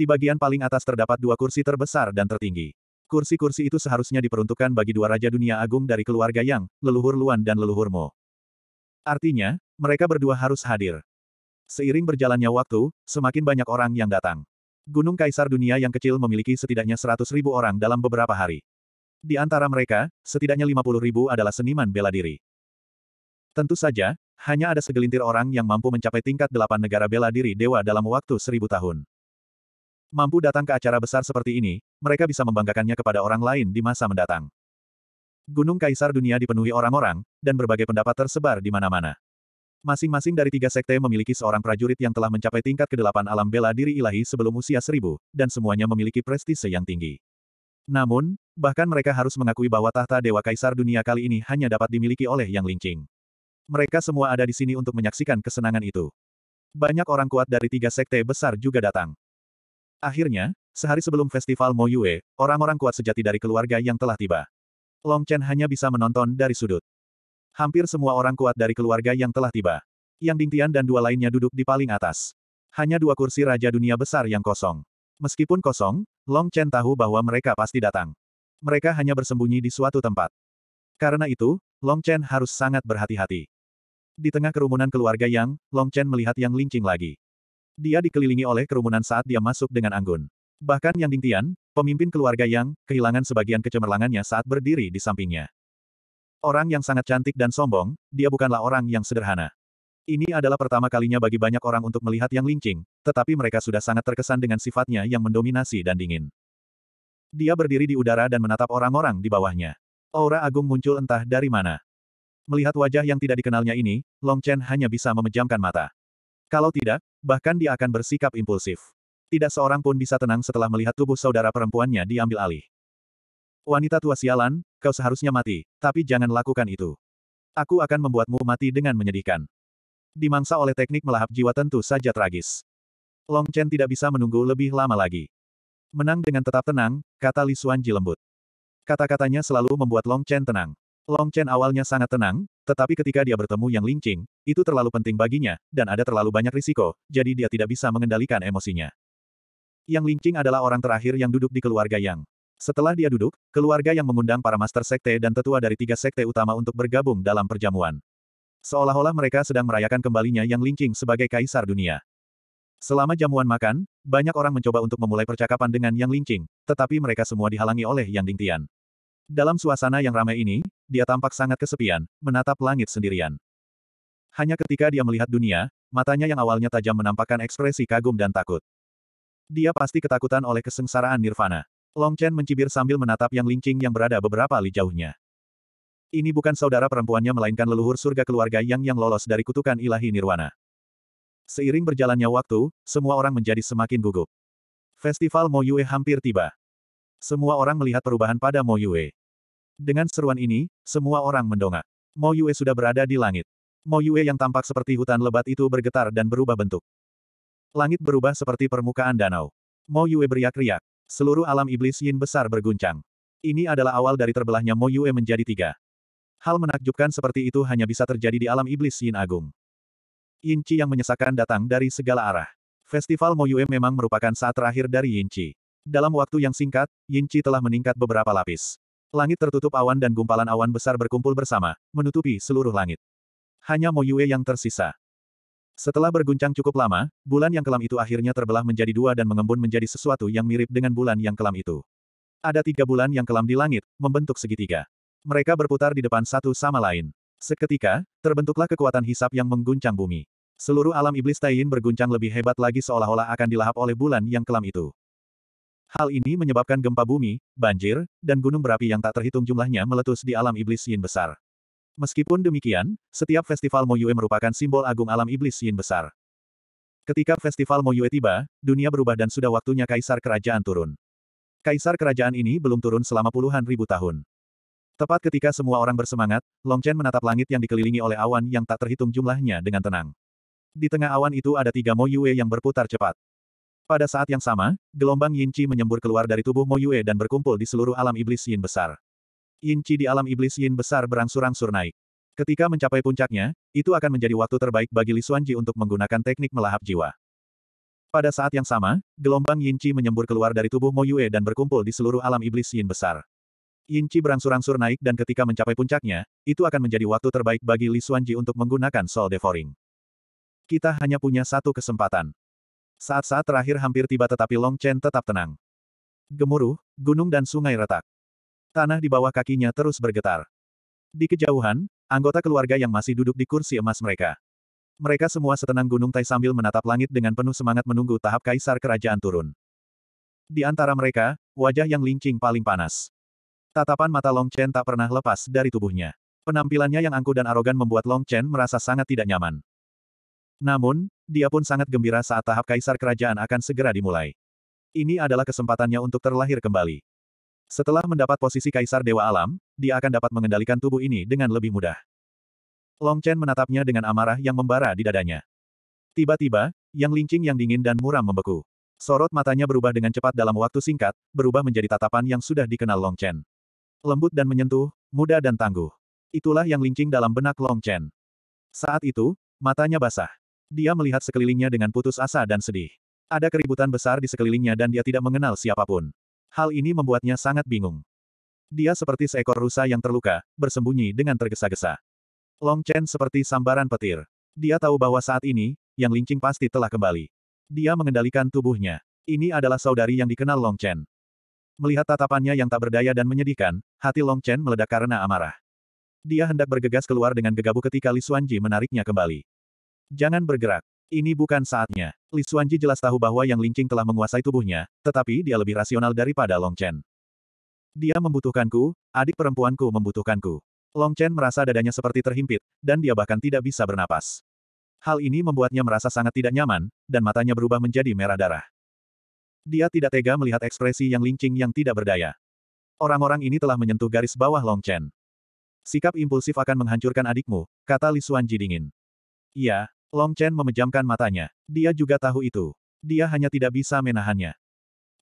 Di bagian paling atas terdapat dua kursi terbesar dan tertinggi. Kursi-kursi itu seharusnya diperuntukkan bagi dua raja dunia agung dari keluarga Yang, leluhur Luan dan leluhur Mo. Artinya, mereka berdua harus hadir. Seiring berjalannya waktu, semakin banyak orang yang datang. Gunung Kaisar Dunia yang kecil memiliki setidaknya 100 ribu orang dalam beberapa hari. Di antara mereka, setidaknya 50 ribu adalah seniman bela diri. Tentu saja, hanya ada segelintir orang yang mampu mencapai tingkat delapan negara bela diri dewa dalam waktu seribu tahun. Mampu datang ke acara besar seperti ini, mereka bisa membanggakannya kepada orang lain di masa mendatang. Gunung Kaisar Dunia dipenuhi orang-orang, dan berbagai pendapat tersebar di mana-mana. Masing-masing dari tiga sekte memiliki seorang prajurit yang telah mencapai tingkat ke kedelapan alam bela diri ilahi sebelum usia seribu, dan semuanya memiliki prestise yang tinggi. Namun, bahkan mereka harus mengakui bahwa tahta Dewa Kaisar Dunia kali ini hanya dapat dimiliki oleh Yang Lingqing. Mereka semua ada di sini untuk menyaksikan kesenangan itu. Banyak orang kuat dari tiga sekte besar juga datang. Akhirnya, sehari sebelum festival Mo Yue, orang-orang kuat sejati dari keluarga yang telah tiba. Long Chen hanya bisa menonton dari sudut. Hampir semua orang kuat dari keluarga yang telah tiba. Yang Ding Tian dan dua lainnya duduk di paling atas. Hanya dua kursi Raja Dunia Besar yang kosong. Meskipun kosong, Long Chen tahu bahwa mereka pasti datang. Mereka hanya bersembunyi di suatu tempat. Karena itu, Long Chen harus sangat berhati-hati. Di tengah kerumunan keluarga Yang, Long Chen melihat Yang Lingqing lagi. Dia dikelilingi oleh kerumunan saat dia masuk dengan anggun. Bahkan Yang Dingtian, pemimpin keluarga Yang, kehilangan sebagian kecemerlangannya saat berdiri di sampingnya. Orang yang sangat cantik dan sombong, dia bukanlah orang yang sederhana. Ini adalah pertama kalinya bagi banyak orang untuk melihat Yang Lingqing, tetapi mereka sudah sangat terkesan dengan sifatnya yang mendominasi dan dingin. Dia berdiri di udara dan menatap orang-orang di bawahnya. Aura agung muncul entah dari mana. Melihat wajah yang tidak dikenalnya ini, Long Chen hanya bisa memejamkan mata. Kalau tidak, bahkan dia akan bersikap impulsif. Tidak seorang pun bisa tenang setelah melihat tubuh saudara perempuannya diambil alih. Wanita tua sialan, kau seharusnya mati, tapi jangan lakukan itu. Aku akan membuatmu mati dengan menyedihkan. Dimangsa oleh teknik melahap jiwa tentu saja tragis. Long Chen tidak bisa menunggu lebih lama lagi. Menang dengan tetap tenang, kata Li Xuanji lembut. Kata-katanya selalu membuat Long Chen tenang. Long Chen awalnya sangat tenang, tetapi ketika dia bertemu Yang Lingqing, itu terlalu penting baginya, dan ada terlalu banyak risiko, jadi dia tidak bisa mengendalikan emosinya. Yang Lingqing adalah orang terakhir yang duduk di keluarga Yang. Setelah dia duduk, keluarga yang mengundang para master sekte dan tetua dari tiga sekte utama untuk bergabung dalam perjamuan. Seolah-olah mereka sedang merayakan kembalinya Yang Lingqing sebagai kaisar dunia. Selama jamuan makan, banyak orang mencoba untuk memulai percakapan dengan Yang Lingqing, tetapi mereka semua dihalangi oleh Yang Dingtian. Dalam suasana yang ramai ini, dia tampak sangat kesepian, menatap langit sendirian. Hanya ketika dia melihat dunia, matanya yang awalnya tajam menampakkan ekspresi kagum dan takut. Dia pasti ketakutan oleh kesengsaraan nirvana. Long Chen mencibir sambil menatap yang lincing yang berada beberapa li jauhnya. Ini bukan saudara perempuannya melainkan leluhur surga keluarga yang yang lolos dari kutukan ilahi nirwana. Seiring berjalannya waktu, semua orang menjadi semakin gugup. Festival Mo Yue hampir tiba. Semua orang melihat perubahan pada Mo Yue. Dengan seruan ini, semua orang mendongak. Mo Yue sudah berada di langit. Mo Yue yang tampak seperti hutan lebat itu bergetar dan berubah bentuk. Langit berubah seperti permukaan danau. Mo Yue beriak-riak. Seluruh alam iblis Yin besar berguncang. Ini adalah awal dari terbelahnya Mo Yue menjadi tiga. Hal menakjubkan seperti itu hanya bisa terjadi di alam iblis Yin Agung. Yin Qi yang menyesakan datang dari segala arah. Festival Mo Yue memang merupakan saat terakhir dari Yin Qi. Dalam waktu yang singkat, Yin Qi telah meningkat beberapa lapis. Langit tertutup awan dan gumpalan awan besar berkumpul bersama, menutupi seluruh langit. Hanya Mo Yue yang tersisa. Setelah berguncang cukup lama, bulan yang kelam itu akhirnya terbelah menjadi dua dan mengembun menjadi sesuatu yang mirip dengan bulan yang kelam itu. Ada tiga bulan yang kelam di langit, membentuk segitiga. Mereka berputar di depan satu sama lain. Seketika, terbentuklah kekuatan hisap yang mengguncang bumi. Seluruh alam iblis Taiyin berguncang lebih hebat lagi seolah-olah akan dilahap oleh bulan yang kelam itu. Hal ini menyebabkan gempa bumi, banjir, dan gunung berapi yang tak terhitung jumlahnya meletus di alam iblis Yin besar. Meskipun demikian, setiap festival Moyue merupakan simbol agung alam iblis Yin besar. Ketika festival Moyue tiba, dunia berubah dan sudah waktunya kaisar kerajaan turun. Kaisar kerajaan ini belum turun selama puluhan ribu tahun. Tepat ketika semua orang bersemangat, Long Chen menatap langit yang dikelilingi oleh awan yang tak terhitung jumlahnya dengan tenang. Di tengah awan itu ada tiga Moyue yang berputar cepat. Pada saat yang sama, gelombang Yin Qi menyembur keluar dari tubuh Mo Yue dan berkumpul di seluruh alam iblis Yin besar. Yin Qi di alam iblis Yin besar berangsur-angsur naik. Ketika mencapai puncaknya, itu akan menjadi waktu terbaik bagi Li Xuanji untuk menggunakan teknik melahap jiwa. Pada saat yang sama, gelombang Yin Qi menyembur keluar dari tubuh Mo Yue dan berkumpul di seluruh alam iblis Yin besar. Yin Qi berangsur-angsur naik dan ketika mencapai puncaknya, itu akan menjadi waktu terbaik bagi Li Xuanji untuk menggunakan Soul Devouring. Kita hanya punya satu kesempatan. Saat-saat terakhir hampir tiba tetapi Long Chen tetap tenang. Gemuruh, gunung dan sungai retak. Tanah di bawah kakinya terus bergetar. Di kejauhan, anggota keluarga yang masih duduk di kursi emas mereka. Mereka semua setenang gunung Tai sambil menatap langit dengan penuh semangat menunggu tahap kaisar kerajaan turun. Di antara mereka, wajah yang lincing paling panas. Tatapan mata Long Chen tak pernah lepas dari tubuhnya. Penampilannya yang angkuh dan arogan membuat Long Chen merasa sangat tidak nyaman. Namun, dia pun sangat gembira saat tahap kaisar kerajaan akan segera dimulai. Ini adalah kesempatannya untuk terlahir kembali. Setelah mendapat posisi kaisar Dewa Alam, dia akan dapat mengendalikan tubuh ini dengan lebih mudah. Long Chen menatapnya dengan amarah yang membara di dadanya. Tiba-tiba, yang lincing yang dingin dan muram membeku. Sorot matanya berubah dengan cepat dalam waktu singkat, berubah menjadi tatapan yang sudah dikenal Long Chen. Lembut dan menyentuh, muda dan tangguh. Itulah yang lincing dalam benak Long Chen. Saat itu, matanya basah. Dia melihat sekelilingnya dengan putus asa dan sedih. Ada keributan besar di sekelilingnya dan dia tidak mengenal siapapun. Hal ini membuatnya sangat bingung. Dia seperti seekor rusa yang terluka, bersembunyi dengan tergesa-gesa. Long Chen seperti sambaran petir. Dia tahu bahwa saat ini, yang Lingqing pasti telah kembali. Dia mengendalikan tubuhnya. Ini adalah saudari yang dikenal Long Chen. Melihat tatapannya yang tak berdaya dan menyedihkan, hati Long Chen meledak karena amarah. Dia hendak bergegas keluar dengan gegabah ketika Li Xuanji menariknya kembali. Jangan bergerak. Ini bukan saatnya. Li Xuanji jelas tahu bahwa Yang Lingqing telah menguasai tubuhnya, tetapi dia lebih rasional daripada Long Chen. Dia membutuhkanku, adik perempuanku membutuhkanku. Long Chen merasa dadanya seperti terhimpit, dan dia bahkan tidak bisa bernapas. Hal ini membuatnya merasa sangat tidak nyaman, dan matanya berubah menjadi merah darah. Dia tidak tega melihat ekspresi Yang Lingqing yang tidak berdaya. Orang-orang ini telah menyentuh garis bawah Long Chen. Sikap impulsif akan menghancurkan adikmu, kata Li Xuanji dingin. Iya, Long Chen memejamkan matanya. Dia juga tahu itu. Dia hanya tidak bisa menahannya.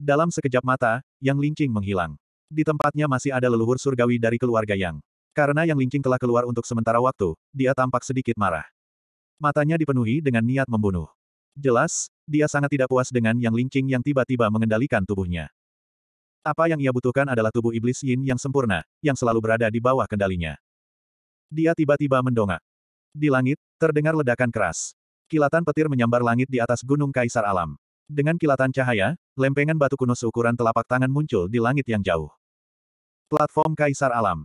Dalam sekejap mata, Yang Lingqing menghilang. Di tempatnya masih ada leluhur surgawi dari keluarga Yang. Karena Yang Lingqing telah keluar untuk sementara waktu, dia tampak sedikit marah. Matanya dipenuhi dengan niat membunuh. Jelas, dia sangat tidak puas dengan Yang Lingqing yang tiba-tiba mengendalikan tubuhnya. Apa yang ia butuhkan adalah tubuh iblis yin yang sempurna, yang selalu berada di bawah kendalinya. Dia tiba-tiba mendongak. Di langit, terdengar ledakan keras. Kilatan petir menyambar langit di atas Gunung Kaisar Alam. Dengan kilatan cahaya, lempengan batu kuno seukuran telapak tangan muncul di langit yang jauh. Platform Kaisar Alam.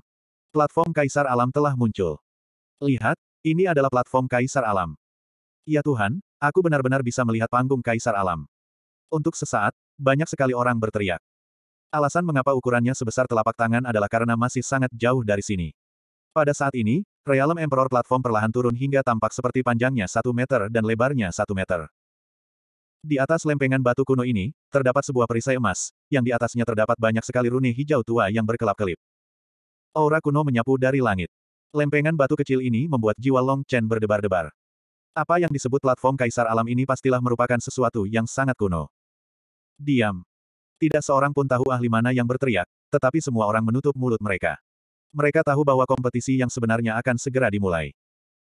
Platform Kaisar Alam telah muncul. Lihat, ini adalah platform Kaisar Alam. Ya Tuhan, aku benar-benar bisa melihat panggung Kaisar Alam. Untuk sesaat, banyak sekali orang berteriak. Alasan mengapa ukurannya sebesar telapak tangan adalah karena masih sangat jauh dari sini. Pada saat ini, Realm Emperor platform perlahan turun hingga tampak seperti panjangnya satu meter dan lebarnya satu meter. Di atas lempengan batu kuno ini, terdapat sebuah perisai emas, yang di atasnya terdapat banyak sekali rune hijau tua yang berkelap-kelip. Aura kuno menyapu dari langit. Lempengan batu kecil ini membuat jiwa Long Chen berdebar-debar. Apa yang disebut platform kaisar alam ini pastilah merupakan sesuatu yang sangat kuno. Diam. Tidak seorang pun tahu ahli mana yang berteriak, tetapi semua orang menutup mulut mereka. Mereka tahu bahwa kompetisi yang sebenarnya akan segera dimulai.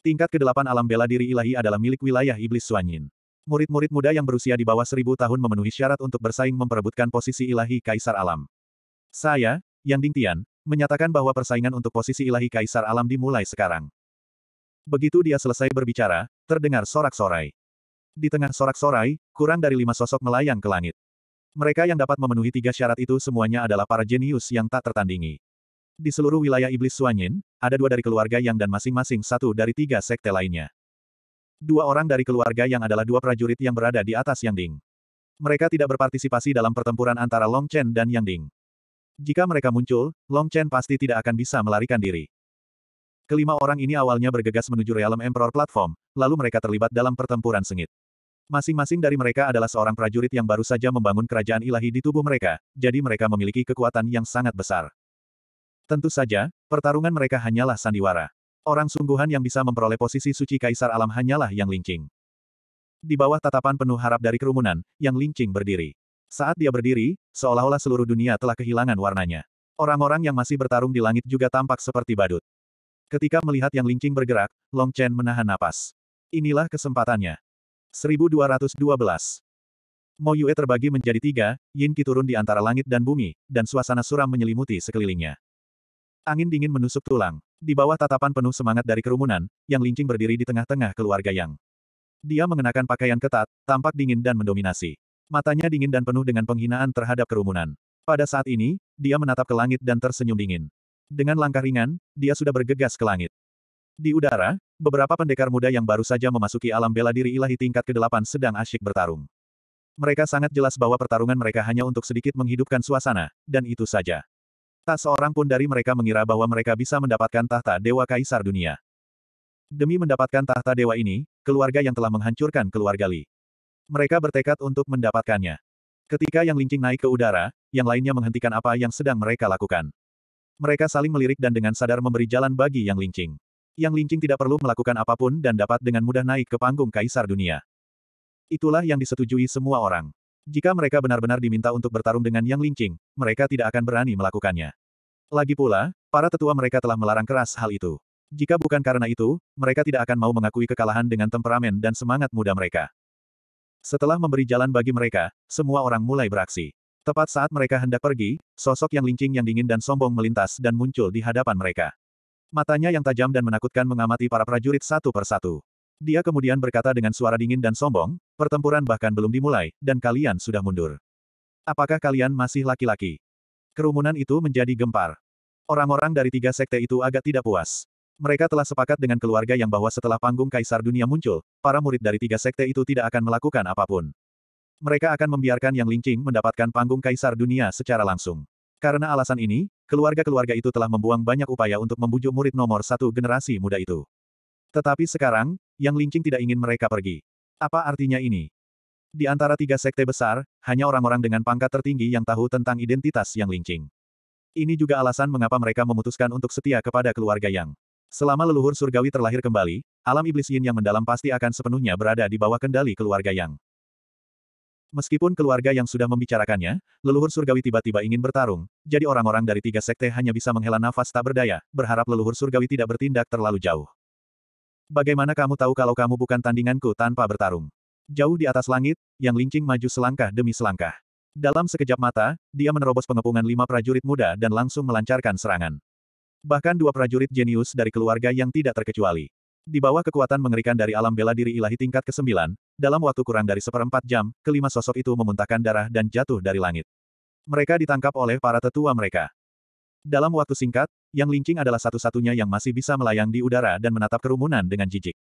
Tingkat ke kedelapan alam bela diri ilahi adalah milik wilayah iblis Suanyin. Murid-murid muda yang berusia di bawah seribu tahun memenuhi syarat untuk bersaing memperebutkan posisi ilahi Kaisar Alam. Saya, Yang Dingtian, menyatakan bahwa persaingan untuk posisi ilahi Kaisar Alam dimulai sekarang. Begitu dia selesai berbicara, terdengar sorak-sorai. Di tengah sorak-sorai, kurang dari lima sosok melayang ke langit. Mereka yang dapat memenuhi tiga syarat itu semuanya adalah para jenius yang tak tertandingi. Di seluruh wilayah iblis Suanyin, ada dua dari keluarga Yang dan masing-masing satu dari tiga sekte lainnya. Dua orang dari keluarga Yang adalah dua prajurit yang berada di atas Yang Ding. Mereka tidak berpartisipasi dalam pertempuran antara Long Chen dan Yang Ding. Jika mereka muncul, Long Chen pasti tidak akan bisa melarikan diri. Kelima orang ini awalnya bergegas menuju Realm Emperor Platform, lalu mereka terlibat dalam pertempuran sengit. Masing-masing dari mereka adalah seorang prajurit yang baru saja membangun kerajaan ilahi di tubuh mereka, jadi mereka memiliki kekuatan yang sangat besar. Tentu saja, pertarungan mereka hanyalah sandiwara. Orang sungguhan yang bisa memperoleh posisi suci Kaisar Alam hanyalah Yang Lingqing. Di bawah tatapan penuh harap dari kerumunan, Yang Lingqing berdiri. Saat dia berdiri, seolah-olah seluruh dunia telah kehilangan warnanya. Orang-orang yang masih bertarung di langit juga tampak seperti badut. Ketika melihat Yang Lingqing bergerak, Long Chen menahan napas. Inilah kesempatannya. 1212 Mo Yue terbagi menjadi tiga, Yin Qi turun di antara langit dan bumi, dan suasana suram menyelimuti sekelilingnya. Angin dingin menusuk tulang. Di bawah tatapan penuh semangat dari kerumunan, Yang Lincing berdiri di tengah-tengah keluarga Yang. Dia mengenakan pakaian ketat, tampak dingin dan mendominasi. Matanya dingin dan penuh dengan penghinaan terhadap kerumunan. Pada saat ini, dia menatap ke langit dan tersenyum dingin. Dengan langkah ringan, dia sudah bergegas ke langit. Di udara, beberapa pendekar muda yang baru saja memasuki alam bela diri ilahi tingkat ke-8 sedang asyik bertarung. Mereka sangat jelas bahwa pertarungan mereka hanya untuk sedikit menghidupkan suasana, dan itu saja. Tak seorang pun dari mereka mengira bahwa mereka bisa mendapatkan tahta Dewa Kaisar Dunia. Demi mendapatkan tahta dewa ini, keluarga yang telah menghancurkan keluarga Li. Mereka bertekad untuk mendapatkannya. Ketika yang lincing naik ke udara, yang lainnya menghentikan apa yang sedang mereka lakukan. Mereka saling melirik dan dengan sadar memberi jalan bagi yang lincing. Yang lincing tidak perlu melakukan apapun dan dapat dengan mudah naik ke panggung kaisar dunia. Itulah yang disetujui semua orang. Jika mereka benar-benar diminta untuk bertarung dengan Yang Lingqing, mereka tidak akan berani melakukannya. Lagi pula, para tetua mereka telah melarang keras hal itu. Jika bukan karena itu, mereka tidak akan mau mengakui kekalahan dengan temperamen dan semangat muda mereka. Setelah memberi jalan bagi mereka, semua orang mulai beraksi. Tepat saat mereka hendak pergi, sosok Yang Lingqing yang dingin dan sombong melintas dan muncul di hadapan mereka. Matanya yang tajam dan menakutkan mengamati para prajurit satu persatu. Dia kemudian berkata dengan suara dingin dan sombong, pertempuran bahkan belum dimulai, dan kalian sudah mundur. Apakah kalian masih laki-laki? Kerumunan itu menjadi gempar. Orang-orang dari tiga sekte itu agak tidak puas. Mereka telah sepakat dengan keluarga yang bahwa setelah panggung kaisar dunia muncul, para murid dari tiga sekte itu tidak akan melakukan apapun. Mereka akan membiarkan yang lincing mendapatkan panggung kaisar dunia secara langsung. Karena alasan ini, keluarga-keluarga itu telah membuang banyak upaya untuk membujuk murid nomor satu generasi muda itu. Tetapi sekarang, Yang Lingqing tidak ingin mereka pergi. Apa artinya ini? Di antara tiga sekte besar, hanya orang-orang dengan pangkat tertinggi yang tahu tentang identitas Yang Lingqing. Ini juga alasan mengapa mereka memutuskan untuk setia kepada keluarga Yang. Selama leluhur surgawi terlahir kembali, alam iblis yin yang mendalam pasti akan sepenuhnya berada di bawah kendali keluarga Yang. Meskipun keluarga yang sudah membicarakannya, leluhur surgawi tiba-tiba ingin bertarung, jadi orang-orang dari tiga sekte hanya bisa menghela nafas tak berdaya, berharap leluhur surgawi tidak bertindak terlalu jauh. Bagaimana kamu tahu kalau kamu bukan tandinganku tanpa bertarung? Jauh di atas langit, yang lincing maju selangkah demi selangkah. Dalam sekejap mata, dia menerobos pengepungan lima prajurit muda dan langsung melancarkan serangan. Bahkan dua prajurit jenius dari keluarga yang tidak terkecuali. Di bawah kekuatan mengerikan dari alam bela diri ilahi tingkat ke-9, dalam waktu kurang dari seperempat jam, kelima sosok itu memuntahkan darah dan jatuh dari langit. Mereka ditangkap oleh para tetua mereka. Dalam waktu singkat, yang Lingqing adalah satu-satunya yang masih bisa melayang di udara dan menatap kerumunan dengan jijik.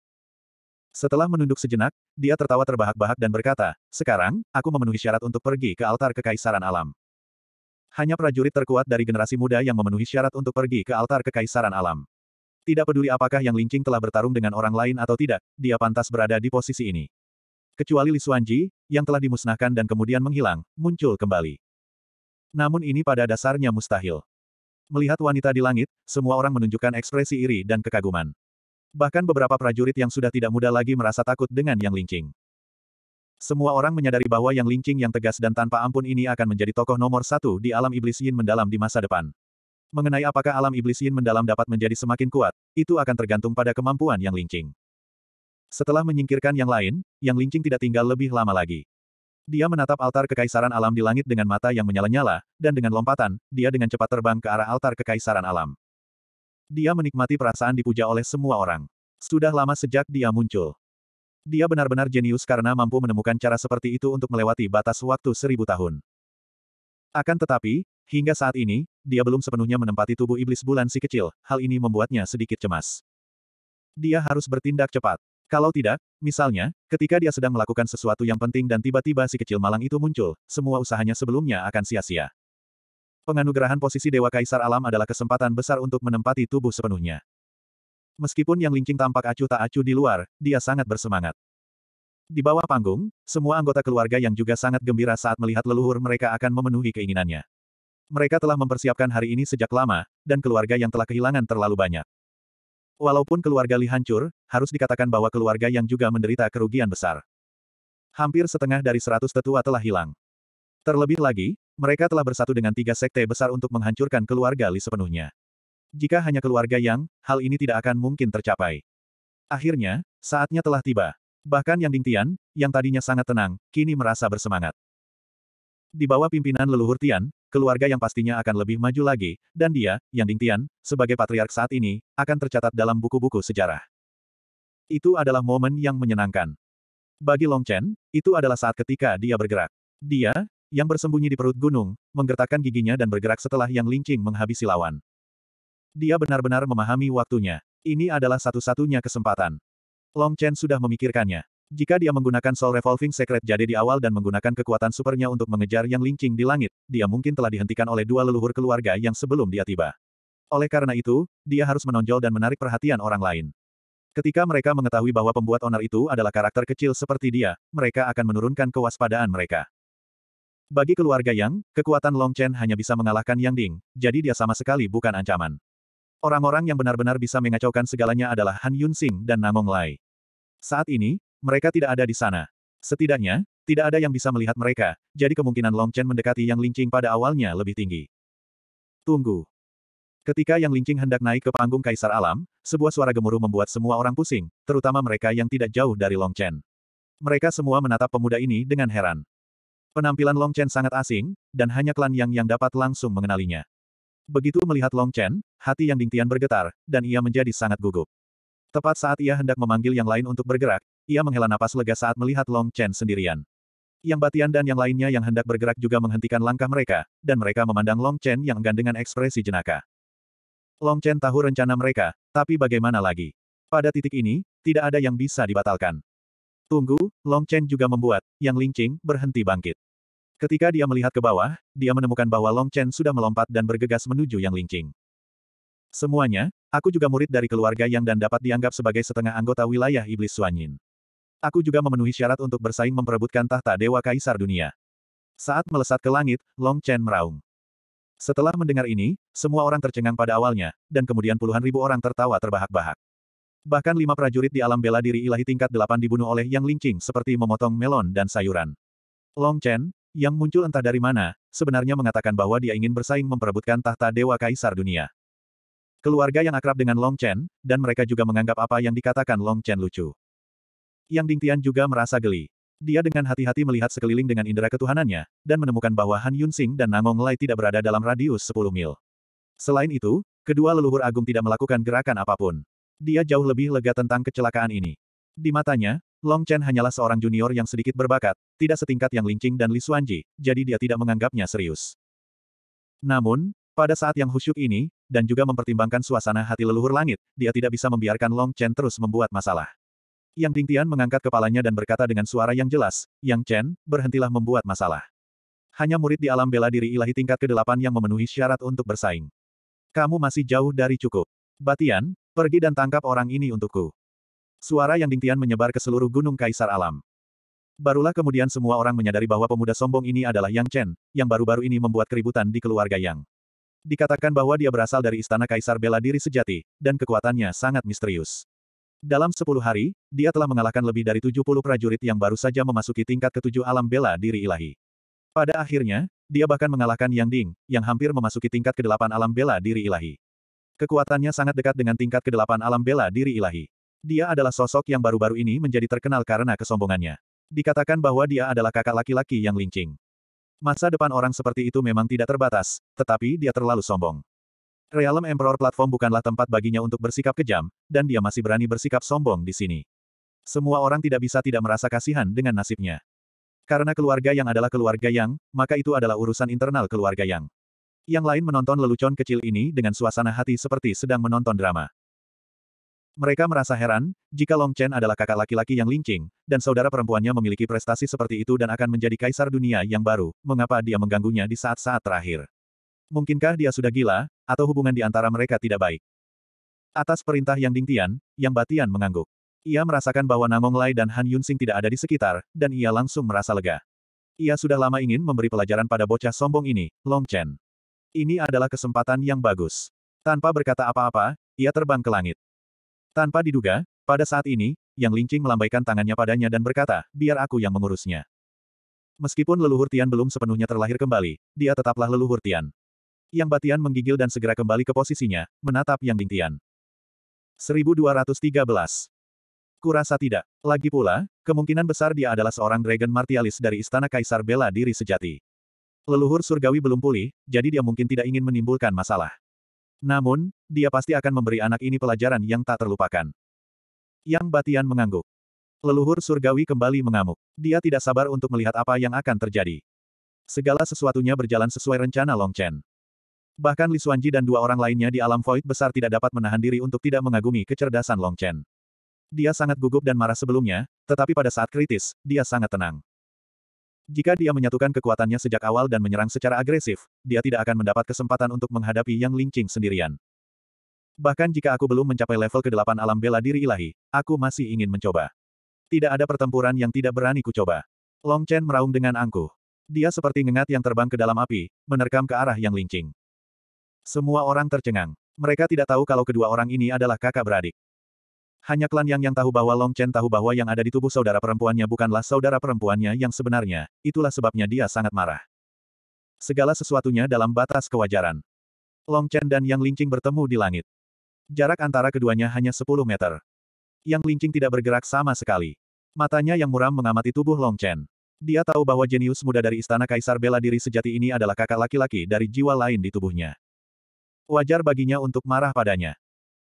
Setelah menunduk sejenak, dia tertawa terbahak-bahak dan berkata, Sekarang, aku memenuhi syarat untuk pergi ke altar kekaisaran alam. Hanya prajurit terkuat dari generasi muda yang memenuhi syarat untuk pergi ke altar kekaisaran alam. Tidak peduli apakah yang Lingqing telah bertarung dengan orang lain atau tidak, dia pantas berada di posisi ini. Kecuali Li Xuanji, yang telah dimusnahkan dan kemudian menghilang, muncul kembali. Namun ini pada dasarnya mustahil. Melihat wanita di langit, semua orang menunjukkan ekspresi iri dan kekaguman. Bahkan beberapa prajurit yang sudah tidak muda lagi merasa takut dengan Yang Lingqing. Semua orang menyadari bahwa Yang Lingqing yang tegas dan tanpa ampun ini akan menjadi tokoh nomor satu di alam iblis Yin mendalam di masa depan. Mengenai apakah alam iblis Yin mendalam dapat menjadi semakin kuat, itu akan tergantung pada kemampuan Yang Lingqing. Setelah menyingkirkan yang lain, Yang Lingqing tidak tinggal lebih lama lagi. Dia menatap altar kekaisaran alam di langit dengan mata yang menyala-nyala, dan dengan lompatan, dia dengan cepat terbang ke arah altar kekaisaran alam. Dia menikmati perasaan dipuja oleh semua orang. Sudah lama sejak dia muncul. Dia benar-benar jenius karena mampu menemukan cara seperti itu untuk melewati batas waktu seribu tahun. Akan tetapi, hingga saat ini, dia belum sepenuhnya menempati tubuh iblis bulan si kecil, hal ini membuatnya sedikit cemas. Dia harus bertindak cepat. Kalau tidak, misalnya, ketika dia sedang melakukan sesuatu yang penting dan tiba-tiba si kecil malang itu muncul, semua usahanya sebelumnya akan sia-sia. Penganugerahan posisi Dewa Kaisar Alam adalah kesempatan besar untuk menempati tubuh sepenuhnya. Meskipun yang lincing tampak acuh tak acuh di luar, dia sangat bersemangat. Di bawah panggung, semua anggota keluarga yang juga sangat gembira saat melihat leluhur mereka akan memenuhi keinginannya. Mereka telah mempersiapkan hari ini sejak lama, dan keluarga yang telah kehilangan terlalu banyak. Walaupun keluarga Li hancur, harus dikatakan bahwa keluarga yang juga menderita kerugian besar. Hampir setengah dari seratus tetua telah hilang. Terlebih lagi, mereka telah bersatu dengan tiga sekte besar untuk menghancurkan keluarga Li sepenuhnya. Jika hanya keluarga Yang, hal ini tidak akan mungkin tercapai. Akhirnya, saatnya telah tiba. Bahkan Yang Dingtian, yang tadinya sangat tenang, kini merasa bersemangat. Di bawah pimpinan leluhur Tian, keluarga yang pastinya akan lebih maju lagi, dan dia, Yang Dingtian, sebagai patriark saat ini, akan tercatat dalam buku-buku sejarah. Itu adalah momen yang menyenangkan. Bagi Long Chen, itu adalah saat ketika dia bergerak. Dia, yang bersembunyi di perut gunung, menggertakkan giginya dan bergerak setelah Yang Lingqing menghabisi lawan. Dia benar-benar memahami waktunya. Ini adalah satu-satunya kesempatan. Long Chen sudah memikirkannya. Jika dia menggunakan Soul Revolving Secret Jade di awal dan menggunakan kekuatan supernya untuk mengejar yang Linking di langit, dia mungkin telah dihentikan oleh dua leluhur keluarga yang sebelum dia tiba. Oleh karena itu, dia harus menonjol dan menarik perhatian orang lain. Ketika mereka mengetahui bahwa pembuat onar itu adalah karakter kecil seperti dia, mereka akan menurunkan kewaspadaan mereka. Bagi keluarga Yang, kekuatan Long Chen hanya bisa mengalahkan Yang Ding, jadi dia sama sekali bukan ancaman. Orang-orang yang benar-benar bisa mengacaukan segalanya adalah Han Yun Sing dan Namong Lai. Saat ini, mereka tidak ada di sana. Setidaknya, tidak ada yang bisa melihat mereka, jadi kemungkinan Long Chen mendekati Yang Lingqing pada awalnya lebih tinggi. Tunggu. Ketika Yang Lingqing hendak naik ke panggung Kaisar Alam, sebuah suara gemuruh membuat semua orang pusing, terutama mereka yang tidak jauh dari Long Chen. Mereka semua menatap pemuda ini dengan heran. Penampilan Long Chen sangat asing, dan hanya klan Yang yang dapat langsung mengenalinya. Begitu melihat Long Chen, hati Yang Dingtian bergetar, dan ia menjadi sangat gugup. Tepat saat ia hendak memanggil yang lain untuk bergerak, ia menghela napas lega saat melihat Long Chen sendirian. Yang Batian dan yang lainnya yang hendak bergerak juga menghentikan langkah mereka, dan mereka memandang Long Chen yang enggan dengan ekspresi jenaka. Long Chen tahu rencana mereka, tapi bagaimana lagi? Pada titik ini, tidak ada yang bisa dibatalkan. Tunggu, Long Chen juga membuat, yang Lingqing berhenti bangkit. Ketika dia melihat ke bawah, dia menemukan bahwa Long Chen sudah melompat dan bergegas menuju Yang Lingqing. Semuanya, aku juga murid dari keluarga yang dan dapat dianggap sebagai setengah anggota wilayah iblis Suanyin. Aku juga memenuhi syarat untuk bersaing memperebutkan tahta Dewa Kaisar Dunia. Saat melesat ke langit, Long Chen meraung. Setelah mendengar ini, semua orang tercengang pada awalnya, dan kemudian puluhan ribu orang tertawa terbahak-bahak. Bahkan lima prajurit di alam bela diri ilahi tingkat delapan dibunuh oleh Yang Lingqing seperti memotong melon dan sayuran. Long Chen, yang muncul entah dari mana, sebenarnya mengatakan bahwa dia ingin bersaing memperebutkan tahta Dewa Kaisar Dunia. Keluarga yang akrab dengan Long Chen, dan mereka juga menganggap apa yang dikatakan Long Chen lucu. Yang Ding Tian juga merasa geli. Dia dengan hati-hati melihat sekeliling dengan indera ketuhanannya, dan menemukan bahwa Han Yunsing dan Nangong Lai tidak berada dalam radius 10 mil. Selain itu, kedua leluhur agung tidak melakukan gerakan apapun. Dia jauh lebih lega tentang kecelakaan ini. Di matanya, Long Chen hanyalah seorang junior yang sedikit berbakat, tidak setingkat yang Lincing dan Li Xuanji, jadi dia tidak menganggapnya serius. Namun, pada saat yang khusyuk ini, dan juga mempertimbangkan suasana hati leluhur langit, dia tidak bisa membiarkan Long Chen terus membuat masalah. Yang Tingtian mengangkat kepalanya dan berkata dengan suara yang jelas, Yang Chen, berhentilah membuat masalah. Hanya murid di alam bela diri ilahi tingkat ke-8 yang memenuhi syarat untuk bersaing. Kamu masih jauh dari cukup. Batian, pergi dan tangkap orang ini untukku. Suara Yang Tingtian menyebar ke seluruh gunung kaisar alam. Barulah kemudian semua orang menyadari bahwa pemuda sombong ini adalah Yang Chen, yang baru-baru ini membuat keributan di keluarga Yang. Dikatakan bahwa dia berasal dari istana kaisar bela diri sejati, dan kekuatannya sangat misterius. Dalam sepuluh hari, dia telah mengalahkan lebih dari tujuh puluh prajurit yang baru saja memasuki tingkat ketujuh alam bela diri ilahi. Pada akhirnya, dia bahkan mengalahkan Yang Ding, yang hampir memasuki tingkat kedelapan alam bela diri ilahi. Kekuatannya sangat dekat dengan tingkat kedelapan alam bela diri ilahi. Dia adalah sosok yang baru-baru ini menjadi terkenal karena kesombongannya. Dikatakan bahwa dia adalah kakak laki-laki yang lincing. Masa depan orang seperti itu memang tidak terbatas, tetapi dia terlalu sombong. Realm Emperor Platform bukanlah tempat baginya untuk bersikap kejam, dan dia masih berani bersikap sombong di sini. Semua orang tidak bisa tidak merasa kasihan dengan nasibnya. Karena keluarga yang adalah keluarga yang, maka itu adalah urusan internal keluarga yang. Yang lain menonton lelucon kecil ini dengan suasana hati seperti sedang menonton drama. Mereka merasa heran, jika Long Chen adalah kakak laki-laki yang lincing, dan saudara perempuannya memiliki prestasi seperti itu dan akan menjadi kaisar dunia yang baru, mengapa dia mengganggunya di saat-saat terakhir. Mungkinkah dia sudah gila, atau hubungan di antara mereka tidak baik? Atas perintah Yang Dingtian, Yang Batian mengangguk. Ia merasakan bahwa Nangong Lai dan Han Yunsing tidak ada di sekitar, dan ia langsung merasa lega. Ia sudah lama ingin memberi pelajaran pada bocah sombong ini, Long Chen. Ini adalah kesempatan yang bagus. Tanpa berkata apa-apa, ia terbang ke langit. Tanpa diduga, pada saat ini, Yang Lingqing melambaikan tangannya padanya dan berkata, biar aku yang mengurusnya. Meskipun leluhur Tian belum sepenuhnya terlahir kembali, dia tetaplah leluhur Tian. Yang Batian menggigil dan segera kembali ke posisinya, menatap Yang Tian. 1213. Kurasa tidak. Lagi pula, kemungkinan besar dia adalah seorang Dragon Martialis dari Istana Kaisar Bela Diri Sejati. Leluhur surgawi belum pulih, jadi dia mungkin tidak ingin menimbulkan masalah. Namun, dia pasti akan memberi anak ini pelajaran yang tak terlupakan. Yang Batian mengangguk. Leluhur surgawi kembali mengamuk. Dia tidak sabar untuk melihat apa yang akan terjadi. Segala sesuatunya berjalan sesuai rencana Long Chen. Bahkan Li Xuanji dan dua orang lainnya di alam void besar tidak dapat menahan diri untuk tidak mengagumi kecerdasan Long Chen. Dia sangat gugup dan marah sebelumnya, tetapi pada saat kritis, dia sangat tenang. Jika dia menyatukan kekuatannya sejak awal dan menyerang secara agresif, dia tidak akan mendapat kesempatan untuk menghadapi Yang Lingqing sendirian. Bahkan jika aku belum mencapai level ke-8 alam bela diri ilahi, aku masih ingin mencoba. Tidak ada pertempuran yang tidak berani kucoba. Long Chen meraung dengan angkuh. Dia seperti ngengat yang terbang ke dalam api, menerkam ke arah Yang Lingqing. Semua orang tercengang. Mereka tidak tahu kalau kedua orang ini adalah kakak beradik. Hanya klan Yang yang tahu bahwa Long Chen tahu bahwa yang ada di tubuh saudara perempuannya bukanlah saudara perempuannya yang sebenarnya, itulah sebabnya dia sangat marah. Segala sesuatunya dalam batas kewajaran. Long Chen dan Yang Lingqing bertemu di langit. Jarak antara keduanya hanya 10 meter. Yang Lingqing tidak bergerak sama sekali. Matanya yang muram mengamati tubuh Long Chen. Dia tahu bahwa jenius muda dari istana kaisar bela diri sejati ini adalah kakak laki-laki dari jiwa lain di tubuhnya. Wajar baginya untuk marah padanya.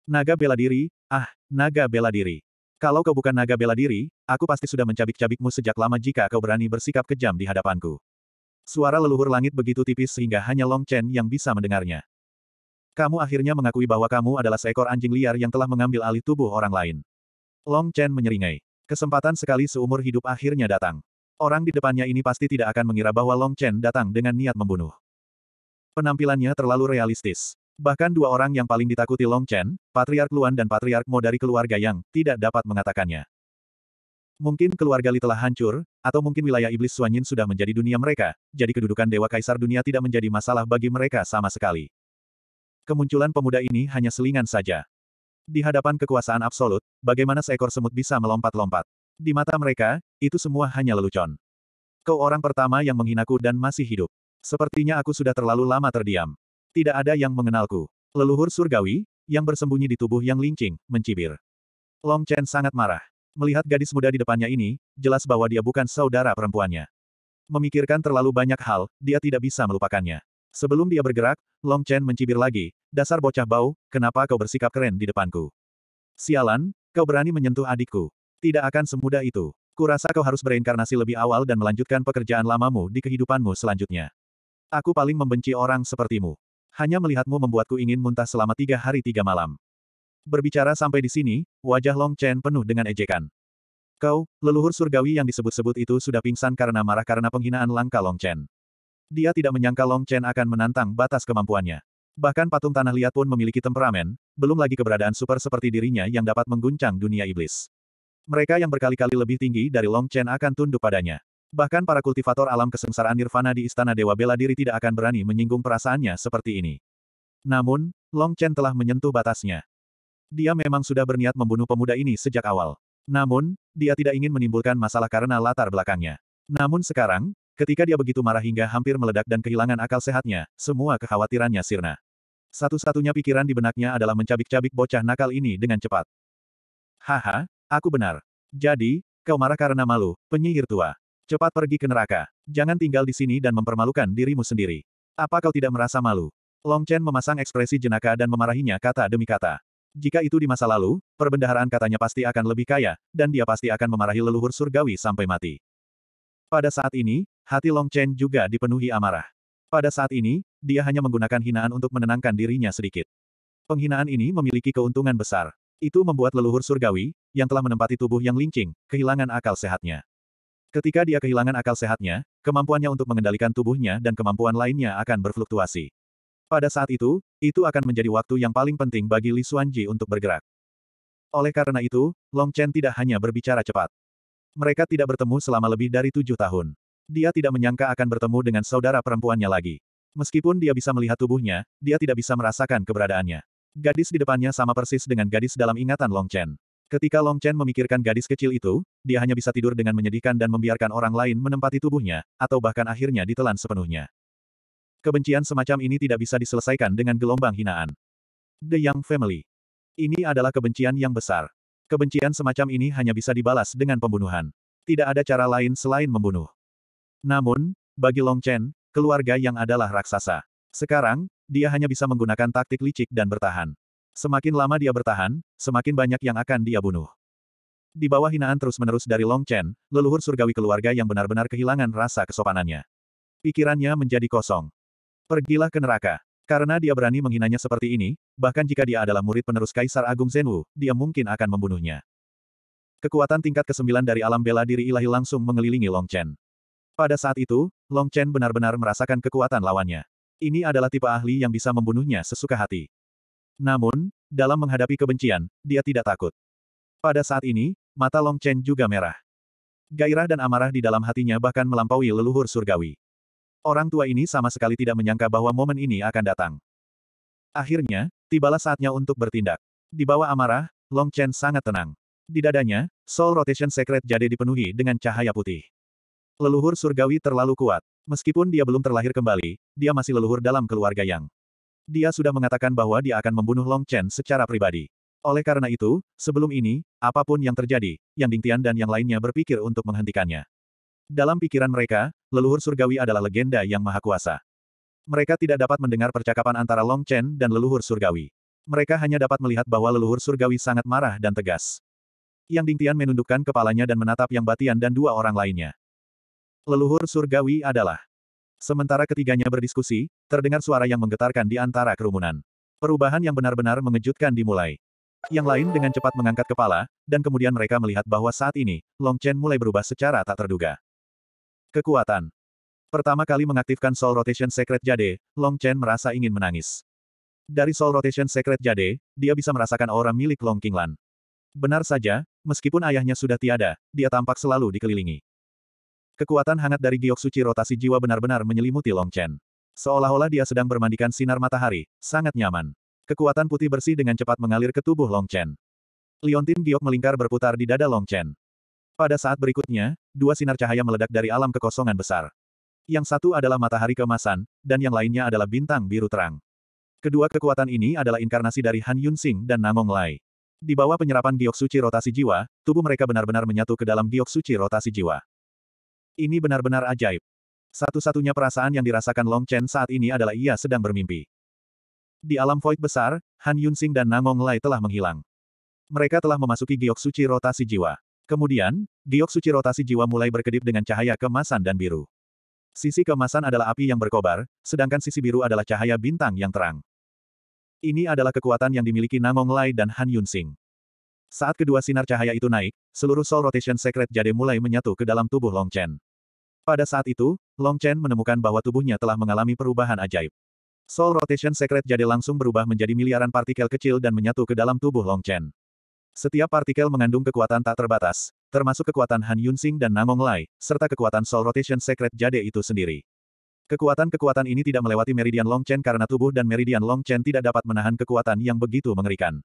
Naga bela diri, ah, Naga bela diri. Kalau kau bukan naga bela diri, aku pasti sudah mencabik-cabikmu sejak lama jika kau berani bersikap kejam di hadapanku. Suara leluhur langit begitu tipis sehingga hanya Long Chen yang bisa mendengarnya. Kamu akhirnya mengakui bahwa kamu adalah seekor anjing liar yang telah mengambil alih tubuh orang lain. Long Chen menyeringai. Kesempatan sekali seumur hidup akhirnya datang. Orang di depannya ini pasti tidak akan mengira bahwa Long Chen datang dengan niat membunuh. Penampilannya terlalu realistis. Bahkan dua orang yang paling ditakuti Long Chen, Patriark Luan dan Patriark Mo dari keluarga yang tidak dapat mengatakannya. Mungkin keluarga Li telah hancur, atau mungkin wilayah iblis Suanyin sudah menjadi dunia mereka, jadi kedudukan Dewa Kaisar Dunia tidak menjadi masalah bagi mereka sama sekali. Kemunculan pemuda ini hanya selingan saja. Di hadapan kekuasaan absolut, bagaimana seekor semut bisa melompat-lompat? Di mata mereka, itu semua hanya lelucon. Kau orang pertama yang menghinaku dan masih hidup. Sepertinya aku sudah terlalu lama terdiam. Tidak ada yang mengenalku. Leluhur surgawi, yang bersembunyi di tubuh yang lincing, mencibir. Long Chen sangat marah. Melihat gadis muda di depannya ini, jelas bahwa dia bukan saudara perempuannya. Memikirkan terlalu banyak hal, dia tidak bisa melupakannya. Sebelum dia bergerak, Long Chen mencibir lagi, dasar bocah bau, kenapa kau bersikap keren di depanku? Sialan, kau berani menyentuh adikku. Tidak akan semudah itu. Kurasa kau harus bereinkarnasi lebih awal dan melanjutkan pekerjaan lamamu di kehidupanmu selanjutnya. Aku paling membenci orang sepertimu hanya melihatmu membuatku ingin muntah selama tiga hari tiga malam. Berbicara sampai di sini, wajah Long Chen penuh dengan ejekan. Kau, leluhur surgawi yang disebut-sebut itu sudah pingsan karena marah karena penghinaan Langka Long Chen. Dia tidak menyangka Long Chen akan menantang batas kemampuannya. Bahkan patung tanah liat pun memiliki temperamen, belum lagi keberadaan super seperti dirinya yang dapat mengguncang dunia iblis. Mereka yang berkali-kali lebih tinggi dari Long Chen akan tunduk padanya. Bahkan para kultivator alam kesengsaraan nirvana di Istana Dewa Bela Diri tidak akan berani menyinggung perasaannya seperti ini. Namun, Long Chen telah menyentuh batasnya. Dia memang sudah berniat membunuh pemuda ini sejak awal. Namun, dia tidak ingin menimbulkan masalah karena latar belakangnya. Namun sekarang, ketika dia begitu marah hingga hampir meledak dan kehilangan akal sehatnya, semua kekhawatirannya sirna. Satu-satunya pikiran di benaknya adalah mencabik-cabik bocah nakal ini dengan cepat. Haha, aku benar. Jadi, kau marah karena malu, penyihir tua. Cepat pergi ke neraka. Jangan tinggal di sini dan mempermalukan dirimu sendiri. Apa kau tidak merasa malu? Long Chen memasang ekspresi jenaka dan memarahinya kata demi kata. Jika itu di masa lalu, perbendaharaan katanya pasti akan lebih kaya, dan dia pasti akan memarahi leluhur surgawi sampai mati. Pada saat ini, hati Long Chen juga dipenuhi amarah. Pada saat ini, dia hanya menggunakan hinaan untuk menenangkan dirinya sedikit. Penghinaan ini memiliki keuntungan besar. Itu membuat leluhur surgawi, yang telah menempati tubuh yang lincing, kehilangan akal sehatnya. Ketika dia kehilangan akal sehatnya, kemampuannya untuk mengendalikan tubuhnya dan kemampuan lainnya akan berfluktuasi. Pada saat itu, itu akan menjadi waktu yang paling penting bagi Li Xuanji untuk bergerak. Oleh karena itu, Long Chen tidak hanya berbicara cepat. Mereka tidak bertemu selama lebih dari tujuh tahun. Dia tidak menyangka akan bertemu dengan saudara perempuannya lagi. Meskipun dia bisa melihat tubuhnya, dia tidak bisa merasakan keberadaannya. Gadis di depannya sama persis dengan gadis dalam ingatan Long Chen. Ketika Long Chen memikirkan gadis kecil itu, dia hanya bisa tidur dengan menyedihkan dan membiarkan orang lain menempati tubuhnya, atau bahkan akhirnya ditelan sepenuhnya. Kebencian semacam ini tidak bisa diselesaikan dengan gelombang hinaan. The Young Family. Ini adalah kebencian yang besar. Kebencian semacam ini hanya bisa dibalas dengan pembunuhan. Tidak ada cara lain selain membunuh. Namun, bagi Long Chen, keluarga yang adalah raksasa. Sekarang, dia hanya bisa menggunakan taktik licik dan bertahan. Semakin lama dia bertahan, semakin banyak yang akan dia bunuh. Di bawah hinaan terus-menerus dari Long Chen, leluhur surgawi keluarga yang benar-benar kehilangan rasa kesopanannya. Pikirannya menjadi kosong. Pergilah ke neraka. Karena dia berani menghinanya seperti ini, bahkan jika dia adalah murid penerus Kaisar Agung Zenwu, dia mungkin akan membunuhnya. Kekuatan tingkat ke-9 dari alam bela diri ilahi langsung mengelilingi Long Chen. Pada saat itu, Long Chen benar-benar merasakan kekuatan lawannya. Ini adalah tipe ahli yang bisa membunuhnya sesuka hati. Namun, dalam menghadapi kebencian, dia tidak takut. Pada saat ini, mata Long Chen juga merah. Gairah dan amarah di dalam hatinya bahkan melampaui leluhur surgawi. Orang tua ini sama sekali tidak menyangka bahwa momen ini akan datang. Akhirnya, tibalah saatnya untuk bertindak. Di bawah amarah, Long Chen sangat tenang. Di dadanya, soul rotation secret jadi dipenuhi dengan cahaya putih. Leluhur surgawi terlalu kuat. Meskipun dia belum terlahir kembali, dia masih leluhur dalam keluarga Yang. Dia sudah mengatakan bahwa dia akan membunuh Long Chen secara pribadi. Oleh karena itu, sebelum ini, apapun yang terjadi, Yang Dingtian dan yang lainnya berpikir untuk menghentikannya. Dalam pikiran mereka, leluhur surgawi adalah legenda yang maha kuasa. Mereka tidak dapat mendengar percakapan antara Long Chen dan leluhur surgawi. Mereka hanya dapat melihat bahwa leluhur surgawi sangat marah dan tegas. Yang Dingtian menundukkan kepalanya dan menatap Yang Batian dan dua orang lainnya. Leluhur surgawi adalah Sementara ketiganya berdiskusi, terdengar suara yang menggetarkan di antara kerumunan. Perubahan yang benar-benar mengejutkan dimulai. Yang lain dengan cepat mengangkat kepala, dan kemudian mereka melihat bahwa saat ini, Long Chen mulai berubah secara tak terduga. Kekuatan. Pertama kali mengaktifkan Soul Rotation Secret Jade, Long Chen merasa ingin menangis. Dari Soul Rotation Secret Jade, dia bisa merasakan aura milik Long Qinglan. Benar saja, meskipun ayahnya sudah tiada, dia tampak selalu dikelilingi. Kekuatan hangat dari giok suci rotasi jiwa benar-benar menyelimuti Long Chen. Seolah-olah dia sedang bermandikan sinar matahari, sangat nyaman. Kekuatan putih bersih dengan cepat mengalir ke tubuh Long Chen. Liontin giok melingkar berputar di dada Long Chen. Pada saat berikutnya, dua sinar cahaya meledak dari alam kekosongan besar. Yang satu adalah matahari kemasan, dan yang lainnya adalah bintang biru terang. Kedua kekuatan ini adalah inkarnasi dari Han Yun Sing dan Namong Lai. Di bawah penyerapan giok suci rotasi jiwa, tubuh mereka benar-benar menyatu ke dalam giok suci rotasi jiwa. Ini benar-benar ajaib. Satu-satunya perasaan yang dirasakan Long Chen saat ini adalah ia sedang bermimpi. Di alam void besar, Han Yunxing dan Nangong Lai telah menghilang. Mereka telah memasuki giok suci rotasi jiwa. Kemudian, giok suci rotasi jiwa mulai berkedip dengan cahaya kemasan dan biru. Sisi kemasan adalah api yang berkobar, sedangkan sisi biru adalah cahaya bintang yang terang. Ini adalah kekuatan yang dimiliki Nangong Lai dan Han Yunxing. Saat kedua sinar cahaya itu naik, seluruh soul rotation secret jade mulai menyatu ke dalam tubuh Long Chen. Pada saat itu, Long Chen menemukan bahwa tubuhnya telah mengalami perubahan ajaib. Soul rotation secret jade langsung berubah menjadi miliaran partikel kecil dan menyatu ke dalam tubuh Long Chen. Setiap partikel mengandung kekuatan tak terbatas, termasuk kekuatan Han Yunsing dan Nangong Lai, serta kekuatan soul rotation secret jade itu sendiri. Kekuatan-kekuatan ini tidak melewati meridian Long Chen karena tubuh dan meridian Long Chen tidak dapat menahan kekuatan yang begitu mengerikan.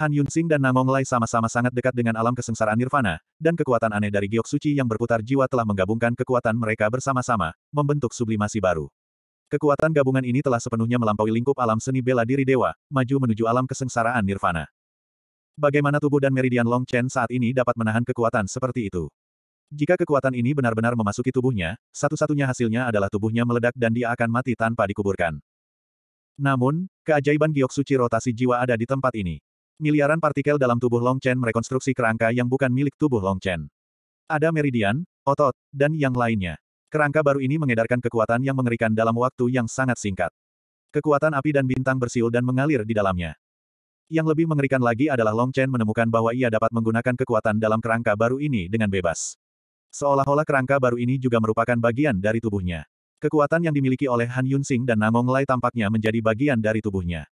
Han Yun Sing dan Namong Lai sama-sama sangat dekat dengan alam kesengsaraan nirvana, dan kekuatan aneh dari giok suci yang berputar jiwa telah menggabungkan kekuatan mereka bersama-sama, membentuk sublimasi baru. Kekuatan gabungan ini telah sepenuhnya melampaui lingkup alam seni bela diri dewa, maju menuju alam kesengsaraan nirvana. Bagaimana tubuh dan meridian Long Chen saat ini dapat menahan kekuatan seperti itu? Jika kekuatan ini benar-benar memasuki tubuhnya, satu-satunya hasilnya adalah tubuhnya meledak dan dia akan mati tanpa dikuburkan. Namun, keajaiban giok suci rotasi jiwa ada di tempat ini miliaran partikel dalam tubuh Long Chen merekonstruksi kerangka yang bukan milik tubuh Long Chen. Ada meridian, otot, dan yang lainnya. Kerangka baru ini mengedarkan kekuatan yang mengerikan dalam waktu yang sangat singkat. Kekuatan api dan bintang bersiul dan mengalir di dalamnya. Yang lebih mengerikan lagi adalah Long Chen menemukan bahwa ia dapat menggunakan kekuatan dalam kerangka baru ini dengan bebas. Seolah-olah kerangka baru ini juga merupakan bagian dari tubuhnya. Kekuatan yang dimiliki oleh Han Yunsing dan Namong Lai tampaknya menjadi bagian dari tubuhnya.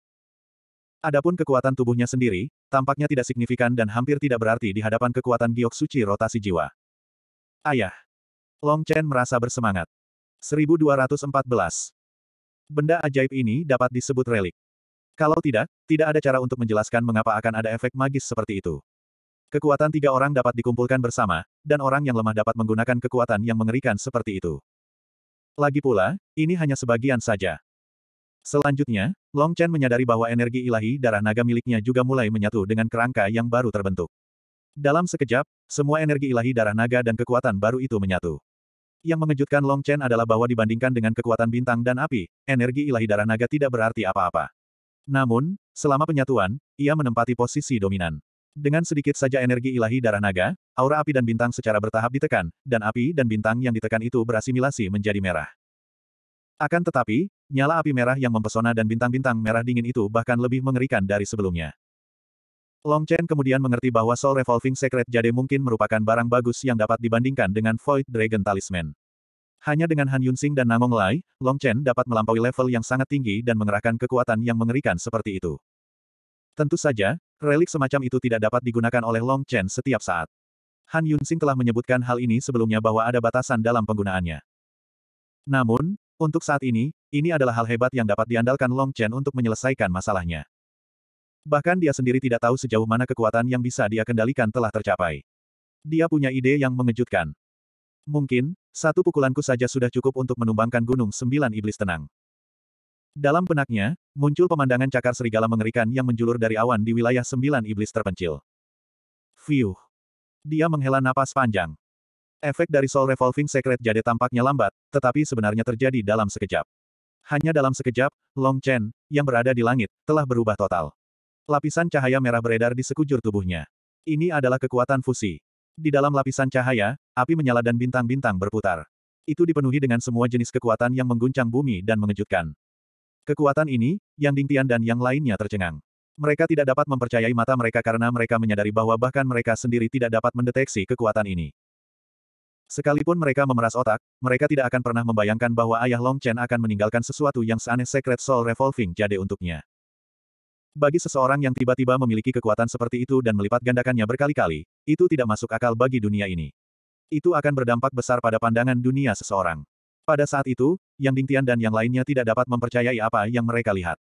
Adapun kekuatan tubuhnya sendiri, tampaknya tidak signifikan dan hampir tidak berarti di hadapan kekuatan giok suci rotasi jiwa. Ayah. Long Chen merasa bersemangat. 1214. Benda ajaib ini dapat disebut relik. Kalau tidak, tidak ada cara untuk menjelaskan mengapa akan ada efek magis seperti itu. Kekuatan tiga orang dapat dikumpulkan bersama, dan orang yang lemah dapat menggunakan kekuatan yang mengerikan seperti itu. Lagi pula, ini hanya sebagian saja. Selanjutnya, Long Chen menyadari bahwa energi ilahi darah naga miliknya juga mulai menyatu dengan kerangka yang baru terbentuk. Dalam sekejap, semua energi ilahi darah naga dan kekuatan baru itu menyatu. Yang mengejutkan Long Chen adalah bahwa dibandingkan dengan kekuatan bintang dan api, energi ilahi darah naga tidak berarti apa-apa. Namun, selama penyatuan, ia menempati posisi dominan. Dengan sedikit saja energi ilahi darah naga, aura api dan bintang secara bertahap ditekan, dan api dan bintang yang ditekan itu berasimilasi menjadi merah. Akan tetapi, Nyala api merah yang mempesona dan bintang-bintang merah dingin itu bahkan lebih mengerikan dari sebelumnya. Long Chen kemudian mengerti bahwa Soul Revolving Secret Jade mungkin merupakan barang bagus yang dapat dibandingkan dengan Void Dragon Talisman. Hanya dengan Han Yunsing dan Namong Lai, Long Chen dapat melampaui level yang sangat tinggi dan mengerahkan kekuatan yang mengerikan seperti itu. Tentu saja, relik semacam itu tidak dapat digunakan oleh Long Chen setiap saat. Han Yunsing telah menyebutkan hal ini sebelumnya bahwa ada batasan dalam penggunaannya. Namun, untuk saat ini, ini adalah hal hebat yang dapat diandalkan Long Chen untuk menyelesaikan masalahnya. Bahkan dia sendiri tidak tahu sejauh mana kekuatan yang bisa dia kendalikan telah tercapai. Dia punya ide yang mengejutkan. Mungkin, satu pukulanku saja sudah cukup untuk menumbangkan gunung sembilan iblis tenang. Dalam penaknya, muncul pemandangan cakar serigala mengerikan yang menjulur dari awan di wilayah sembilan iblis terpencil. Fiuh. Dia menghela napas panjang. Efek dari Soul Revolving Secret Jade tampaknya lambat, tetapi sebenarnya terjadi dalam sekejap. Hanya dalam sekejap, Long Chen, yang berada di langit, telah berubah total. Lapisan cahaya merah beredar di sekujur tubuhnya. Ini adalah kekuatan fusi. Di dalam lapisan cahaya, api menyala dan bintang-bintang berputar. Itu dipenuhi dengan semua jenis kekuatan yang mengguncang bumi dan mengejutkan. Kekuatan ini, yang Dingtian dan yang lainnya tercengang. Mereka tidak dapat mempercayai mata mereka karena mereka menyadari bahwa bahkan mereka sendiri tidak dapat mendeteksi kekuatan ini. Sekalipun mereka memeras otak, mereka tidak akan pernah membayangkan bahwa ayah Long Chen akan meninggalkan sesuatu yang seaneh Secret Soul Revolving Jade untuknya. Bagi seseorang yang tiba-tiba memiliki kekuatan seperti itu dan melipat gandakannya berkali-kali, itu tidak masuk akal bagi dunia ini. Itu akan berdampak besar pada pandangan dunia seseorang. Pada saat itu, Yang Dingtian dan yang lainnya tidak dapat mempercayai apa yang mereka lihat.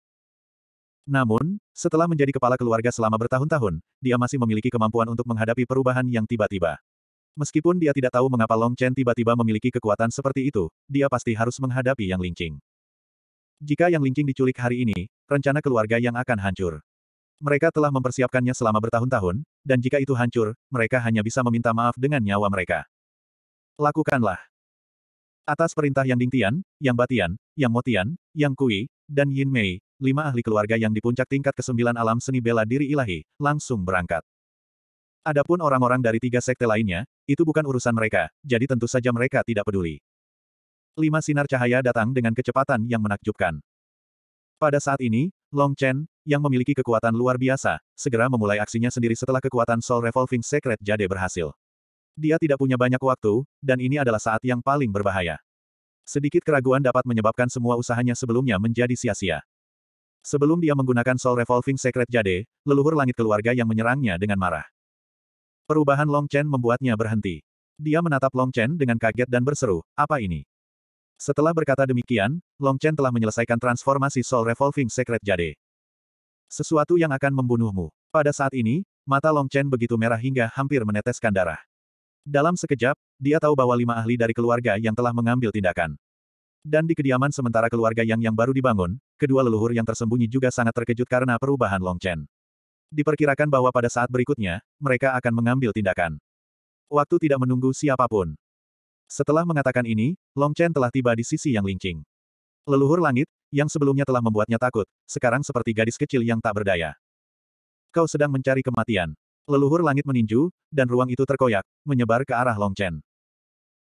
Namun, setelah menjadi kepala keluarga selama bertahun-tahun, dia masih memiliki kemampuan untuk menghadapi perubahan yang tiba-tiba. Meskipun dia tidak tahu mengapa Long Chen tiba-tiba memiliki kekuatan seperti itu, dia pasti harus menghadapi Yang Lingqing. Jika Yang Lingqing diculik hari ini, rencana keluarga yang akan hancur. Mereka telah mempersiapkannya selama bertahun-tahun, dan jika itu hancur, mereka hanya bisa meminta maaf dengan nyawa mereka. Lakukanlah. Atas perintah Yang Dingtian, Yang Batian, Yang Motian, Yang Kui, dan Yin Mei, lima ahli keluarga yang di puncak tingkat kesembilan alam seni bela diri ilahi, langsung berangkat. Adapun orang-orang dari tiga sekte lainnya, itu bukan urusan mereka, jadi tentu saja mereka tidak peduli. Lima sinar cahaya datang dengan kecepatan yang menakjubkan. Pada saat ini, Long Chen, yang memiliki kekuatan luar biasa, segera memulai aksinya sendiri setelah kekuatan Soul Revolving Secret Jade berhasil. Dia tidak punya banyak waktu, dan ini adalah saat yang paling berbahaya. Sedikit keraguan dapat menyebabkan semua usahanya sebelumnya menjadi sia-sia. Sebelum dia menggunakan Soul Revolving Secret Jade, leluhur langit keluarga yang menyerangnya dengan marah. Perubahan Long Chen membuatnya berhenti. Dia menatap Long Chen dengan kaget dan berseru, apa ini? Setelah berkata demikian, Long Chen telah menyelesaikan transformasi Soul Revolving Secret Jade. Sesuatu yang akan membunuhmu. Pada saat ini, mata Long Chen begitu merah hingga hampir meneteskan darah. Dalam sekejap, dia tahu bahwa lima ahli dari keluarga yang telah mengambil tindakan. Dan di kediaman sementara keluarga Yang yang baru dibangun, kedua leluhur yang tersembunyi juga sangat terkejut karena perubahan Long Chen. Diperkirakan bahwa pada saat berikutnya, mereka akan mengambil tindakan. Waktu tidak menunggu siapapun. Setelah mengatakan ini, Long Chen telah tiba di sisi yang lincing. Leluhur langit, yang sebelumnya telah membuatnya takut, sekarang seperti gadis kecil yang tak berdaya. Kau sedang mencari kematian. Leluhur langit meninju, dan ruang itu terkoyak, menyebar ke arah Long Chen.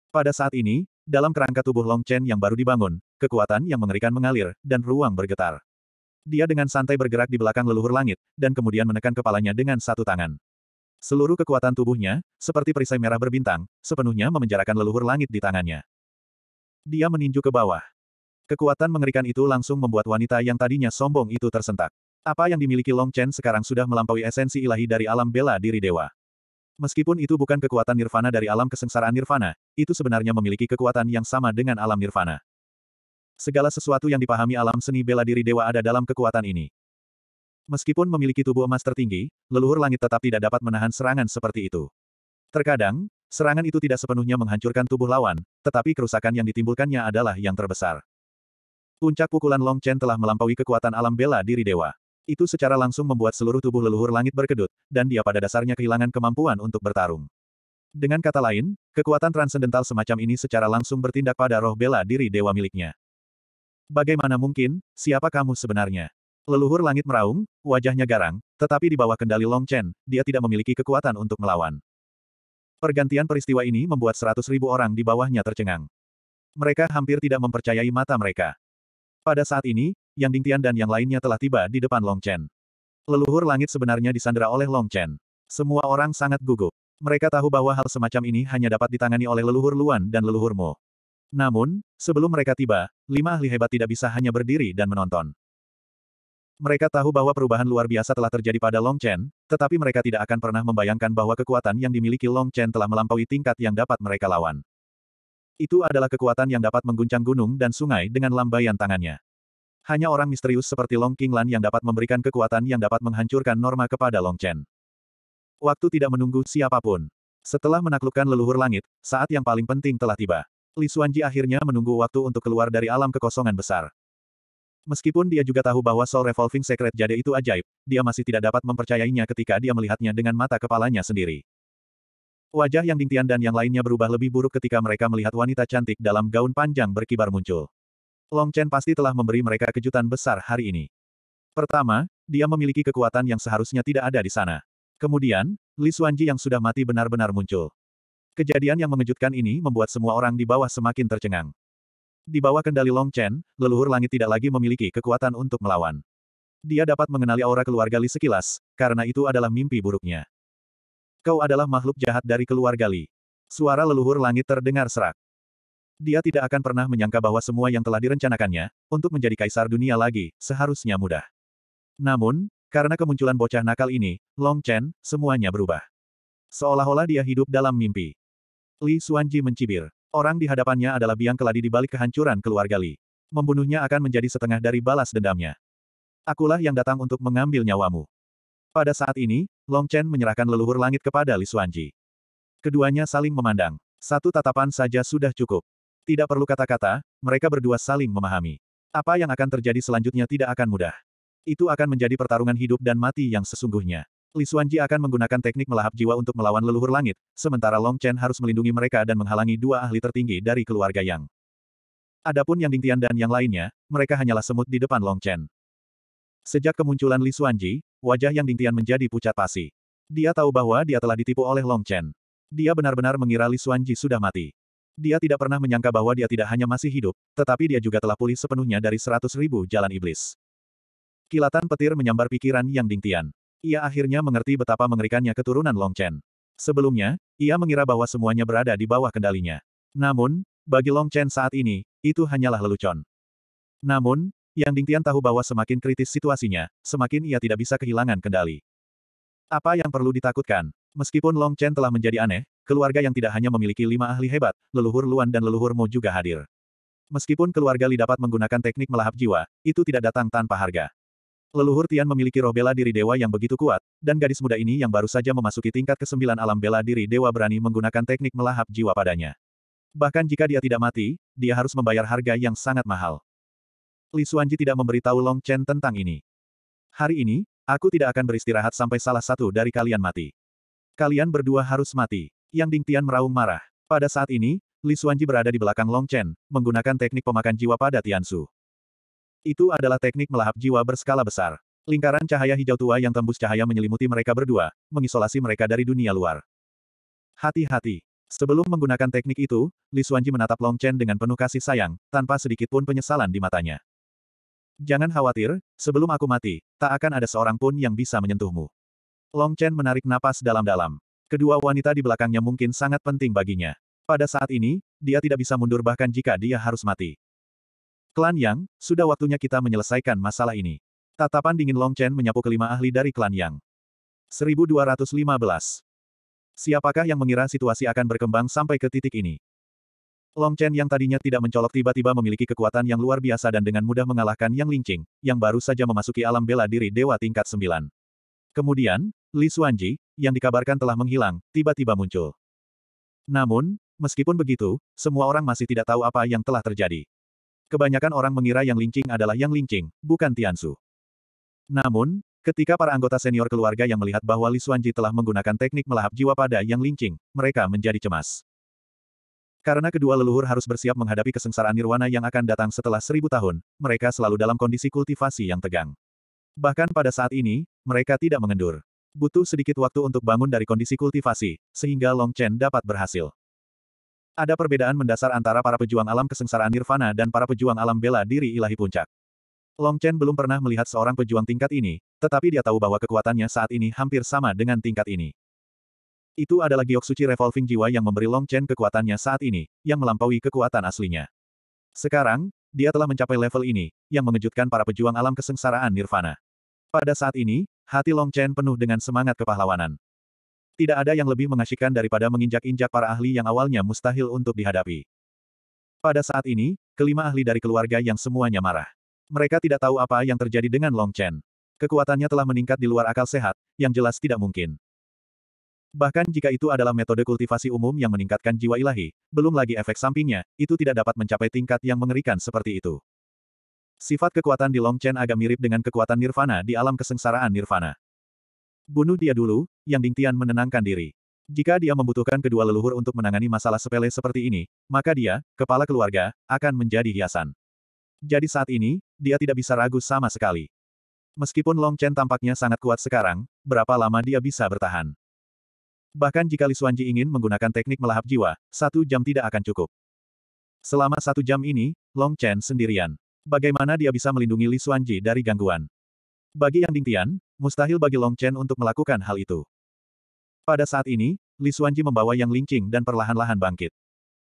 Pada saat ini, dalam kerangka tubuh Long Chen yang baru dibangun, kekuatan yang mengerikan mengalir, dan ruang bergetar. Dia dengan santai bergerak di belakang leluhur langit, dan kemudian menekan kepalanya dengan satu tangan. Seluruh kekuatan tubuhnya, seperti perisai merah berbintang, sepenuhnya memenjarakan leluhur langit di tangannya. Dia meninju ke bawah. Kekuatan mengerikan itu langsung membuat wanita yang tadinya sombong itu tersentak. Apa yang dimiliki Long Chen sekarang sudah melampaui esensi ilahi dari alam bela diri dewa. Meskipun itu bukan kekuatan nirvana dari alam kesengsaraan nirvana, itu sebenarnya memiliki kekuatan yang sama dengan alam nirvana. Segala sesuatu yang dipahami alam seni bela diri dewa ada dalam kekuatan ini. Meskipun memiliki tubuh emas tertinggi, leluhur langit tetap tidak dapat menahan serangan seperti itu. Terkadang, serangan itu tidak sepenuhnya menghancurkan tubuh lawan, tetapi kerusakan yang ditimbulkannya adalah yang terbesar. Puncak pukulan Long Chen telah melampaui kekuatan alam bela diri dewa. Itu secara langsung membuat seluruh tubuh leluhur langit berkedut, dan dia pada dasarnya kehilangan kemampuan untuk bertarung. Dengan kata lain, kekuatan transendental semacam ini secara langsung bertindak pada roh bela diri dewa miliknya. Bagaimana mungkin, siapa kamu sebenarnya? Leluhur langit meraung, wajahnya garang, tetapi di bawah kendali Long Chen, dia tidak memiliki kekuatan untuk melawan. Pergantian peristiwa ini membuat seratus ribu orang di bawahnya tercengang. Mereka hampir tidak mempercayai mata mereka. Pada saat ini, Yang Dingtian dan yang lainnya telah tiba di depan Long Chen. Leluhur langit sebenarnya disandera oleh Long Chen. Semua orang sangat gugup. Mereka tahu bahwa hal semacam ini hanya dapat ditangani oleh leluhur Luan dan leluhur Mo. Namun, sebelum mereka tiba, lima ahli hebat tidak bisa hanya berdiri dan menonton. Mereka tahu bahwa perubahan luar biasa telah terjadi pada Long Chen, tetapi mereka tidak akan pernah membayangkan bahwa kekuatan yang dimiliki Long Chen telah melampaui tingkat yang dapat mereka lawan. Itu adalah kekuatan yang dapat mengguncang gunung dan sungai dengan lambaian tangannya. Hanya orang misterius seperti Long Qinglan yang dapat memberikan kekuatan yang dapat menghancurkan norma kepada Long Chen. Waktu tidak menunggu siapapun. Setelah menaklukkan leluhur langit, saat yang paling penting telah tiba. Li Xuanji akhirnya menunggu waktu untuk keluar dari alam kekosongan besar. Meskipun dia juga tahu bahwa Soul Revolving Secret Jade itu ajaib, dia masih tidak dapat mempercayainya ketika dia melihatnya dengan mata kepalanya sendiri. Wajah Yang Dingtian dan yang lainnya berubah lebih buruk ketika mereka melihat wanita cantik dalam gaun panjang berkibar muncul. Long Chen pasti telah memberi mereka kejutan besar hari ini. Pertama, dia memiliki kekuatan yang seharusnya tidak ada di sana. Kemudian, Li Xuanji yang sudah mati benar-benar muncul. Kejadian yang mengejutkan ini membuat semua orang di bawah semakin tercengang. Di bawah kendali Long Chen, leluhur langit tidak lagi memiliki kekuatan untuk melawan. Dia dapat mengenali aura keluarga Li sekilas, karena itu adalah mimpi buruknya. Kau adalah makhluk jahat dari keluarga Li. Suara leluhur langit terdengar serak. Dia tidak akan pernah menyangka bahwa semua yang telah direncanakannya, untuk menjadi kaisar dunia lagi, seharusnya mudah. Namun, karena kemunculan bocah nakal ini, Long Chen, semuanya berubah. Seolah-olah dia hidup dalam mimpi. Li Xuanji mencibir. Orang di hadapannya adalah biang keladi di balik kehancuran keluarga Li. Membunuhnya akan menjadi setengah dari balas dendamnya. Akulah yang datang untuk mengambil nyawamu. Pada saat ini, Long Chen menyerahkan leluhur langit kepada Li Xuanji. Keduanya saling memandang. Satu tatapan saja sudah cukup. Tidak perlu kata-kata, mereka berdua saling memahami. Apa yang akan terjadi selanjutnya tidak akan mudah. Itu akan menjadi pertarungan hidup dan mati yang sesungguhnya. Li Xuanji akan menggunakan teknik melahap jiwa untuk melawan leluhur langit, sementara Long Chen harus melindungi mereka dan menghalangi dua ahli tertinggi dari keluarga Yang. Adapun Yang Dingtian dan yang lainnya, mereka hanyalah semut di depan Long Chen. Sejak kemunculan Li Xuanji, wajah Yang Dingtian menjadi pucat pasi. Dia tahu bahwa dia telah ditipu oleh Long Chen. Dia benar-benar mengira Li Xuanji sudah mati. Dia tidak pernah menyangka bahwa dia tidak hanya masih hidup, tetapi dia juga telah pulih sepenuhnya dari seratus ribu jalan iblis. Kilatan petir menyambar pikiran Yang Dingtian. Ia akhirnya mengerti betapa mengerikannya keturunan Long Chen. Sebelumnya, ia mengira bahwa semuanya berada di bawah kendalinya. Namun, bagi Long Chen saat ini, itu hanyalah lelucon. Namun, yang Dingtian tahu bahwa semakin kritis situasinya, semakin ia tidak bisa kehilangan kendali. Apa yang perlu ditakutkan? Meskipun Long Chen telah menjadi aneh, keluarga yang tidak hanya memiliki lima ahli hebat, leluhur Luan dan leluhur Mo juga hadir. Meskipun keluarga Li dapat menggunakan teknik melahap jiwa, itu tidak datang tanpa harga. Leluhur Tian memiliki roh bela diri dewa yang begitu kuat, dan gadis muda ini yang baru saja memasuki tingkat ke-9 alam bela diri dewa berani menggunakan teknik melahap jiwa padanya. Bahkan jika dia tidak mati, dia harus membayar harga yang sangat mahal. Li Suanji tidak memberitahu Long Chen tentang ini. Hari ini, aku tidak akan beristirahat sampai salah satu dari kalian mati. Kalian berdua harus mati. Yang Ding Tian meraung marah. Pada saat ini, Li Suanji berada di belakang Long Chen, menggunakan teknik pemakan jiwa pada Tian Su. Itu adalah teknik melahap jiwa berskala besar. Lingkaran cahaya hijau tua yang tembus cahaya menyelimuti mereka berdua, mengisolasi mereka dari dunia luar. Hati-hati. Sebelum menggunakan teknik itu, Li Xuanji menatap Long Chen dengan penuh kasih sayang, tanpa sedikit pun penyesalan di matanya. Jangan khawatir, sebelum aku mati, tak akan ada seorang pun yang bisa menyentuhmu. Long Chen menarik napas dalam-dalam. Kedua wanita di belakangnya mungkin sangat penting baginya. Pada saat ini, dia tidak bisa mundur bahkan jika dia harus mati. Klan Yang, sudah waktunya kita menyelesaikan masalah ini. Tatapan dingin Long Chen menyapu kelima ahli dari klan Yang. 1215. Siapakah yang mengira situasi akan berkembang sampai ke titik ini? Long Chen yang tadinya tidak mencolok tiba-tiba memiliki kekuatan yang luar biasa dan dengan mudah mengalahkan Yang Lingqing, yang baru saja memasuki alam bela diri dewa tingkat 9. Kemudian, Li Xuanji, yang dikabarkan telah menghilang, tiba-tiba muncul. Namun, meskipun begitu, semua orang masih tidak tahu apa yang telah terjadi. Kebanyakan orang mengira yang Lingqing adalah yang Lingqing, bukan Tiansu. Namun, ketika para anggota senior keluarga yang melihat bahwa Li Xuanji telah menggunakan teknik melahap jiwa pada yang Lingqing, mereka menjadi cemas. Karena kedua leluhur harus bersiap menghadapi kesengsaraan nirwana yang akan datang setelah seribu tahun, mereka selalu dalam kondisi kultivasi yang tegang. Bahkan pada saat ini, mereka tidak mengendur. Butuh sedikit waktu untuk bangun dari kondisi kultivasi, sehingga Long Chen dapat berhasil. Ada perbedaan mendasar antara para pejuang alam kesengsaraan nirvana dan para pejuang alam bela diri ilahi puncak. Long Chen belum pernah melihat seorang pejuang tingkat ini, tetapi dia tahu bahwa kekuatannya saat ini hampir sama dengan tingkat ini. Itu adalah giok suci revolving jiwa yang memberi Long Chen kekuatannya saat ini, yang melampaui kekuatan aslinya. Sekarang, dia telah mencapai level ini, yang mengejutkan para pejuang alam kesengsaraan nirvana. Pada saat ini, hati Long Chen penuh dengan semangat kepahlawanan. Tidak ada yang lebih mengasyikan daripada menginjak-injak para ahli yang awalnya mustahil untuk dihadapi. Pada saat ini, kelima ahli dari keluarga yang semuanya marah. Mereka tidak tahu apa yang terjadi dengan Long Chen. Kekuatannya telah meningkat di luar akal sehat, yang jelas tidak mungkin. Bahkan jika itu adalah metode kultivasi umum yang meningkatkan jiwa ilahi, belum lagi efek sampingnya, itu tidak dapat mencapai tingkat yang mengerikan seperti itu. Sifat kekuatan di Long Chen agak mirip dengan kekuatan nirvana di alam kesengsaraan nirvana. Bunuh dia dulu, yang Dingtian menenangkan diri. Jika dia membutuhkan kedua leluhur untuk menangani masalah sepele seperti ini, maka dia, kepala keluarga, akan menjadi hiasan. Jadi saat ini, dia tidak bisa ragu sama sekali. Meskipun Long Chen tampaknya sangat kuat sekarang, berapa lama dia bisa bertahan? Bahkan jika Li Xuanji ingin menggunakan teknik melahap jiwa, satu jam tidak akan cukup. Selama satu jam ini, Long Chen sendirian. Bagaimana dia bisa melindungi Li Xuanji dari gangguan? Bagi Yang Dingtian, mustahil bagi Long Chen untuk melakukan hal itu. Pada saat ini, Li Xuanji membawa Yang Lingqing dan perlahan-lahan bangkit.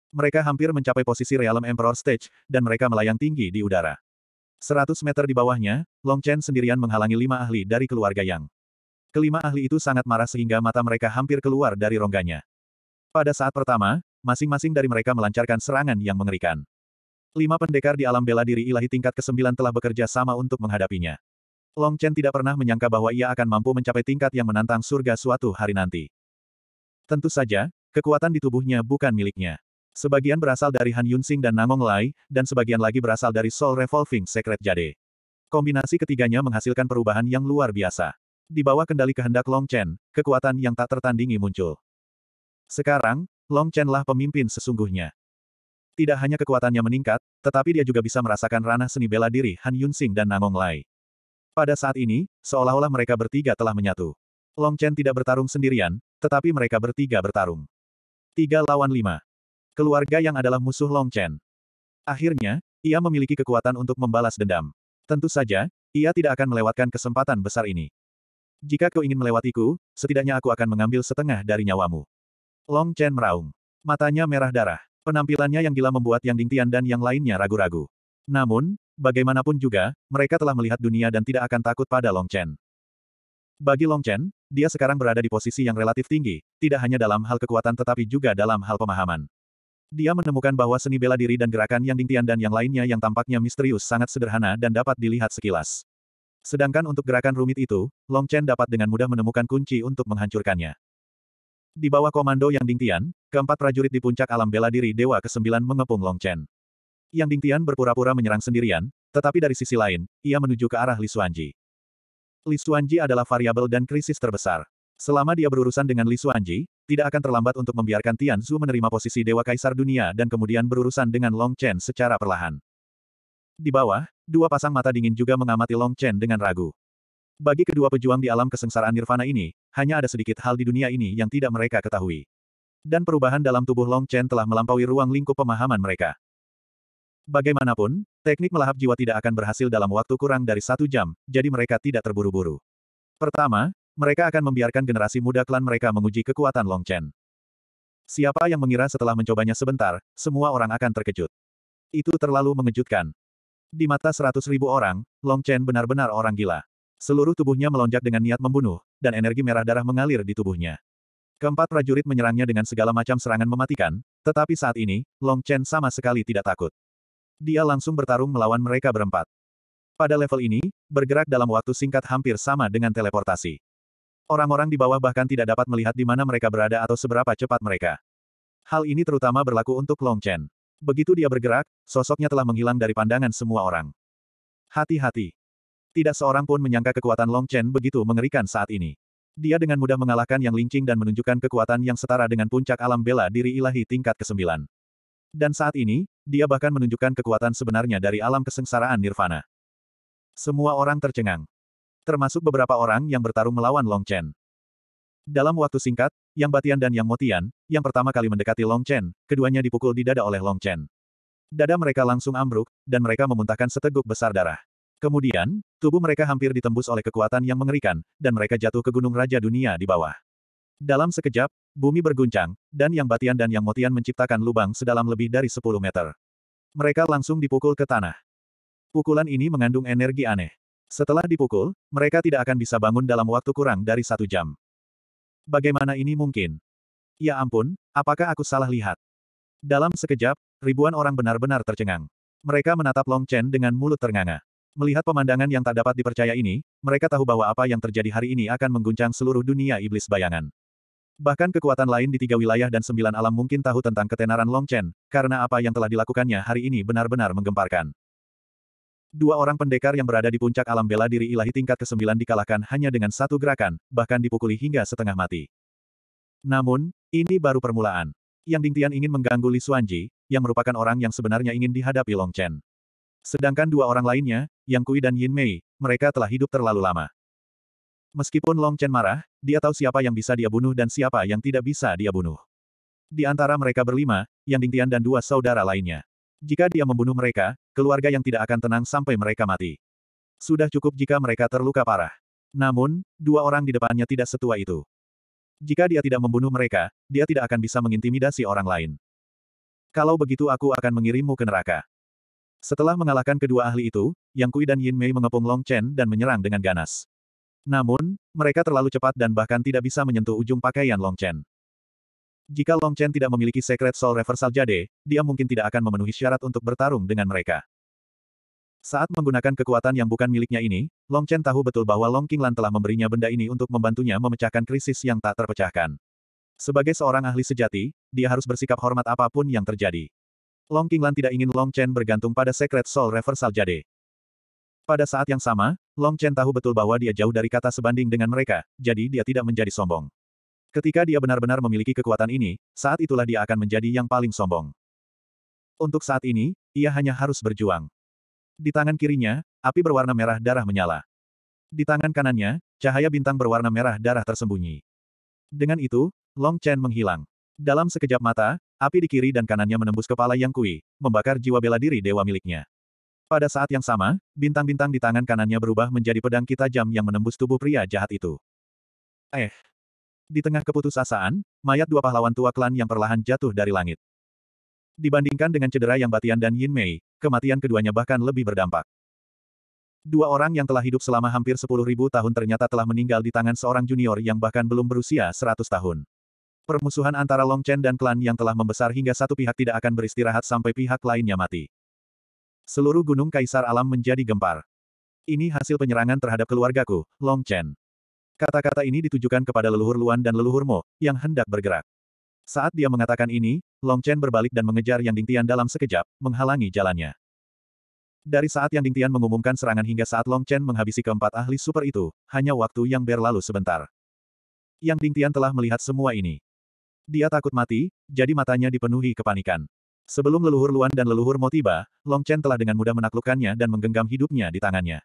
Mereka hampir mencapai posisi Realm Emperor Stage, dan mereka melayang tinggi di udara. Seratus meter di bawahnya, Long Chen sendirian menghalangi lima ahli dari keluarga Yang. Kelima ahli itu sangat marah sehingga mata mereka hampir keluar dari rongganya. Pada saat pertama, masing-masing dari mereka melancarkan serangan yang mengerikan. Lima pendekar di alam bela diri ilahi tingkat ke-9 telah bekerja sama untuk menghadapinya. Long Chen tidak pernah menyangka bahwa ia akan mampu mencapai tingkat yang menantang surga suatu hari nanti. Tentu saja, kekuatan di tubuhnya bukan miliknya. Sebagian berasal dari Han Yunsing dan Namong Lai, dan sebagian lagi berasal dari Soul Revolving Secret Jade. Kombinasi ketiganya menghasilkan perubahan yang luar biasa. Di bawah kendali kehendak Long Chen, kekuatan yang tak tertandingi muncul. Sekarang, Long Chen lah pemimpin sesungguhnya. Tidak hanya kekuatannya meningkat, tetapi dia juga bisa merasakan ranah seni bela diri Han Yunsing dan Namong Lai. Pada saat ini, seolah-olah mereka bertiga telah menyatu. Long Chen tidak bertarung sendirian, tetapi mereka bertiga bertarung. Tiga lawan lima. Keluarga yang adalah musuh Long Chen. Akhirnya, ia memiliki kekuatan untuk membalas dendam. Tentu saja, ia tidak akan melewatkan kesempatan besar ini. Jika kau ingin melewatiku, setidaknya aku akan mengambil setengah dari nyawamu. Long Chen meraung. Matanya merah darah. Penampilannya yang gila membuat Yang Dingtian dan yang lainnya ragu-ragu. Namun, Bagaimanapun juga, mereka telah melihat dunia dan tidak akan takut pada Long Chen. Bagi Long Chen, dia sekarang berada di posisi yang relatif tinggi, tidak hanya dalam hal kekuatan tetapi juga dalam hal pemahaman. Dia menemukan bahwa seni bela diri dan gerakan yang Dingtian dan yang lainnya yang tampaknya misterius sangat sederhana dan dapat dilihat sekilas. Sedangkan untuk gerakan rumit itu, Long Chen dapat dengan mudah menemukan kunci untuk menghancurkannya. Di bawah komando yang Dingtian, keempat prajurit di puncak alam bela diri Dewa ke-9 mengepung Long Chen. Yang Dingtian berpura-pura menyerang sendirian, tetapi dari sisi lain, ia menuju ke arah Li Xuanji. Li Xuanji adalah variabel dan krisis terbesar. Selama dia berurusan dengan Li Xuanji, tidak akan terlambat untuk membiarkan Tian Zhu menerima posisi Dewa Kaisar Dunia dan kemudian berurusan dengan Long Chen secara perlahan. Di bawah, dua pasang mata dingin juga mengamati Long Chen dengan ragu. Bagi kedua pejuang di alam kesengsaraan nirvana ini, hanya ada sedikit hal di dunia ini yang tidak mereka ketahui. Dan perubahan dalam tubuh Long Chen telah melampaui ruang lingkup pemahaman mereka. Bagaimanapun, teknik melahap jiwa tidak akan berhasil dalam waktu kurang dari satu jam, jadi mereka tidak terburu-buru. Pertama, mereka akan membiarkan generasi muda klan mereka menguji kekuatan Long Chen. Siapa yang mengira setelah mencobanya sebentar, semua orang akan terkejut. Itu terlalu mengejutkan. Di mata seratus ribu orang, Long Chen benar-benar orang gila. Seluruh tubuhnya melonjak dengan niat membunuh, dan energi merah darah mengalir di tubuhnya. Keempat prajurit menyerangnya dengan segala macam serangan mematikan, tetapi saat ini, Long Chen sama sekali tidak takut. Dia langsung bertarung melawan mereka berempat. Pada level ini, bergerak dalam waktu singkat hampir sama dengan teleportasi. Orang-orang di bawah bahkan tidak dapat melihat di mana mereka berada atau seberapa cepat mereka. Hal ini terutama berlaku untuk Long Chen. Begitu dia bergerak, sosoknya telah menghilang dari pandangan semua orang. Hati-hati. Tidak seorang pun menyangka kekuatan Long Chen begitu mengerikan saat ini. Dia dengan mudah mengalahkan Yang Linqing dan menunjukkan kekuatan yang setara dengan puncak alam bela diri ilahi tingkat ke-9. Dan saat ini, dia bahkan menunjukkan kekuatan sebenarnya dari alam kesengsaraan Nirvana. Semua orang tercengang. Termasuk beberapa orang yang bertarung melawan Long Chen. Dalam waktu singkat, Yang Batian dan Yang Motian, yang pertama kali mendekati Long Chen, keduanya dipukul di dada oleh Long Chen. Dada mereka langsung ambruk, dan mereka memuntahkan seteguk besar darah. Kemudian, tubuh mereka hampir ditembus oleh kekuatan yang mengerikan, dan mereka jatuh ke Gunung Raja Dunia di bawah. Dalam sekejap, Bumi berguncang, dan Yang Batian dan Yang Motian menciptakan lubang sedalam lebih dari 10 meter. Mereka langsung dipukul ke tanah. Pukulan ini mengandung energi aneh. Setelah dipukul, mereka tidak akan bisa bangun dalam waktu kurang dari satu jam. Bagaimana ini mungkin? Ya ampun, apakah aku salah lihat? Dalam sekejap, ribuan orang benar-benar tercengang. Mereka menatap Long Chen dengan mulut ternganga. Melihat pemandangan yang tak dapat dipercaya ini, mereka tahu bahwa apa yang terjadi hari ini akan mengguncang seluruh dunia iblis bayangan. Bahkan kekuatan lain di tiga wilayah dan sembilan alam mungkin tahu tentang ketenaran Long Chen, karena apa yang telah dilakukannya hari ini benar-benar menggemparkan. Dua orang pendekar yang berada di puncak alam bela diri ilahi tingkat ke-9 dikalahkan hanya dengan satu gerakan, bahkan dipukuli hingga setengah mati. Namun, ini baru permulaan. Yang Ding Tian ingin mengganggu Li Xuanji, yang merupakan orang yang sebenarnya ingin dihadapi Long Chen. Sedangkan dua orang lainnya, Yang Kui dan Yin Mei, mereka telah hidup terlalu lama. Meskipun Long Chen marah, dia tahu siapa yang bisa dia bunuh dan siapa yang tidak bisa dia bunuh. Di antara mereka berlima, Yang Dingtian dan dua saudara lainnya. Jika dia membunuh mereka, keluarga yang tidak akan tenang sampai mereka mati. Sudah cukup jika mereka terluka parah. Namun, dua orang di depannya tidak setua itu. Jika dia tidak membunuh mereka, dia tidak akan bisa mengintimidasi orang lain. Kalau begitu aku akan mengirimmu ke neraka. Setelah mengalahkan kedua ahli itu, Yang Kui dan Yin Mei mengepung Long Chen dan menyerang dengan ganas. Namun, mereka terlalu cepat dan bahkan tidak bisa menyentuh ujung pakaian Long Chen. Jika Long Chen tidak memiliki Secret Soul Reversal Jade, dia mungkin tidak akan memenuhi syarat untuk bertarung dengan mereka. Saat menggunakan kekuatan yang bukan miliknya ini, Long Chen tahu betul bahwa Long Qinglan telah memberinya benda ini untuk membantunya memecahkan krisis yang tak terpecahkan. Sebagai seorang ahli sejati, dia harus bersikap hormat apapun yang terjadi. Long Qinglan tidak ingin Long Chen bergantung pada Secret Soul Reversal Jade. Pada saat yang sama, Long Chen tahu betul bahwa dia jauh dari kata sebanding dengan mereka, jadi dia tidak menjadi sombong. Ketika dia benar-benar memiliki kekuatan ini, saat itulah dia akan menjadi yang paling sombong. Untuk saat ini, ia hanya harus berjuang. Di tangan kirinya, api berwarna merah darah menyala. Di tangan kanannya, cahaya bintang berwarna merah darah tersembunyi. Dengan itu, Long Chen menghilang. Dalam sekejap mata, api di kiri dan kanannya menembus kepala Yang Kui, membakar jiwa bela diri dewa miliknya. Pada saat yang sama, bintang-bintang di tangan kanannya berubah menjadi pedang kita jam yang menembus tubuh pria jahat itu. Eh. Di tengah keputusasaan, mayat dua pahlawan tua klan yang perlahan jatuh dari langit. Dibandingkan dengan cedera yang Batian dan Yin Mei, kematian keduanya bahkan lebih berdampak. Dua orang yang telah hidup selama hampir sepuluh ribu tahun ternyata telah meninggal di tangan seorang junior yang bahkan belum berusia seratus tahun. Permusuhan antara Long Chen dan klan yang telah membesar hingga satu pihak tidak akan beristirahat sampai pihak lainnya mati. Seluruh gunung kaisar alam menjadi gempar. Ini hasil penyerangan terhadap keluargaku, Long Chen. Kata-kata ini ditujukan kepada leluhur Luan dan leluhur Mo, yang hendak bergerak. Saat dia mengatakan ini, Long Chen berbalik dan mengejar Yang Ding Tian dalam sekejap, menghalangi jalannya. Dari saat Yang Ding Tian mengumumkan serangan hingga saat Long Chen menghabisi keempat ahli super itu, hanya waktu yang berlalu sebentar. Yang Ding Tian telah melihat semua ini. Dia takut mati, jadi matanya dipenuhi kepanikan. Sebelum leluhur Luan dan leluhur Mo tiba, Long Chen telah dengan mudah menaklukkannya dan menggenggam hidupnya di tangannya.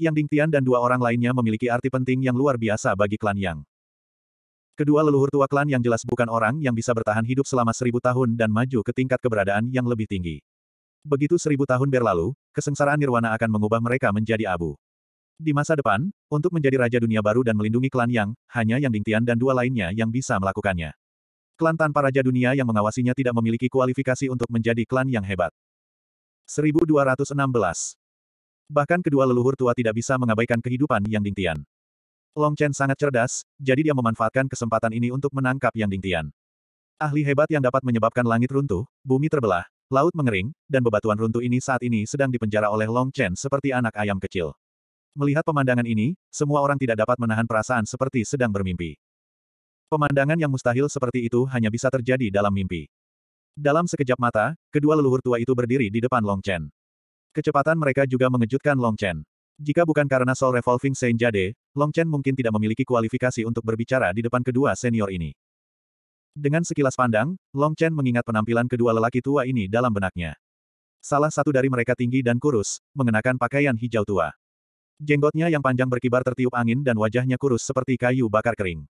Yang Ding Tian dan dua orang lainnya memiliki arti penting yang luar biasa bagi klan Yang. Kedua leluhur tua klan yang jelas bukan orang yang bisa bertahan hidup selama seribu tahun dan maju ke tingkat keberadaan yang lebih tinggi. Begitu seribu tahun berlalu, kesengsaraan nirwana akan mengubah mereka menjadi abu. Di masa depan, untuk menjadi raja dunia baru dan melindungi klan Yang, hanya Yang Ding Tian dan dua lainnya yang bisa melakukannya. Klan tanpa Raja Dunia yang mengawasinya tidak memiliki kualifikasi untuk menjadi klan yang hebat. 1216. Bahkan kedua leluhur tua tidak bisa mengabaikan kehidupan Yang Dingtian. Long Chen sangat cerdas, jadi dia memanfaatkan kesempatan ini untuk menangkap Yang Dingtian. Ahli hebat yang dapat menyebabkan langit runtuh, bumi terbelah, laut mengering, dan bebatuan runtuh ini saat ini sedang dipenjara oleh Long Chen seperti anak ayam kecil. Melihat pemandangan ini, semua orang tidak dapat menahan perasaan seperti sedang bermimpi. Pemandangan yang mustahil seperti itu hanya bisa terjadi dalam mimpi. Dalam sekejap mata, kedua leluhur tua itu berdiri di depan Long Chen. Kecepatan mereka juga mengejutkan Long Chen. Jika bukan karena Soul Revolving Jade, Long Chen mungkin tidak memiliki kualifikasi untuk berbicara di depan kedua senior ini. Dengan sekilas pandang, Long Chen mengingat penampilan kedua lelaki tua ini dalam benaknya. Salah satu dari mereka tinggi dan kurus, mengenakan pakaian hijau tua. Jenggotnya yang panjang berkibar tertiup angin dan wajahnya kurus seperti kayu bakar kering.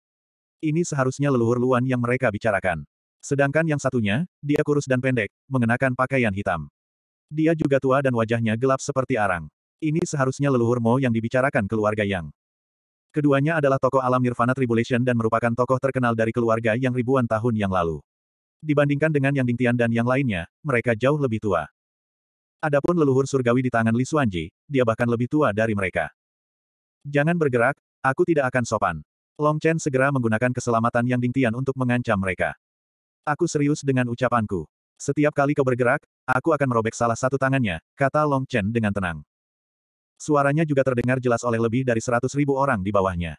Ini seharusnya leluhur Luan yang mereka bicarakan. Sedangkan yang satunya, dia kurus dan pendek, mengenakan pakaian hitam. Dia juga tua dan wajahnya gelap seperti arang. Ini seharusnya leluhur Mo yang dibicarakan keluarga Yang. Keduanya adalah tokoh alam Nirvana Tribulation dan merupakan tokoh terkenal dari keluarga yang ribuan tahun yang lalu. Dibandingkan dengan Yang Dingtian dan yang lainnya, mereka jauh lebih tua. Adapun leluhur surgawi di tangan Li Xuanji, dia bahkan lebih tua dari mereka. Jangan bergerak, aku tidak akan sopan. Long Chen segera menggunakan keselamatan yang dingtian untuk mengancam mereka. Aku serius dengan ucapanku. Setiap kali kau bergerak, aku akan merobek salah satu tangannya, kata Long Chen dengan tenang. Suaranya juga terdengar jelas oleh lebih dari seratus ribu orang di bawahnya.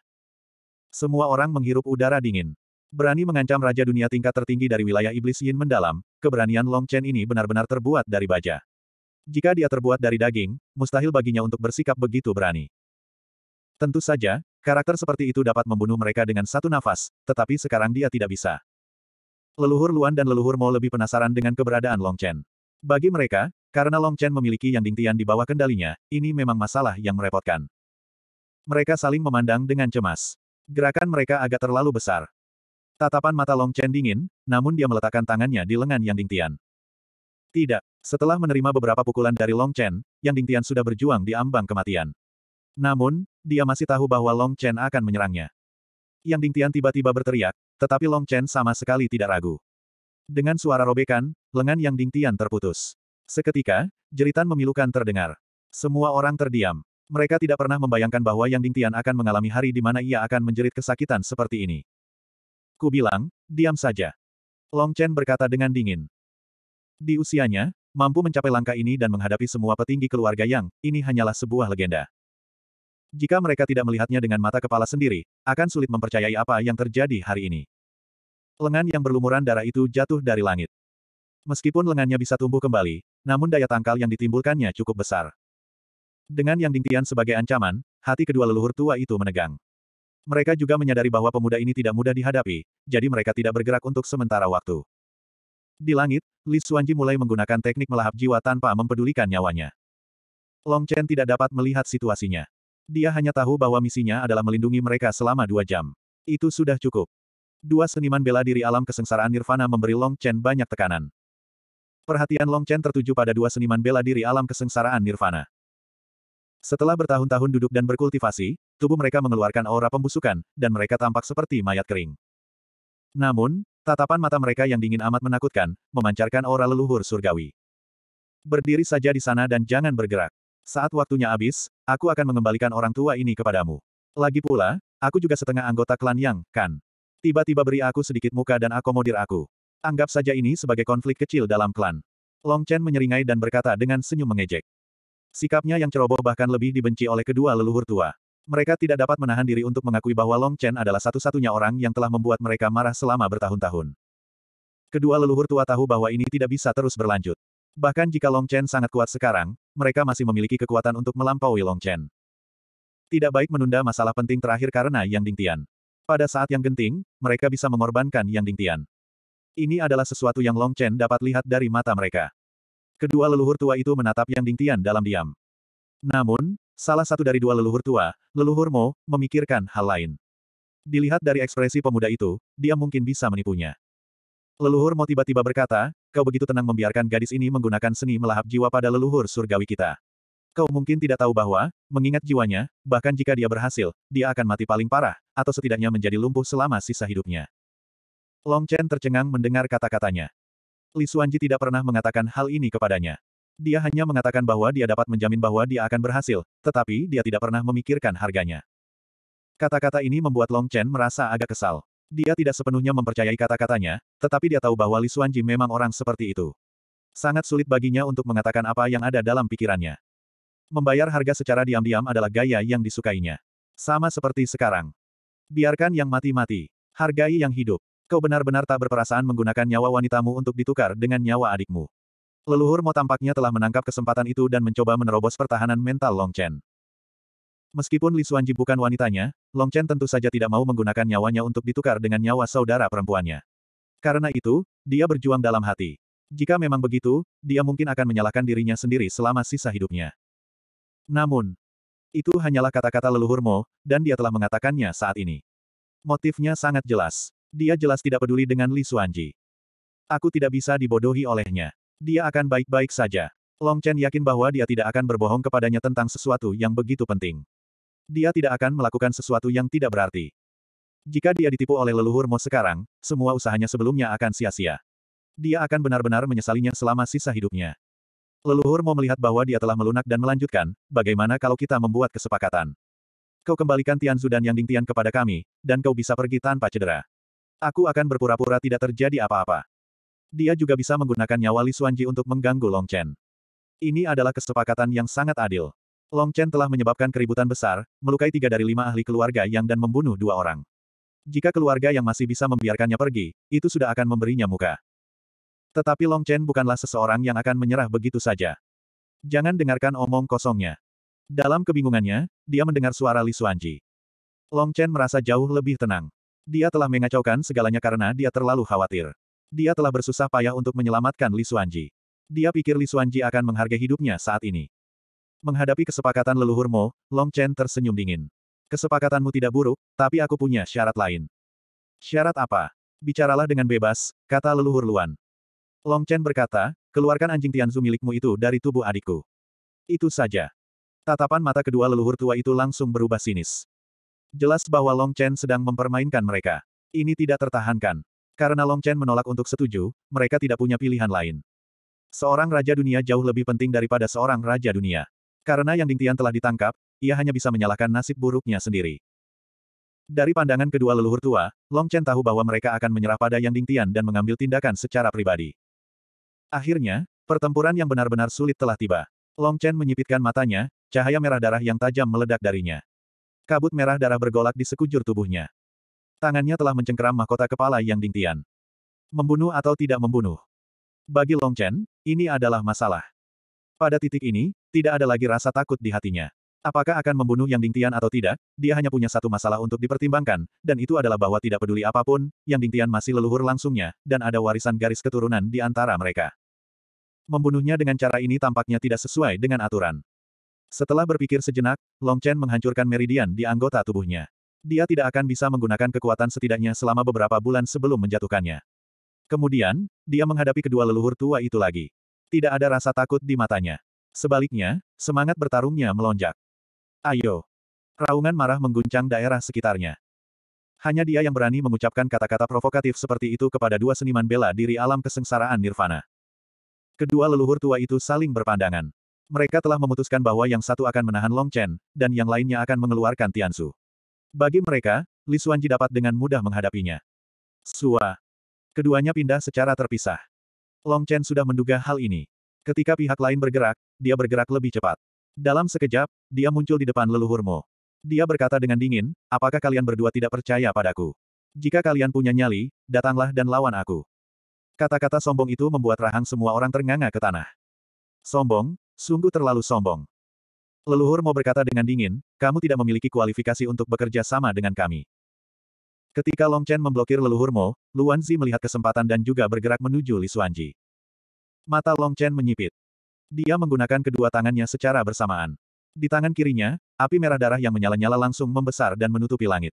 Semua orang menghirup udara dingin. Berani mengancam Raja Dunia tingkat tertinggi dari wilayah Iblis Yin mendalam, keberanian Long Chen ini benar-benar terbuat dari baja. Jika dia terbuat dari daging, mustahil baginya untuk bersikap begitu berani. Tentu saja, Karakter seperti itu dapat membunuh mereka dengan satu nafas, tetapi sekarang dia tidak bisa. Leluhur Luan dan leluhur Mo lebih penasaran dengan keberadaan Long Chen. Bagi mereka, karena Long Chen memiliki Yang Dingtian di bawah kendalinya, ini memang masalah yang merepotkan. Mereka saling memandang dengan cemas. Gerakan mereka agak terlalu besar. Tatapan mata Long Chen dingin, namun dia meletakkan tangannya di lengan Yang Dingtian. Tidak. Setelah menerima beberapa pukulan dari Long Chen, Yang Dingtian sudah berjuang di ambang kematian. Namun, dia masih tahu bahwa Long Chen akan menyerangnya. Yang Dingtian tiba-tiba berteriak, tetapi Long Chen sama sekali tidak ragu. Dengan suara robekan, lengan Yang Dingtian terputus. Seketika, jeritan memilukan terdengar. Semua orang terdiam. Mereka tidak pernah membayangkan bahwa Yang Dingtian akan mengalami hari di mana ia akan menjerit kesakitan seperti ini. Ku bilang, diam saja. Long Chen berkata dengan dingin. Di usianya, mampu mencapai langkah ini dan menghadapi semua petinggi keluarga Yang, ini hanyalah sebuah legenda. Jika mereka tidak melihatnya dengan mata kepala sendiri, akan sulit mempercayai apa yang terjadi hari ini. Lengan yang berlumuran darah itu jatuh dari langit. Meskipun lengannya bisa tumbuh kembali, namun daya tangkal yang ditimbulkannya cukup besar. Dengan yang Dingtian sebagai ancaman, hati kedua leluhur tua itu menegang. Mereka juga menyadari bahwa pemuda ini tidak mudah dihadapi, jadi mereka tidak bergerak untuk sementara waktu. Di langit, Li Xuanji mulai menggunakan teknik melahap jiwa tanpa mempedulikan nyawanya. Long Chen tidak dapat melihat situasinya. Dia hanya tahu bahwa misinya adalah melindungi mereka selama dua jam. Itu sudah cukup. Dua seniman bela diri alam kesengsaraan Nirvana memberi Long Chen banyak tekanan. Perhatian Long Chen tertuju pada dua seniman bela diri alam kesengsaraan Nirvana. Setelah bertahun-tahun duduk dan berkultivasi, tubuh mereka mengeluarkan aura pembusukan, dan mereka tampak seperti mayat kering. Namun, tatapan mata mereka yang dingin amat menakutkan, memancarkan aura leluhur surgawi. Berdiri saja di sana dan jangan bergerak. Saat waktunya habis, aku akan mengembalikan orang tua ini kepadamu. Lagi pula, aku juga setengah anggota klan yang, kan? Tiba-tiba beri aku sedikit muka dan akomodir aku. Anggap saja ini sebagai konflik kecil dalam klan. Long Chen menyeringai dan berkata dengan senyum mengejek. Sikapnya yang ceroboh bahkan lebih dibenci oleh kedua leluhur tua. Mereka tidak dapat menahan diri untuk mengakui bahwa Long Chen adalah satu-satunya orang yang telah membuat mereka marah selama bertahun-tahun. Kedua leluhur tua tahu bahwa ini tidak bisa terus berlanjut. Bahkan jika Long Chen sangat kuat sekarang, mereka masih memiliki kekuatan untuk melampaui Long Chen. Tidak baik menunda masalah penting terakhir karena Yang Ding Tian. Pada saat yang genting, mereka bisa mengorbankan Yang Ding Tian. Ini adalah sesuatu yang Long Chen dapat lihat dari mata mereka. Kedua leluhur tua itu menatap Yang Ding Tian dalam diam. Namun, salah satu dari dua leluhur tua, leluhur Mo, memikirkan hal lain. Dilihat dari ekspresi pemuda itu, dia mungkin bisa menipunya. Leluhur mau tiba-tiba berkata, kau begitu tenang membiarkan gadis ini menggunakan seni melahap jiwa pada leluhur surgawi kita. Kau mungkin tidak tahu bahwa, mengingat jiwanya, bahkan jika dia berhasil, dia akan mati paling parah, atau setidaknya menjadi lumpuh selama sisa hidupnya. Long Chen tercengang mendengar kata-katanya. Li Xuanji tidak pernah mengatakan hal ini kepadanya. Dia hanya mengatakan bahwa dia dapat menjamin bahwa dia akan berhasil, tetapi dia tidak pernah memikirkan harganya. Kata-kata ini membuat Long Chen merasa agak kesal. Dia tidak sepenuhnya mempercayai kata-katanya, tetapi dia tahu bahwa Li Xuanji memang orang seperti itu. Sangat sulit baginya untuk mengatakan apa yang ada dalam pikirannya. Membayar harga secara diam-diam adalah gaya yang disukainya. Sama seperti sekarang. Biarkan yang mati-mati. Hargai yang hidup. Kau benar-benar tak berperasaan menggunakan nyawa wanitamu untuk ditukar dengan nyawa adikmu. Leluhur Mo tampaknya telah menangkap kesempatan itu dan mencoba menerobos pertahanan mental Long Chen. Meskipun Li Xuanji bukan wanitanya, Long Chen tentu saja tidak mau menggunakan nyawanya untuk ditukar dengan nyawa saudara perempuannya. Karena itu, dia berjuang dalam hati. Jika memang begitu, dia mungkin akan menyalahkan dirinya sendiri selama sisa hidupnya. Namun, itu hanyalah kata-kata leluhurmu, dan dia telah mengatakannya saat ini. Motifnya sangat jelas. Dia jelas tidak peduli dengan Li Xuanji. Aku tidak bisa dibodohi olehnya. Dia akan baik-baik saja. Long Chen yakin bahwa dia tidak akan berbohong kepadanya tentang sesuatu yang begitu penting dia tidak akan melakukan sesuatu yang tidak berarti. Jika dia ditipu oleh leluhur Mo sekarang, semua usahanya sebelumnya akan sia-sia. Dia akan benar-benar menyesalinya selama sisa hidupnya. Leluhur Mo melihat bahwa dia telah melunak dan melanjutkan, bagaimana kalau kita membuat kesepakatan? Kau kembalikan Tianzu dan Yang Ding Tian kepada kami, dan kau bisa pergi tanpa cedera. Aku akan berpura-pura tidak terjadi apa-apa. Dia juga bisa menggunakan nyawa Li Xuanji untuk mengganggu Long Chen. Ini adalah kesepakatan yang sangat adil. Long Chen telah menyebabkan keributan besar, melukai tiga dari lima ahli keluarga Yang dan membunuh dua orang. Jika keluarga yang masih bisa membiarkannya pergi, itu sudah akan memberinya muka. Tetapi Long Chen bukanlah seseorang yang akan menyerah begitu saja. Jangan dengarkan omong kosongnya. Dalam kebingungannya, dia mendengar suara Li Suanji. Long Chen merasa jauh lebih tenang. Dia telah mengacaukan segalanya karena dia terlalu khawatir. Dia telah bersusah payah untuk menyelamatkan Li Suanji. Dia pikir Li Suanji akan menghargai hidupnya saat ini. Menghadapi kesepakatan leluhurmu, Long Chen tersenyum dingin. Kesepakatanmu tidak buruk, tapi aku punya syarat lain. Syarat apa? Bicaralah dengan bebas, kata leluhur Luan. Long Chen berkata, keluarkan anjing Tianzu milikmu itu dari tubuh adikku. Itu saja. Tatapan mata kedua leluhur tua itu langsung berubah sinis. Jelas bahwa Long Chen sedang mempermainkan mereka. Ini tidak tertahankan. Karena Long Chen menolak untuk setuju, mereka tidak punya pilihan lain. Seorang raja dunia jauh lebih penting daripada seorang raja dunia. Karena Yang Dingtian telah ditangkap, ia hanya bisa menyalahkan nasib buruknya sendiri. Dari pandangan kedua leluhur tua, Long Chen tahu bahwa mereka akan menyerah pada Yang Dingtian dan mengambil tindakan secara pribadi. Akhirnya, pertempuran yang benar-benar sulit telah tiba. Long Chen menyipitkan matanya, cahaya merah darah yang tajam meledak darinya. Kabut merah darah bergolak di sekujur tubuhnya. Tangannya telah mencengkeram mahkota kepala Yang Dingtian. Membunuh atau tidak membunuh? Bagi Long Chen, ini adalah masalah. Pada titik ini, tidak ada lagi rasa takut di hatinya. Apakah akan membunuh Yang Dingtian atau tidak, dia hanya punya satu masalah untuk dipertimbangkan, dan itu adalah bahwa tidak peduli apapun, Yang Dingtian masih leluhur langsungnya, dan ada warisan garis keturunan di antara mereka. Membunuhnya dengan cara ini tampaknya tidak sesuai dengan aturan. Setelah berpikir sejenak, Long Chen menghancurkan meridian di anggota tubuhnya. Dia tidak akan bisa menggunakan kekuatan setidaknya selama beberapa bulan sebelum menjatuhkannya. Kemudian, dia menghadapi kedua leluhur tua itu lagi. Tidak ada rasa takut di matanya. Sebaliknya, semangat bertarungnya melonjak. Ayo! Raungan marah mengguncang daerah sekitarnya. Hanya dia yang berani mengucapkan kata-kata provokatif seperti itu kepada dua seniman bela diri alam kesengsaraan nirvana. Kedua leluhur tua itu saling berpandangan. Mereka telah memutuskan bahwa yang satu akan menahan Long Chen, dan yang lainnya akan mengeluarkan Tiansu. Bagi mereka, Li Suanji dapat dengan mudah menghadapinya. Sua. Keduanya pindah secara terpisah. Long Chen sudah menduga hal ini. Ketika pihak lain bergerak, dia bergerak lebih cepat. Dalam sekejap, dia muncul di depan leluhurmu. Dia berkata dengan dingin, apakah kalian berdua tidak percaya padaku? Jika kalian punya nyali, datanglah dan lawan aku. Kata-kata sombong itu membuat rahang semua orang ternganga ke tanah. Sombong, sungguh terlalu sombong. Leluhur mau berkata dengan dingin, kamu tidak memiliki kualifikasi untuk bekerja sama dengan kami. Ketika Long Chen memblokir leluhur Mo, Luan Zi melihat kesempatan dan juga bergerak menuju Li Xuanji. Mata Long Chen menyipit. Dia menggunakan kedua tangannya secara bersamaan. Di tangan kirinya, api merah darah yang menyala-nyala langsung membesar dan menutupi langit.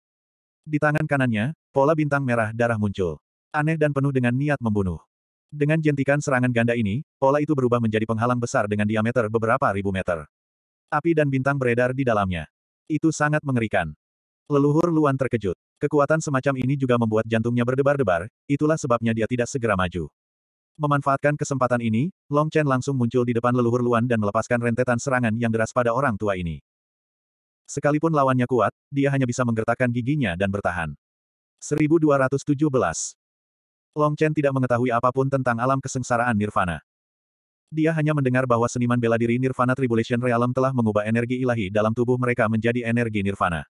Di tangan kanannya, pola bintang merah darah muncul. Aneh dan penuh dengan niat membunuh. Dengan jentikan serangan ganda ini, pola itu berubah menjadi penghalang besar dengan diameter beberapa ribu meter. Api dan bintang beredar di dalamnya. Itu sangat mengerikan. Leluhur Luan terkejut. Kekuatan semacam ini juga membuat jantungnya berdebar-debar, itulah sebabnya dia tidak segera maju. Memanfaatkan kesempatan ini, Long Chen langsung muncul di depan leluhur Luan dan melepaskan rentetan serangan yang deras pada orang tua ini. Sekalipun lawannya kuat, dia hanya bisa menggertakkan giginya dan bertahan. 1217 Long Chen tidak mengetahui apapun tentang alam kesengsaraan Nirvana. Dia hanya mendengar bahwa seniman bela diri Nirvana Tribulation Realm telah mengubah energi ilahi dalam tubuh mereka menjadi energi Nirvana.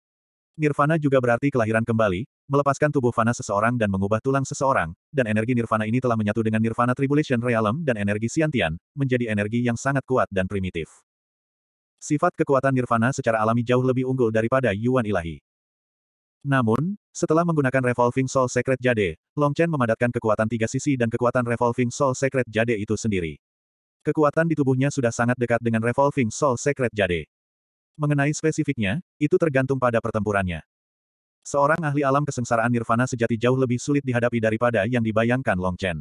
Nirvana juga berarti kelahiran kembali, melepaskan tubuh fana seseorang dan mengubah tulang seseorang, dan energi nirvana ini telah menyatu dengan nirvana tribulation realm dan energi siantian, menjadi energi yang sangat kuat dan primitif. Sifat kekuatan nirvana secara alami jauh lebih unggul daripada Yuan Ilahi. Namun, setelah menggunakan Revolving Soul Secret Jade, Long Chen memadatkan kekuatan tiga sisi dan kekuatan Revolving Soul Secret Jade itu sendiri. Kekuatan di tubuhnya sudah sangat dekat dengan Revolving Soul Secret Jade. Mengenai spesifiknya, itu tergantung pada pertempurannya. Seorang ahli alam kesengsaraan nirvana sejati jauh lebih sulit dihadapi daripada yang dibayangkan Long Chen.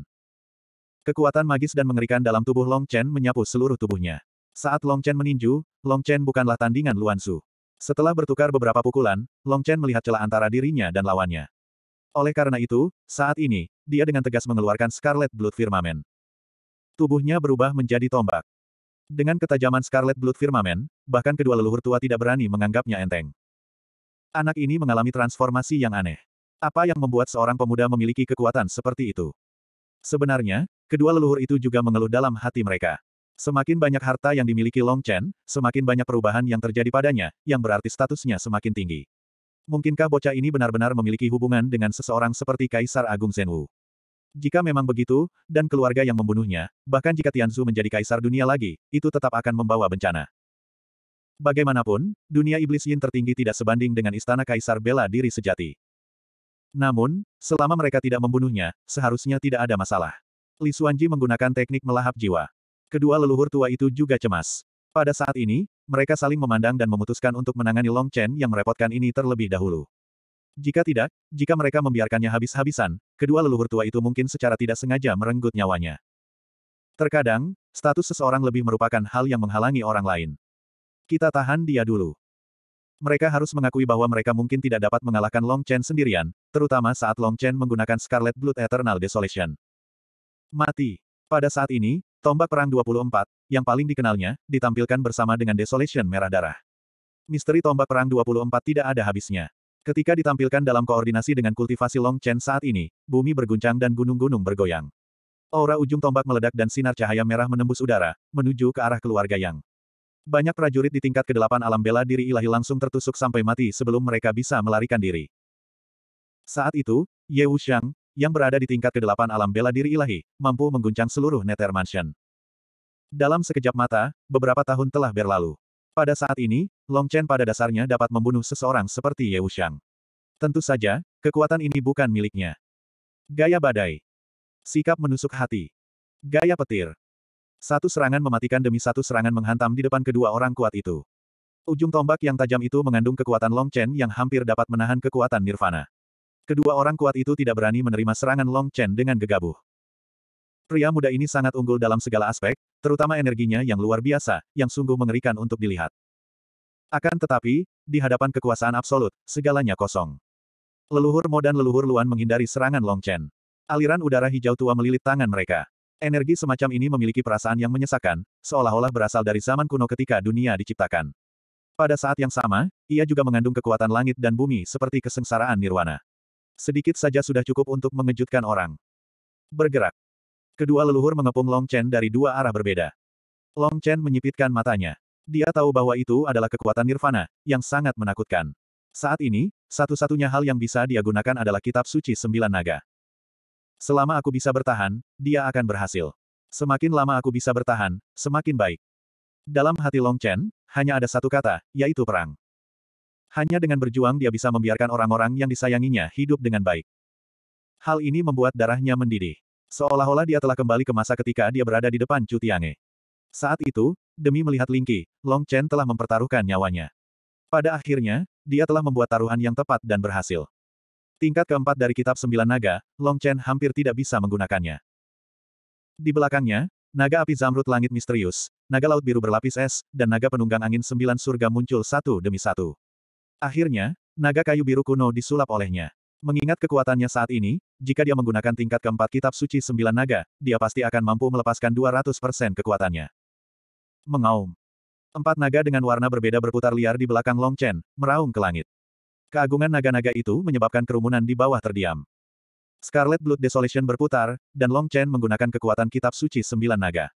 Kekuatan magis dan mengerikan dalam tubuh Long Chen menyapu seluruh tubuhnya. Saat Long Chen meninju, Long Chen bukanlah tandingan Luan Su. Setelah bertukar beberapa pukulan, Long Chen melihat celah antara dirinya dan lawannya. Oleh karena itu, saat ini, dia dengan tegas mengeluarkan Scarlet Blood Firmament. Tubuhnya berubah menjadi tombak. Dengan ketajaman Scarlet Blood Firmamen, bahkan kedua leluhur tua tidak berani menganggapnya enteng. Anak ini mengalami transformasi yang aneh. Apa yang membuat seorang pemuda memiliki kekuatan seperti itu? Sebenarnya, kedua leluhur itu juga mengeluh dalam hati mereka. Semakin banyak harta yang dimiliki Long Chen, semakin banyak perubahan yang terjadi padanya, yang berarti statusnya semakin tinggi. Mungkinkah bocah ini benar-benar memiliki hubungan dengan seseorang seperti Kaisar Agung Zenwu? Jika memang begitu, dan keluarga yang membunuhnya, bahkan jika Tianzu menjadi kaisar dunia lagi, itu tetap akan membawa bencana. Bagaimanapun, dunia iblis yin tertinggi tidak sebanding dengan istana kaisar bela diri sejati. Namun, selama mereka tidak membunuhnya, seharusnya tidak ada masalah. Li Xuanji menggunakan teknik melahap jiwa. Kedua leluhur tua itu juga cemas. Pada saat ini, mereka saling memandang dan memutuskan untuk menangani Long Chen yang merepotkan ini terlebih dahulu. Jika tidak, jika mereka membiarkannya habis-habisan, kedua leluhur tua itu mungkin secara tidak sengaja merenggut nyawanya. Terkadang, status seseorang lebih merupakan hal yang menghalangi orang lain. Kita tahan dia dulu. Mereka harus mengakui bahwa mereka mungkin tidak dapat mengalahkan Long Chen sendirian, terutama saat Long Chen menggunakan Scarlet Blood Eternal Desolation. Mati. Pada saat ini, tombak perang 24, yang paling dikenalnya, ditampilkan bersama dengan Desolation Merah Darah. Misteri tombak perang 24 tidak ada habisnya. Ketika ditampilkan dalam koordinasi dengan kultivasi Long Chen saat ini, bumi berguncang dan gunung-gunung bergoyang. Aura ujung tombak meledak dan sinar cahaya merah menembus udara, menuju ke arah keluarga Yang. Banyak prajurit di tingkat kedelapan alam bela diri ilahi langsung tertusuk sampai mati sebelum mereka bisa melarikan diri. Saat itu, Ye Wuxiang, yang berada di tingkat kedelapan alam bela diri ilahi, mampu mengguncang seluruh Nether Mansion. Dalam sekejap mata, beberapa tahun telah berlalu. Pada saat ini, Long Chen pada dasarnya dapat membunuh seseorang seperti Ye Wuxiang. Tentu saja, kekuatan ini bukan miliknya. Gaya badai. Sikap menusuk hati. Gaya petir. Satu serangan mematikan demi satu serangan menghantam di depan kedua orang kuat itu. Ujung tombak yang tajam itu mengandung kekuatan Long Chen yang hampir dapat menahan kekuatan Nirvana. Kedua orang kuat itu tidak berani menerima serangan Long Chen dengan gegabah. Pria muda ini sangat unggul dalam segala aspek, terutama energinya yang luar biasa, yang sungguh mengerikan untuk dilihat. Akan tetapi, di hadapan kekuasaan absolut, segalanya kosong. Leluhur Mo dan leluhur Luan menghindari serangan Long Chen. Aliran udara hijau tua melilit tangan mereka. Energi semacam ini memiliki perasaan yang menyesakkan, seolah-olah berasal dari zaman kuno ketika dunia diciptakan. Pada saat yang sama, ia juga mengandung kekuatan langit dan bumi seperti kesengsaraan nirwana. Sedikit saja sudah cukup untuk mengejutkan orang. Bergerak. Kedua leluhur mengepung Long Chen dari dua arah berbeda. Long Chen menyipitkan matanya. Dia tahu bahwa itu adalah kekuatan nirvana, yang sangat menakutkan. Saat ini, satu-satunya hal yang bisa dia gunakan adalah kitab suci sembilan naga. Selama aku bisa bertahan, dia akan berhasil. Semakin lama aku bisa bertahan, semakin baik. Dalam hati Long Chen, hanya ada satu kata, yaitu perang. Hanya dengan berjuang dia bisa membiarkan orang-orang yang disayanginya hidup dengan baik. Hal ini membuat darahnya mendidih. Seolah-olah dia telah kembali ke masa ketika dia berada di depan Cutiange. Saat itu, demi melihat Lingqi, Long Chen telah mempertaruhkan nyawanya. Pada akhirnya, dia telah membuat taruhan yang tepat dan berhasil. Tingkat keempat dari Kitab Sembilan Naga, Long Chen hampir tidak bisa menggunakannya. Di belakangnya, naga api zamrud langit misterius, naga laut biru berlapis es, dan naga penunggang angin sembilan surga muncul satu demi satu. Akhirnya, naga kayu biru kuno disulap olehnya. Mengingat kekuatannya saat ini, jika dia menggunakan tingkat keempat kitab suci sembilan naga, dia pasti akan mampu melepaskan 200% kekuatannya. Mengaum. Empat naga dengan warna berbeda berputar liar di belakang Long Chen, meraung ke langit. Keagungan naga-naga itu menyebabkan kerumunan di bawah terdiam. Scarlet Blood Desolation berputar, dan Long Chen menggunakan kekuatan kitab suci sembilan naga.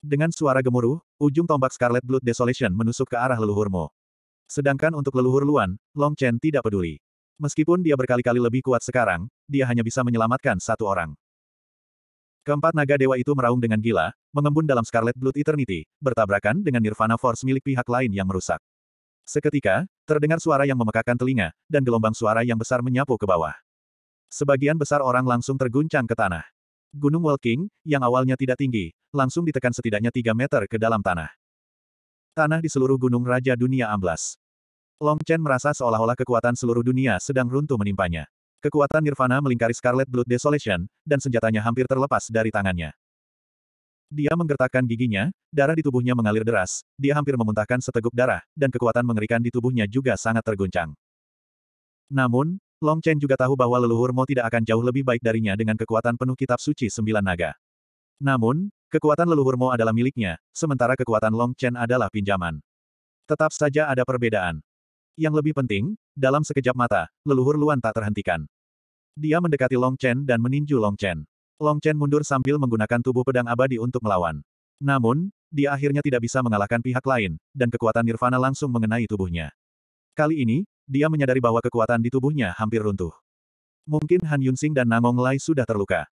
Dengan suara gemuruh, ujung tombak Scarlet Blood Desolation menusuk ke arah leluhurmu. Sedangkan untuk leluhur Luan, Long Chen tidak peduli. Meskipun dia berkali-kali lebih kuat sekarang, dia hanya bisa menyelamatkan satu orang. Keempat naga dewa itu meraung dengan gila, mengembun dalam Scarlet Blood Eternity, bertabrakan dengan Nirvana Force milik pihak lain yang merusak. Seketika, terdengar suara yang memekakan telinga, dan gelombang suara yang besar menyapu ke bawah. Sebagian besar orang langsung terguncang ke tanah. Gunung Walking, yang awalnya tidak tinggi, langsung ditekan setidaknya 3 meter ke dalam tanah. Tanah di seluruh gunung Raja Dunia Amblas. Long Chen merasa seolah-olah kekuatan seluruh dunia sedang runtuh menimpanya. Kekuatan Nirvana melingkari Scarlet Blood Desolation, dan senjatanya hampir terlepas dari tangannya. Dia menggertakkan giginya, darah di tubuhnya mengalir deras, dia hampir memuntahkan seteguk darah, dan kekuatan mengerikan di tubuhnya juga sangat terguncang. Namun, Long Chen juga tahu bahwa leluhur Mo tidak akan jauh lebih baik darinya dengan kekuatan penuh kitab suci sembilan naga. Namun, kekuatan leluhur Mo adalah miliknya, sementara kekuatan Long Chen adalah pinjaman. Tetap saja ada perbedaan. Yang lebih penting, dalam sekejap mata, leluhur Luan tak terhentikan. Dia mendekati Long Chen dan meninju Long Chen. Long Chen mundur sambil menggunakan tubuh pedang abadi untuk melawan. Namun, dia akhirnya tidak bisa mengalahkan pihak lain, dan kekuatan Nirvana langsung mengenai tubuhnya. Kali ini, dia menyadari bahwa kekuatan di tubuhnya hampir runtuh. Mungkin Han Yunsing dan Nangong Lai sudah terluka.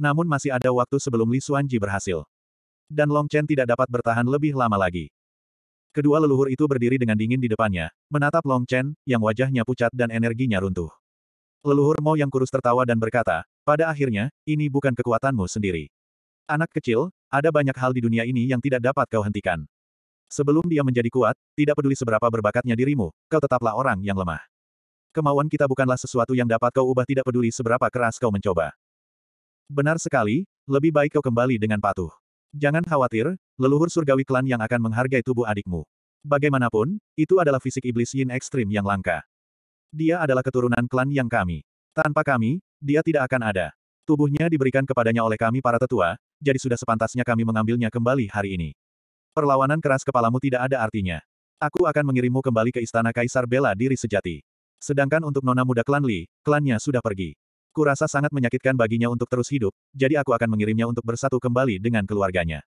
Namun masih ada waktu sebelum Li Suanji berhasil. Dan Long Chen tidak dapat bertahan lebih lama lagi. Kedua leluhur itu berdiri dengan dingin di depannya, menatap Long Chen, yang wajahnya pucat dan energinya runtuh. Leluhur Mo yang kurus tertawa dan berkata, pada akhirnya, ini bukan kekuatanmu sendiri. Anak kecil, ada banyak hal di dunia ini yang tidak dapat kau hentikan. Sebelum dia menjadi kuat, tidak peduli seberapa berbakatnya dirimu, kau tetaplah orang yang lemah. Kemauan kita bukanlah sesuatu yang dapat kau ubah tidak peduli seberapa keras kau mencoba. Benar sekali, lebih baik kau kembali dengan patuh. Jangan khawatir, leluhur surgawi klan yang akan menghargai tubuh adikmu. Bagaimanapun, itu adalah fisik iblis yin ekstrim yang langka. Dia adalah keturunan klan yang kami. Tanpa kami, dia tidak akan ada. Tubuhnya diberikan kepadanya oleh kami para tetua, jadi sudah sepantasnya kami mengambilnya kembali hari ini. Perlawanan keras kepalamu tidak ada artinya. Aku akan mengirimmu kembali ke istana Kaisar Bela Diri Sejati. Sedangkan untuk nona muda klan Li, klannya sudah pergi. Kurasa sangat menyakitkan baginya untuk terus hidup, jadi aku akan mengirimnya untuk bersatu kembali dengan keluarganya.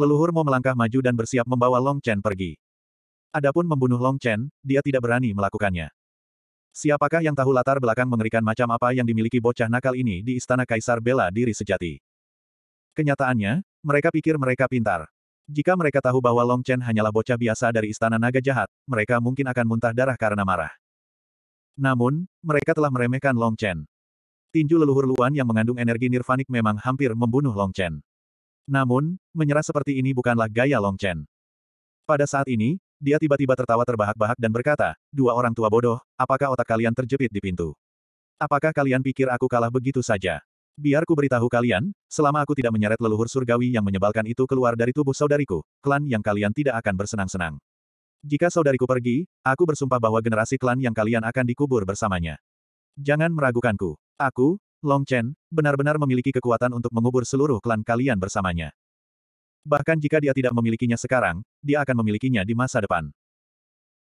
Leluhur mau melangkah maju dan bersiap membawa Long Chen pergi. Adapun membunuh Long Chen, dia tidak berani melakukannya. Siapakah yang tahu latar belakang mengerikan macam apa yang dimiliki bocah nakal ini di istana kaisar bela diri sejati? Kenyataannya, mereka pikir mereka pintar. Jika mereka tahu bahwa Long Chen hanyalah bocah biasa dari istana naga jahat, mereka mungkin akan muntah darah karena marah. Namun, mereka telah meremehkan Long Chen. Tinju leluhur Luan yang mengandung energi nirvanik memang hampir membunuh Long Chen. Namun, menyerah seperti ini bukanlah gaya Long Chen. Pada saat ini, dia tiba-tiba tertawa terbahak-bahak dan berkata, dua orang tua bodoh, apakah otak kalian terjepit di pintu? Apakah kalian pikir aku kalah begitu saja? Biar ku beritahu kalian, selama aku tidak menyeret leluhur surgawi yang menyebalkan itu keluar dari tubuh saudariku, klan yang kalian tidak akan bersenang-senang. Jika saudariku pergi, aku bersumpah bahwa generasi klan yang kalian akan dikubur bersamanya. Jangan meragukanku. Aku, Long Chen, benar-benar memiliki kekuatan untuk mengubur seluruh klan kalian bersamanya. Bahkan jika dia tidak memilikinya sekarang, dia akan memilikinya di masa depan.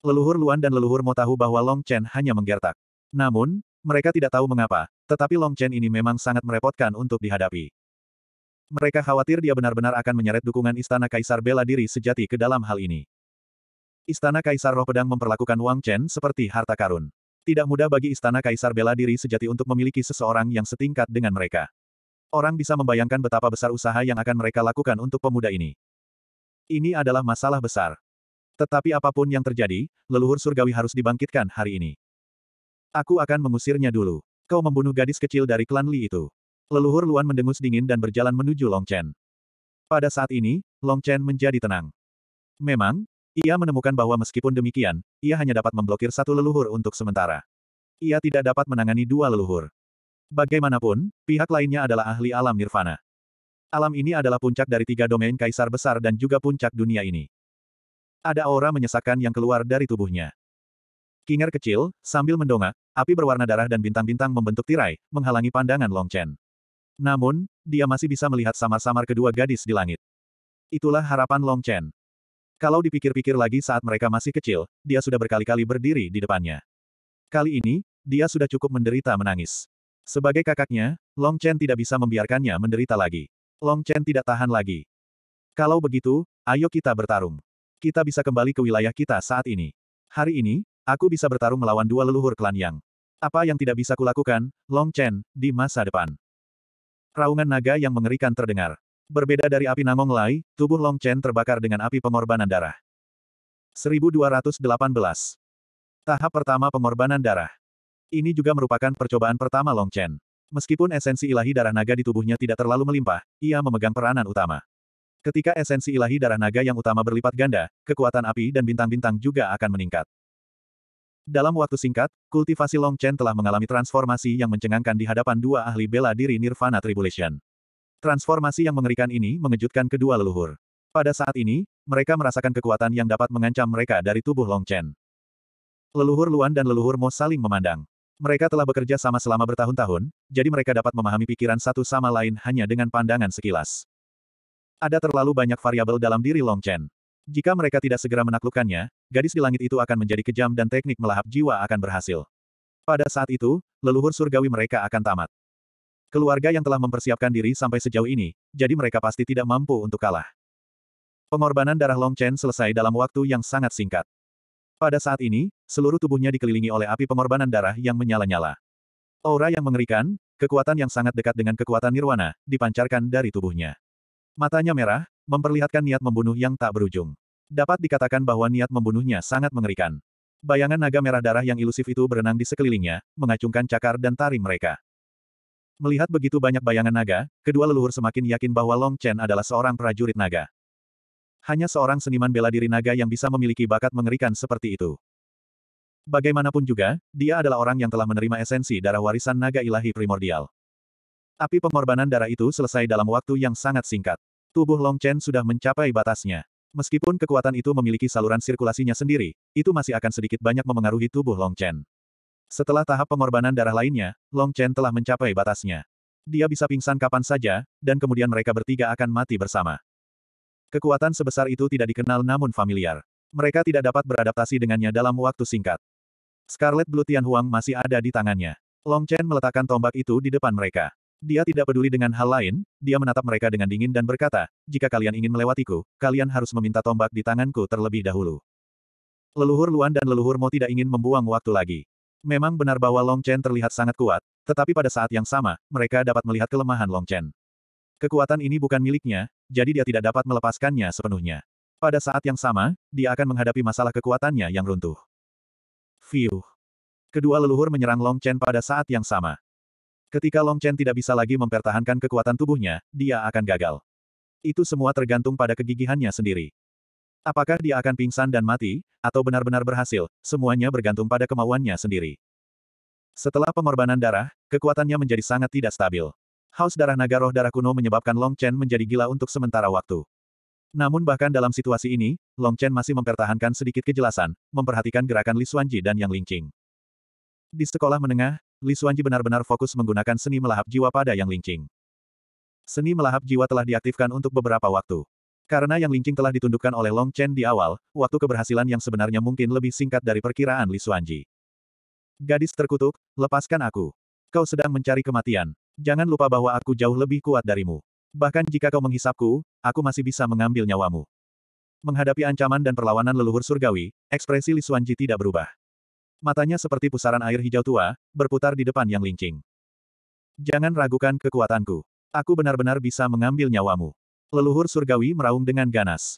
Leluhur Luan dan leluhur Mo tahu bahwa Long Chen hanya menggertak. Namun, mereka tidak tahu mengapa, tetapi Long Chen ini memang sangat merepotkan untuk dihadapi. Mereka khawatir dia benar-benar akan menyeret dukungan Istana Kaisar bela diri sejati ke dalam hal ini. Istana Kaisar Roh Pedang memperlakukan Wang Chen seperti harta karun. Tidak mudah bagi istana kaisar bela diri sejati untuk memiliki seseorang yang setingkat dengan mereka. Orang bisa membayangkan betapa besar usaha yang akan mereka lakukan untuk pemuda ini. Ini adalah masalah besar. Tetapi apapun yang terjadi, leluhur surgawi harus dibangkitkan hari ini. Aku akan mengusirnya dulu. Kau membunuh gadis kecil dari klan Li itu. Leluhur Luan mendengus dingin dan berjalan menuju Long Chen. Pada saat ini, Long Chen menjadi tenang. Memang, ia menemukan bahwa meskipun demikian, ia hanya dapat memblokir satu leluhur untuk sementara. Ia tidak dapat menangani dua leluhur. Bagaimanapun, pihak lainnya adalah ahli alam nirvana. Alam ini adalah puncak dari tiga domain kaisar besar dan juga puncak dunia ini. Ada aura menyesakan yang keluar dari tubuhnya. Kinger kecil, sambil mendongak, api berwarna darah dan bintang-bintang membentuk tirai, menghalangi pandangan Long Chen. Namun, dia masih bisa melihat samar-samar kedua gadis di langit. Itulah harapan Long Chen. Kalau dipikir-pikir lagi saat mereka masih kecil, dia sudah berkali-kali berdiri di depannya. Kali ini, dia sudah cukup menderita menangis. Sebagai kakaknya, Long Chen tidak bisa membiarkannya menderita lagi. Long Chen tidak tahan lagi. Kalau begitu, ayo kita bertarung. Kita bisa kembali ke wilayah kita saat ini. Hari ini, aku bisa bertarung melawan dua leluhur klan Yang. Apa yang tidak bisa kulakukan, Long Chen, di masa depan. Raungan naga yang mengerikan terdengar. Berbeda dari api Nangong Lai, tubuh Long Chen terbakar dengan api pengorbanan darah. 1218. Tahap pertama pengorbanan darah. Ini juga merupakan percobaan pertama Long Chen. Meskipun esensi ilahi darah naga di tubuhnya tidak terlalu melimpah, ia memegang peranan utama. Ketika esensi ilahi darah naga yang utama berlipat ganda, kekuatan api dan bintang-bintang juga akan meningkat. Dalam waktu singkat, kultivasi Long Chen telah mengalami transformasi yang mencengangkan di hadapan dua ahli bela diri Nirvana Tribulation. Transformasi yang mengerikan ini mengejutkan kedua leluhur. Pada saat ini, mereka merasakan kekuatan yang dapat mengancam mereka dari tubuh Long Chen. Leluhur Luan dan leluhur Mo saling memandang. Mereka telah bekerja sama selama bertahun-tahun, jadi mereka dapat memahami pikiran satu sama lain hanya dengan pandangan sekilas. Ada terlalu banyak variabel dalam diri Long Chen. Jika mereka tidak segera menaklukkannya, gadis di langit itu akan menjadi kejam dan teknik melahap jiwa akan berhasil. Pada saat itu, leluhur surgawi mereka akan tamat. Keluarga yang telah mempersiapkan diri sampai sejauh ini, jadi mereka pasti tidak mampu untuk kalah. Pengorbanan darah Long Chen selesai dalam waktu yang sangat singkat. Pada saat ini, seluruh tubuhnya dikelilingi oleh api pengorbanan darah yang menyala-nyala. Aura yang mengerikan, kekuatan yang sangat dekat dengan kekuatan nirwana, dipancarkan dari tubuhnya. Matanya merah, memperlihatkan niat membunuh yang tak berujung. Dapat dikatakan bahwa niat membunuhnya sangat mengerikan. Bayangan naga merah darah yang ilusif itu berenang di sekelilingnya, mengacungkan cakar dan taring mereka. Melihat begitu banyak bayangan naga, kedua leluhur semakin yakin bahwa Long Chen adalah seorang prajurit naga. Hanya seorang seniman bela diri naga yang bisa memiliki bakat mengerikan seperti itu. Bagaimanapun juga, dia adalah orang yang telah menerima esensi darah warisan naga ilahi primordial. Api pengorbanan darah itu selesai dalam waktu yang sangat singkat. Tubuh Long Chen sudah mencapai batasnya. Meskipun kekuatan itu memiliki saluran sirkulasinya sendiri, itu masih akan sedikit banyak memengaruhi tubuh Long Chen. Setelah tahap pengorbanan darah lainnya, Long Chen telah mencapai batasnya. Dia bisa pingsan kapan saja, dan kemudian mereka bertiga akan mati bersama. Kekuatan sebesar itu tidak dikenal namun familiar. Mereka tidak dapat beradaptasi dengannya dalam waktu singkat. Scarlet Blue Tian Huang masih ada di tangannya. Long Chen meletakkan tombak itu di depan mereka. Dia tidak peduli dengan hal lain, dia menatap mereka dengan dingin dan berkata, jika kalian ingin melewatiku, kalian harus meminta tombak di tanganku terlebih dahulu. Leluhur Luan dan leluhur Mo tidak ingin membuang waktu lagi. Memang benar bahwa Long Chen terlihat sangat kuat, tetapi pada saat yang sama, mereka dapat melihat kelemahan Long Chen. Kekuatan ini bukan miliknya, jadi dia tidak dapat melepaskannya sepenuhnya. Pada saat yang sama, dia akan menghadapi masalah kekuatannya yang runtuh. Fiuh. Kedua leluhur menyerang Long Chen pada saat yang sama. Ketika Long Chen tidak bisa lagi mempertahankan kekuatan tubuhnya, dia akan gagal. Itu semua tergantung pada kegigihannya sendiri. Apakah dia akan pingsan dan mati, atau benar-benar berhasil, semuanya bergantung pada kemauannya sendiri. Setelah pengorbanan darah, kekuatannya menjadi sangat tidak stabil. Haus darah naga roh darah kuno menyebabkan Long Chen menjadi gila untuk sementara waktu. Namun bahkan dalam situasi ini, Long Chen masih mempertahankan sedikit kejelasan, memperhatikan gerakan Li Xuanji dan Yang Lingqing. Di sekolah menengah, Li Xuanji benar-benar fokus menggunakan seni melahap jiwa pada Yang Lingqing. Seni melahap jiwa telah diaktifkan untuk beberapa waktu. Karena yang Lingqing telah ditundukkan oleh Long Chen di awal, waktu keberhasilan yang sebenarnya mungkin lebih singkat dari perkiraan Li Xuanji. Gadis terkutuk, lepaskan aku. Kau sedang mencari kematian. Jangan lupa bahwa aku jauh lebih kuat darimu. Bahkan jika kau menghisapku, aku masih bisa mengambil nyawamu. Menghadapi ancaman dan perlawanan leluhur surgawi, ekspresi Li Xuanji tidak berubah. Matanya seperti pusaran air hijau tua, berputar di depan yang Lingqing. Jangan ragukan kekuatanku. Aku benar-benar bisa mengambil nyawamu. Leluhur surgawi meraung dengan ganas.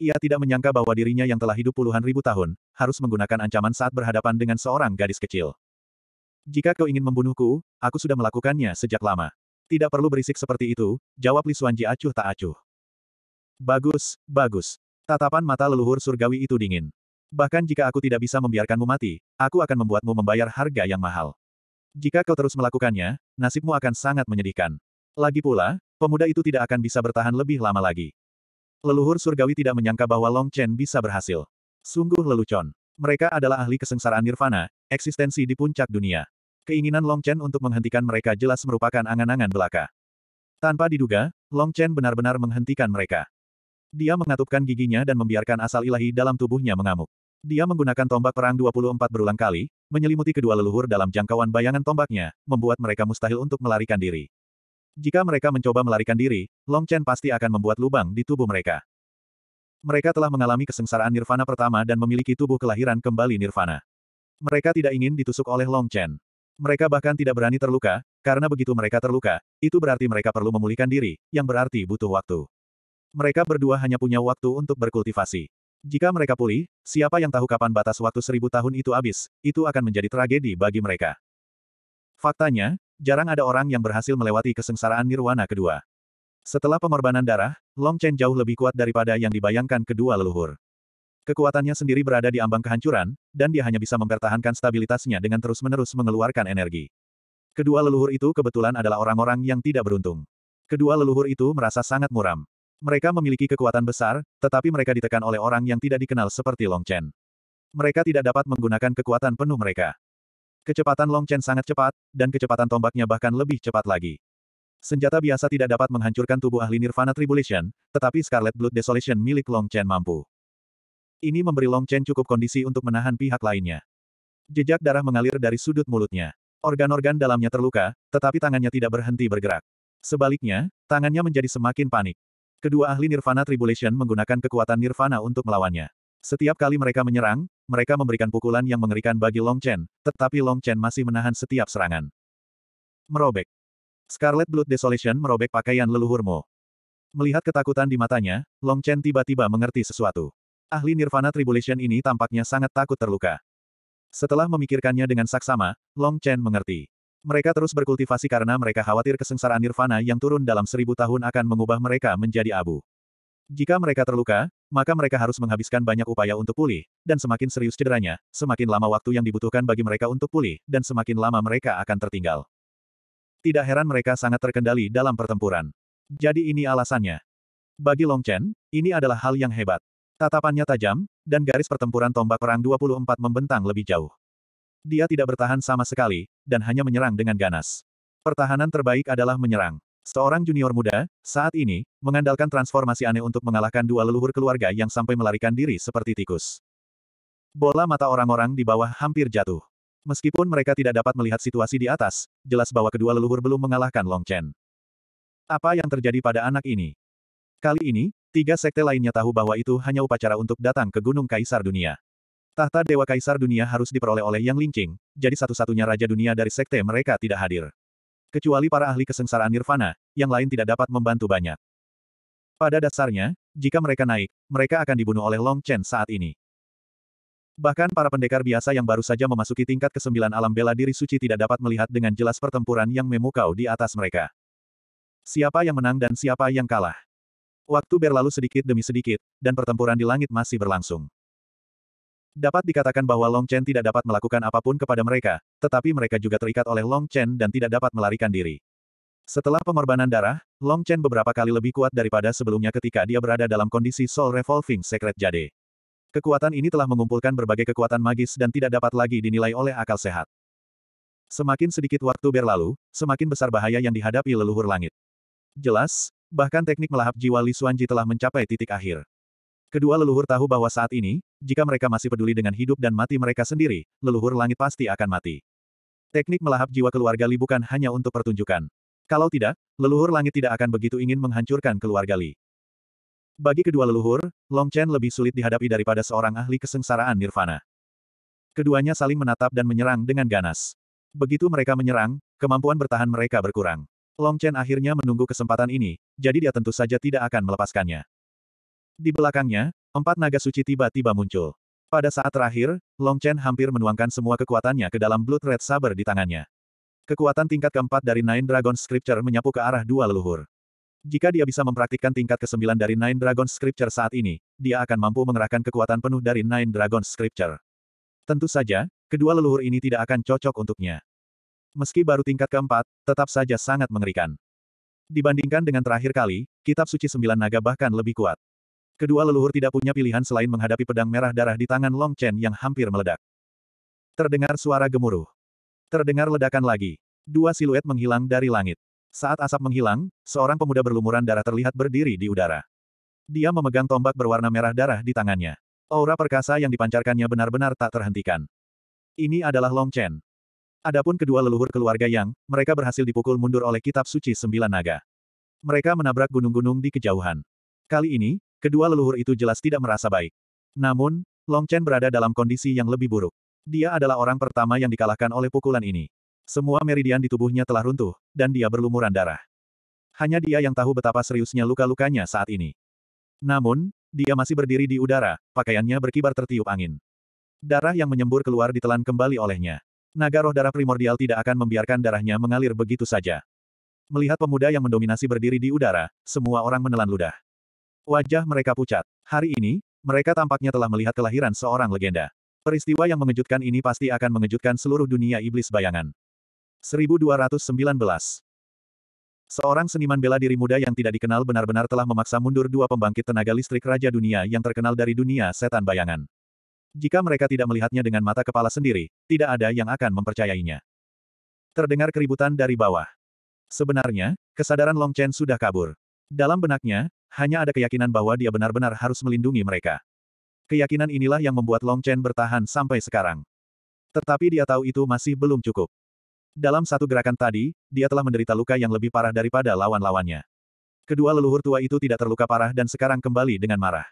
Ia tidak menyangka bahwa dirinya yang telah hidup puluhan ribu tahun, harus menggunakan ancaman saat berhadapan dengan seorang gadis kecil. Jika kau ingin membunuhku, aku sudah melakukannya sejak lama. Tidak perlu berisik seperti itu, jawab Li Suanji acuh tak acuh. Bagus, bagus. Tatapan mata leluhur surgawi itu dingin. Bahkan jika aku tidak bisa membiarkanmu mati, aku akan membuatmu membayar harga yang mahal. Jika kau terus melakukannya, nasibmu akan sangat menyedihkan. Lagi pula, pemuda itu tidak akan bisa bertahan lebih lama lagi. Leluhur surgawi tidak menyangka bahwa Long Chen bisa berhasil. Sungguh lelucon. Mereka adalah ahli kesengsaraan nirvana, eksistensi di puncak dunia. Keinginan Long Chen untuk menghentikan mereka jelas merupakan angan-angan belaka. Tanpa diduga, Long Chen benar-benar menghentikan mereka. Dia mengatupkan giginya dan membiarkan asal ilahi dalam tubuhnya mengamuk. Dia menggunakan tombak perang 24 berulang kali, menyelimuti kedua leluhur dalam jangkauan bayangan tombaknya, membuat mereka mustahil untuk melarikan diri. Jika mereka mencoba melarikan diri, Long Chen pasti akan membuat lubang di tubuh mereka. Mereka telah mengalami kesengsaraan nirvana pertama dan memiliki tubuh kelahiran kembali nirvana. Mereka tidak ingin ditusuk oleh Long Chen. Mereka bahkan tidak berani terluka, karena begitu mereka terluka, itu berarti mereka perlu memulihkan diri, yang berarti butuh waktu. Mereka berdua hanya punya waktu untuk berkultivasi. Jika mereka pulih, siapa yang tahu kapan batas waktu seribu tahun itu habis, itu akan menjadi tragedi bagi mereka. Faktanya, jarang ada orang yang berhasil melewati kesengsaraan nirwana kedua. Setelah pengorbanan darah, Long Chen jauh lebih kuat daripada yang dibayangkan kedua leluhur. Kekuatannya sendiri berada di ambang kehancuran, dan dia hanya bisa mempertahankan stabilitasnya dengan terus-menerus mengeluarkan energi. Kedua leluhur itu kebetulan adalah orang-orang yang tidak beruntung. Kedua leluhur itu merasa sangat muram. Mereka memiliki kekuatan besar, tetapi mereka ditekan oleh orang yang tidak dikenal seperti Long Chen. Mereka tidak dapat menggunakan kekuatan penuh mereka. Kecepatan Long Chen sangat cepat, dan kecepatan tombaknya bahkan lebih cepat lagi. Senjata biasa tidak dapat menghancurkan tubuh ahli Nirvana Tribulation, tetapi Scarlet Blood Desolation milik Long Chen mampu. Ini memberi Long Chen cukup kondisi untuk menahan pihak lainnya. Jejak darah mengalir dari sudut mulutnya. Organ-organ dalamnya terluka, tetapi tangannya tidak berhenti bergerak. Sebaliknya, tangannya menjadi semakin panik. Kedua ahli Nirvana Tribulation menggunakan kekuatan Nirvana untuk melawannya. Setiap kali mereka menyerang, mereka memberikan pukulan yang mengerikan bagi Long Chen, tetapi Long Chen masih menahan setiap serangan. Merobek. Scarlet Blood Desolation merobek pakaian leluhurmu. Melihat ketakutan di matanya, Long Chen tiba-tiba mengerti sesuatu. Ahli Nirvana Tribulation ini tampaknya sangat takut terluka. Setelah memikirkannya dengan saksama, Long Chen mengerti. Mereka terus berkultivasi karena mereka khawatir kesengsaraan Nirvana yang turun dalam seribu tahun akan mengubah mereka menjadi abu. Jika mereka terluka, maka mereka harus menghabiskan banyak upaya untuk pulih, dan semakin serius cederanya, semakin lama waktu yang dibutuhkan bagi mereka untuk pulih, dan semakin lama mereka akan tertinggal. Tidak heran mereka sangat terkendali dalam pertempuran. Jadi ini alasannya. Bagi Long Chen, ini adalah hal yang hebat. Tatapannya tajam, dan garis pertempuran tombak perang 24 membentang lebih jauh. Dia tidak bertahan sama sekali, dan hanya menyerang dengan ganas. Pertahanan terbaik adalah menyerang. Seorang junior muda, saat ini, mengandalkan transformasi aneh untuk mengalahkan dua leluhur keluarga yang sampai melarikan diri seperti tikus. Bola mata orang-orang di bawah hampir jatuh. Meskipun mereka tidak dapat melihat situasi di atas, jelas bahwa kedua leluhur belum mengalahkan Long Chen. Apa yang terjadi pada anak ini? Kali ini, tiga sekte lainnya tahu bahwa itu hanya upacara untuk datang ke Gunung Kaisar Dunia. Tahta Dewa Kaisar Dunia harus diperoleh oleh Yang Lingqing, jadi satu-satunya Raja Dunia dari sekte mereka tidak hadir. Kecuali para ahli kesengsaraan nirvana, yang lain tidak dapat membantu banyak. Pada dasarnya, jika mereka naik, mereka akan dibunuh oleh Long Chen saat ini. Bahkan para pendekar biasa yang baru saja memasuki tingkat kesembilan alam bela diri suci tidak dapat melihat dengan jelas pertempuran yang memukau di atas mereka. Siapa yang menang dan siapa yang kalah. Waktu berlalu sedikit demi sedikit, dan pertempuran di langit masih berlangsung. Dapat dikatakan bahwa Long Chen tidak dapat melakukan apapun kepada mereka, tetapi mereka juga terikat oleh Long Chen dan tidak dapat melarikan diri. Setelah pengorbanan darah, Long Chen beberapa kali lebih kuat daripada sebelumnya ketika dia berada dalam kondisi Soul Revolving Secret Jade. Kekuatan ini telah mengumpulkan berbagai kekuatan magis dan tidak dapat lagi dinilai oleh akal sehat. Semakin sedikit waktu berlalu, semakin besar bahaya yang dihadapi leluhur langit. Jelas, bahkan teknik melahap jiwa Li Xuanji telah mencapai titik akhir. Kedua leluhur tahu bahwa saat ini, jika mereka masih peduli dengan hidup dan mati mereka sendiri, leluhur langit pasti akan mati. Teknik melahap jiwa keluarga Li bukan hanya untuk pertunjukan. Kalau tidak, leluhur langit tidak akan begitu ingin menghancurkan keluarga Li. Bagi kedua leluhur, Long Chen lebih sulit dihadapi daripada seorang ahli kesengsaraan nirvana. Keduanya saling menatap dan menyerang dengan ganas. Begitu mereka menyerang, kemampuan bertahan mereka berkurang. Long Chen akhirnya menunggu kesempatan ini, jadi dia tentu saja tidak akan melepaskannya. Di belakangnya, empat naga suci tiba-tiba muncul. Pada saat terakhir, Long Chen hampir menuangkan semua kekuatannya ke dalam Blood Red Saber di tangannya. Kekuatan tingkat keempat dari Nine Dragon Scripture menyapu ke arah dua leluhur. Jika dia bisa mempraktikkan tingkat ke-9 dari Nine Dragon Scripture saat ini, dia akan mampu mengerahkan kekuatan penuh dari Nine Dragon Scripture. Tentu saja, kedua leluhur ini tidak akan cocok untuknya. Meski baru tingkat keempat, tetap saja sangat mengerikan. Dibandingkan dengan terakhir kali, kitab suci sembilan naga bahkan lebih kuat. Kedua leluhur tidak punya pilihan selain menghadapi pedang merah darah di tangan Long Chen yang hampir meledak. Terdengar suara gemuruh. Terdengar ledakan lagi. Dua siluet menghilang dari langit. Saat asap menghilang, seorang pemuda berlumuran darah terlihat berdiri di udara. Dia memegang tombak berwarna merah darah di tangannya. Aura perkasa yang dipancarkannya benar-benar tak terhentikan. Ini adalah Long Chen. Adapun kedua leluhur keluarga Yang, mereka berhasil dipukul mundur oleh kitab suci sembilan naga. Mereka menabrak gunung-gunung di kejauhan. Kali ini, Kedua leluhur itu jelas tidak merasa baik. Namun, Long Chen berada dalam kondisi yang lebih buruk. Dia adalah orang pertama yang dikalahkan oleh pukulan ini. Semua meridian di tubuhnya telah runtuh, dan dia berlumuran darah. Hanya dia yang tahu betapa seriusnya luka-lukanya saat ini. Namun, dia masih berdiri di udara, pakaiannya berkibar tertiup angin. Darah yang menyembur keluar ditelan kembali olehnya. Naga roh darah primordial tidak akan membiarkan darahnya mengalir begitu saja. Melihat pemuda yang mendominasi berdiri di udara, semua orang menelan ludah. Wajah mereka pucat. Hari ini, mereka tampaknya telah melihat kelahiran seorang legenda. Peristiwa yang mengejutkan ini pasti akan mengejutkan seluruh dunia iblis bayangan. 1219 Seorang seniman bela diri muda yang tidak dikenal benar-benar telah memaksa mundur dua pembangkit tenaga listrik Raja Dunia yang terkenal dari dunia setan bayangan. Jika mereka tidak melihatnya dengan mata kepala sendiri, tidak ada yang akan mempercayainya. Terdengar keributan dari bawah. Sebenarnya, kesadaran Long Chen sudah kabur. Dalam benaknya, hanya ada keyakinan bahwa dia benar-benar harus melindungi mereka. Keyakinan inilah yang membuat Long Chen bertahan sampai sekarang. Tetapi dia tahu itu masih belum cukup. Dalam satu gerakan tadi, dia telah menderita luka yang lebih parah daripada lawan-lawannya. Kedua leluhur tua itu tidak terluka parah dan sekarang kembali dengan marah.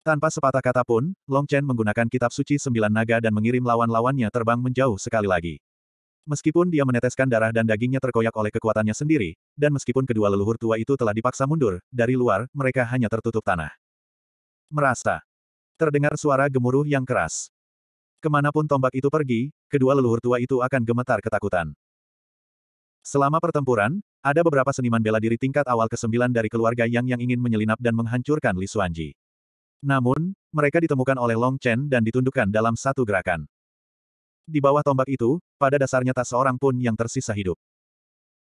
Tanpa sepatah kata pun, Long Chen menggunakan kitab suci sembilan naga dan mengirim lawan-lawannya terbang menjauh sekali lagi. Meskipun dia meneteskan darah dan dagingnya terkoyak oleh kekuatannya sendiri, dan meskipun kedua leluhur tua itu telah dipaksa mundur, dari luar, mereka hanya tertutup tanah. Merasa. Terdengar suara gemuruh yang keras. Kemanapun tombak itu pergi, kedua leluhur tua itu akan gemetar ketakutan. Selama pertempuran, ada beberapa seniman bela diri tingkat awal ke-9 dari keluarga Yang yang ingin menyelinap dan menghancurkan Li Xuanji. Namun, mereka ditemukan oleh Long Chen dan ditundukkan dalam satu gerakan. Di bawah tombak itu, pada dasarnya tak seorang pun yang tersisa hidup.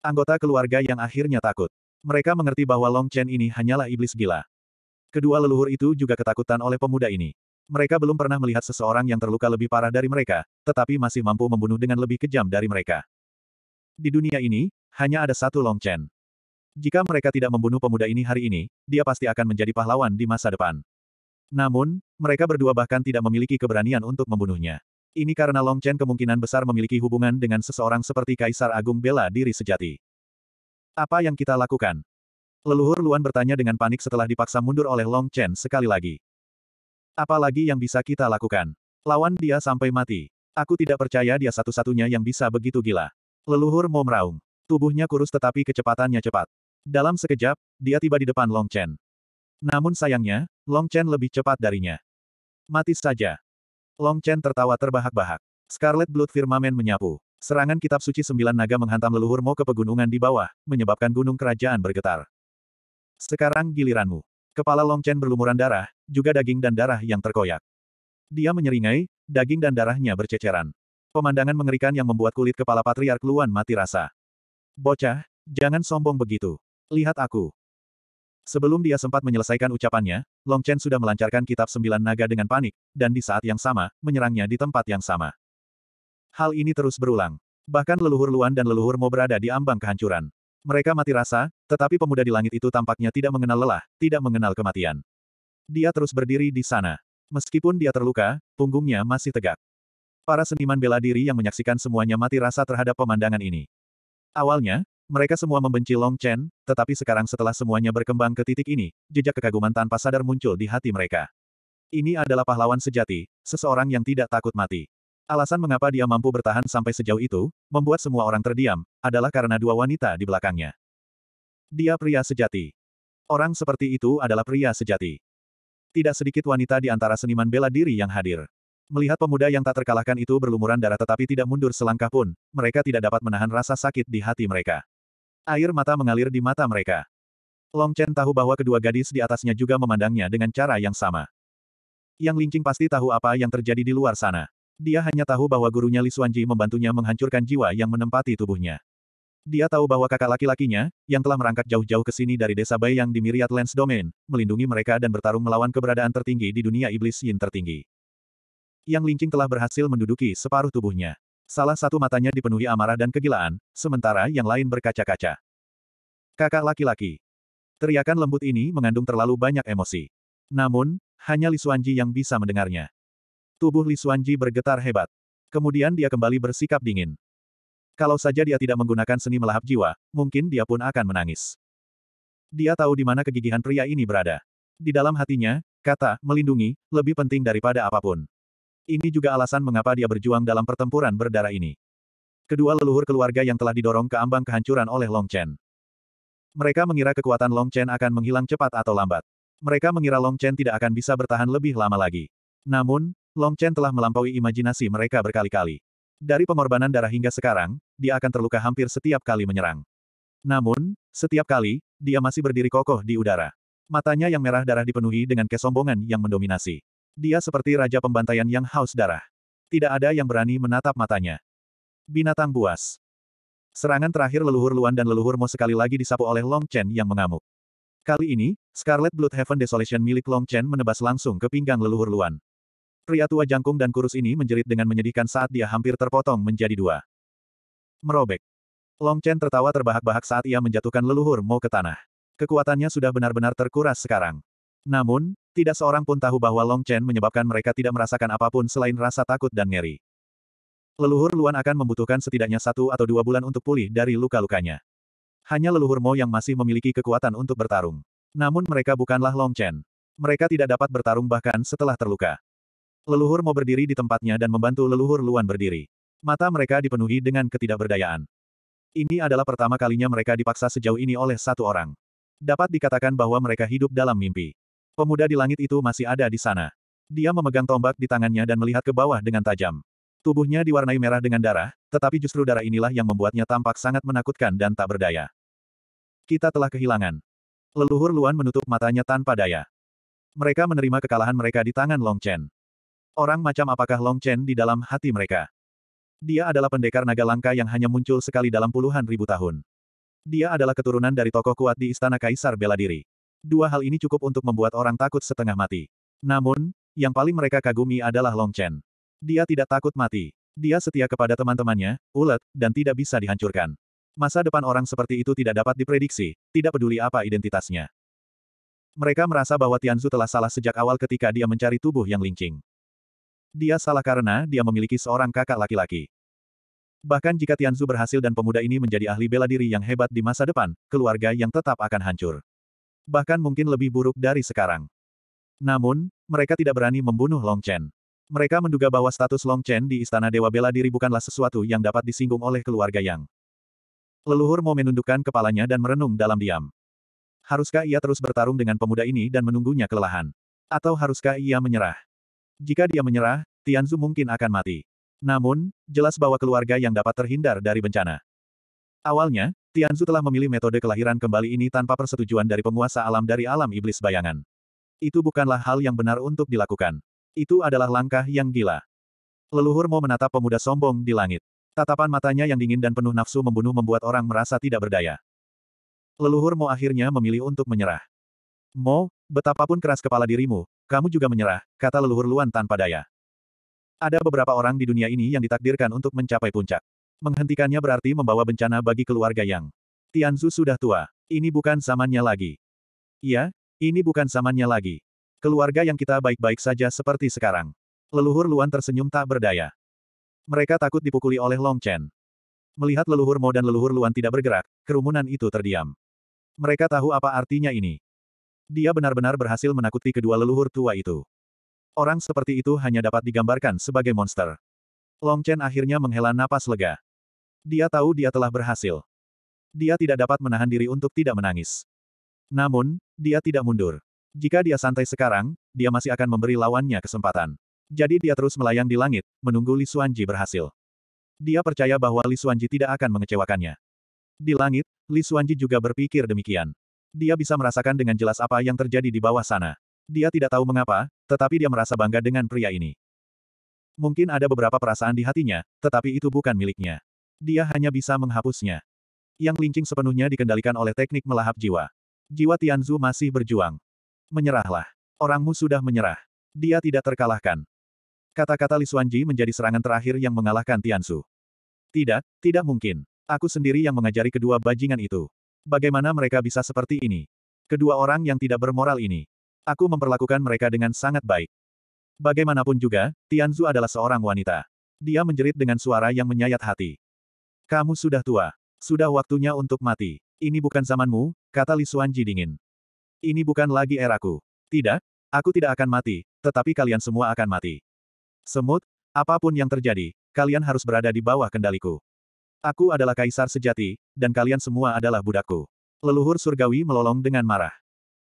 Anggota keluarga yang akhirnya takut. Mereka mengerti bahwa Long Chen ini hanyalah iblis gila. Kedua leluhur itu juga ketakutan oleh pemuda ini. Mereka belum pernah melihat seseorang yang terluka lebih parah dari mereka, tetapi masih mampu membunuh dengan lebih kejam dari mereka. Di dunia ini, hanya ada satu Long Chen. Jika mereka tidak membunuh pemuda ini hari ini, dia pasti akan menjadi pahlawan di masa depan. Namun, mereka berdua bahkan tidak memiliki keberanian untuk membunuhnya. Ini karena Long Chen kemungkinan besar memiliki hubungan dengan seseorang seperti Kaisar Agung Bela Diri Sejati. Apa yang kita lakukan? Leluhur Luan bertanya dengan panik setelah dipaksa mundur oleh Long Chen sekali lagi. Apa lagi yang bisa kita lakukan? Lawan dia sampai mati. Aku tidak percaya dia satu-satunya yang bisa begitu gila. Leluhur mau meraung. Tubuhnya kurus tetapi kecepatannya cepat. Dalam sekejap, dia tiba di depan Long Chen. Namun sayangnya, Long Chen lebih cepat darinya. Mati saja. Long Chen tertawa terbahak-bahak. Scarlet Blood Firmament menyapu. Serangan kitab suci sembilan naga menghantam leluhur Mo ke pegunungan di bawah, menyebabkan gunung kerajaan bergetar. Sekarang giliranmu. Kepala Long Chen berlumuran darah, juga daging dan darah yang terkoyak. Dia menyeringai, daging dan darahnya berceceran. Pemandangan mengerikan yang membuat kulit kepala Patriark Luan mati rasa. Bocah, jangan sombong begitu. Lihat aku. Sebelum dia sempat menyelesaikan ucapannya, Long Chen sudah melancarkan kitab sembilan naga dengan panik, dan di saat yang sama, menyerangnya di tempat yang sama. Hal ini terus berulang. Bahkan leluhur Luan dan leluhur Mo berada di ambang kehancuran. Mereka mati rasa, tetapi pemuda di langit itu tampaknya tidak mengenal lelah, tidak mengenal kematian. Dia terus berdiri di sana. Meskipun dia terluka, punggungnya masih tegak. Para seniman bela diri yang menyaksikan semuanya mati rasa terhadap pemandangan ini. Awalnya, mereka semua membenci Long Chen, tetapi sekarang setelah semuanya berkembang ke titik ini, jejak kekaguman tanpa sadar muncul di hati mereka. Ini adalah pahlawan sejati, seseorang yang tidak takut mati. Alasan mengapa dia mampu bertahan sampai sejauh itu, membuat semua orang terdiam, adalah karena dua wanita di belakangnya. Dia pria sejati. Orang seperti itu adalah pria sejati. Tidak sedikit wanita di antara seniman bela diri yang hadir. Melihat pemuda yang tak terkalahkan itu berlumuran darah tetapi tidak mundur selangkah pun, mereka tidak dapat menahan rasa sakit di hati mereka. Air mata mengalir di mata mereka. Long Chen tahu bahwa kedua gadis di atasnya juga memandangnya dengan cara yang sama. Yang Lincing pasti tahu apa yang terjadi di luar sana. Dia hanya tahu bahwa gurunya Li Xuanji membantunya menghancurkan jiwa yang menempati tubuhnya. Dia tahu bahwa kakak laki-lakinya, yang telah merangkak jauh-jauh ke sini dari desa Bai yang di Myriad Lands Domain, melindungi mereka dan bertarung melawan keberadaan tertinggi di dunia iblis Yin tertinggi. Yang Lincing telah berhasil menduduki separuh tubuhnya. Salah satu matanya dipenuhi amarah dan kegilaan, sementara yang lain berkaca-kaca. Kakak laki-laki. Teriakan lembut ini mengandung terlalu banyak emosi. Namun, hanya Li Xuanji yang bisa mendengarnya. Tubuh Li Xuanji bergetar hebat. Kemudian dia kembali bersikap dingin. Kalau saja dia tidak menggunakan seni melahap jiwa, mungkin dia pun akan menangis. Dia tahu di mana kegigihan pria ini berada. Di dalam hatinya, kata melindungi lebih penting daripada apapun. Ini juga alasan mengapa dia berjuang dalam pertempuran berdarah ini. Kedua leluhur keluarga yang telah didorong ke ambang kehancuran oleh Long Chen. Mereka mengira kekuatan Long Chen akan menghilang cepat atau lambat. Mereka mengira Long Chen tidak akan bisa bertahan lebih lama lagi. Namun, Long Chen telah melampaui imajinasi mereka berkali-kali. Dari pengorbanan darah hingga sekarang, dia akan terluka hampir setiap kali menyerang. Namun, setiap kali, dia masih berdiri kokoh di udara. Matanya yang merah darah dipenuhi dengan kesombongan yang mendominasi. Dia seperti raja pembantaian yang haus darah. Tidak ada yang berani menatap matanya. Binatang buas. Serangan terakhir leluhur Luan dan leluhur Mo sekali lagi disapu oleh Long Chen yang mengamuk. Kali ini, Scarlet Blood Heaven Desolation milik Long Chen menebas langsung ke pinggang leluhur Luan. Pria tua jangkung dan kurus ini menjerit dengan menyedihkan saat dia hampir terpotong menjadi dua. Merobek. Long Chen tertawa terbahak-bahak saat ia menjatuhkan leluhur Mo ke tanah. Kekuatannya sudah benar-benar terkuras sekarang. Namun, tidak seorang pun tahu bahwa Long Chen menyebabkan mereka tidak merasakan apapun selain rasa takut dan ngeri. Leluhur Luan akan membutuhkan setidaknya satu atau dua bulan untuk pulih dari luka-lukanya. Hanya leluhur Mo yang masih memiliki kekuatan untuk bertarung. Namun mereka bukanlah Long Chen. Mereka tidak dapat bertarung bahkan setelah terluka. Leluhur Mo berdiri di tempatnya dan membantu leluhur Luan berdiri. Mata mereka dipenuhi dengan ketidakberdayaan. Ini adalah pertama kalinya mereka dipaksa sejauh ini oleh satu orang. Dapat dikatakan bahwa mereka hidup dalam mimpi. Pemuda di langit itu masih ada di sana. Dia memegang tombak di tangannya dan melihat ke bawah dengan tajam. Tubuhnya diwarnai merah dengan darah, tetapi justru darah inilah yang membuatnya tampak sangat menakutkan dan tak berdaya. Kita telah kehilangan. Leluhur Luan menutup matanya tanpa daya. Mereka menerima kekalahan mereka di tangan Long Chen. Orang macam apakah Long Chen di dalam hati mereka? Dia adalah pendekar naga langka yang hanya muncul sekali dalam puluhan ribu tahun. Dia adalah keturunan dari tokoh kuat di Istana Kaisar Bela Diri. Dua hal ini cukup untuk membuat orang takut setengah mati. Namun, yang paling mereka kagumi adalah Long Chen. Dia tidak takut mati. Dia setia kepada teman-temannya, ulet, dan tidak bisa dihancurkan. Masa depan orang seperti itu tidak dapat diprediksi, tidak peduli apa identitasnya. Mereka merasa bahwa Tianzu telah salah sejak awal ketika dia mencari tubuh yang lincing. Dia salah karena dia memiliki seorang kakak laki-laki. Bahkan jika Tianzu berhasil dan pemuda ini menjadi ahli bela diri yang hebat di masa depan, keluarga yang tetap akan hancur. Bahkan mungkin lebih buruk dari sekarang. Namun, mereka tidak berani membunuh Long Chen. Mereka menduga bahwa status Long Chen di Istana Dewa Bela Diri bukanlah sesuatu yang dapat disinggung oleh keluarga Yang. Leluhur mau menundukkan kepalanya dan merenung dalam diam. Haruskah ia terus bertarung dengan pemuda ini dan menunggunya kelelahan? Atau haruskah ia menyerah? Jika dia menyerah, Tianzu mungkin akan mati. Namun, jelas bahwa keluarga yang dapat terhindar dari bencana. Awalnya, Tianzu telah memilih metode kelahiran kembali ini tanpa persetujuan dari penguasa alam dari alam iblis bayangan. Itu bukanlah hal yang benar untuk dilakukan. Itu adalah langkah yang gila. Leluhur mau menatap pemuda sombong di langit. Tatapan matanya yang dingin dan penuh nafsu membunuh membuat orang merasa tidak berdaya. Leluhur Mo akhirnya memilih untuk menyerah. Mo, betapapun keras kepala dirimu, kamu juga menyerah, kata leluhur Luan tanpa daya. Ada beberapa orang di dunia ini yang ditakdirkan untuk mencapai puncak. Menghentikannya berarti membawa bencana bagi keluarga Yang. Tianzu sudah tua. Ini bukan zamannya lagi. Iya, ini bukan zamannya lagi. Keluarga yang kita baik-baik saja seperti sekarang. Leluhur Luan tersenyum tak berdaya. Mereka takut dipukuli oleh Long Chen. Melihat leluhur Mo dan leluhur Luan tidak bergerak, kerumunan itu terdiam. Mereka tahu apa artinya ini. Dia benar-benar berhasil menakuti kedua leluhur tua itu. Orang seperti itu hanya dapat digambarkan sebagai monster. Long Chen akhirnya menghela napas lega. Dia tahu dia telah berhasil. Dia tidak dapat menahan diri untuk tidak menangis. Namun, dia tidak mundur. Jika dia santai sekarang, dia masih akan memberi lawannya kesempatan. Jadi dia terus melayang di langit, menunggu Li Suanji berhasil. Dia percaya bahwa Li Suanji tidak akan mengecewakannya. Di langit, Li Suanji juga berpikir demikian. Dia bisa merasakan dengan jelas apa yang terjadi di bawah sana. Dia tidak tahu mengapa, tetapi dia merasa bangga dengan pria ini. Mungkin ada beberapa perasaan di hatinya, tetapi itu bukan miliknya. Dia hanya bisa menghapusnya. Yang lincing sepenuhnya dikendalikan oleh teknik melahap jiwa. Jiwa Tianzu masih berjuang. Menyerahlah. Orangmu sudah menyerah. Dia tidak terkalahkan. Kata-kata Li Xuanji menjadi serangan terakhir yang mengalahkan Tianzu. Tidak, tidak mungkin. Aku sendiri yang mengajari kedua bajingan itu. Bagaimana mereka bisa seperti ini? Kedua orang yang tidak bermoral ini. Aku memperlakukan mereka dengan sangat baik. Bagaimanapun juga, Tianzu adalah seorang wanita. Dia menjerit dengan suara yang menyayat hati. Kamu sudah tua. Sudah waktunya untuk mati. Ini bukan zamanmu, kata Li Xuanji dingin. Ini bukan lagi eraku. Tidak, aku tidak akan mati, tetapi kalian semua akan mati. Semut, apapun yang terjadi, kalian harus berada di bawah kendaliku. Aku adalah kaisar sejati, dan kalian semua adalah budakku. Leluhur surgawi melolong dengan marah.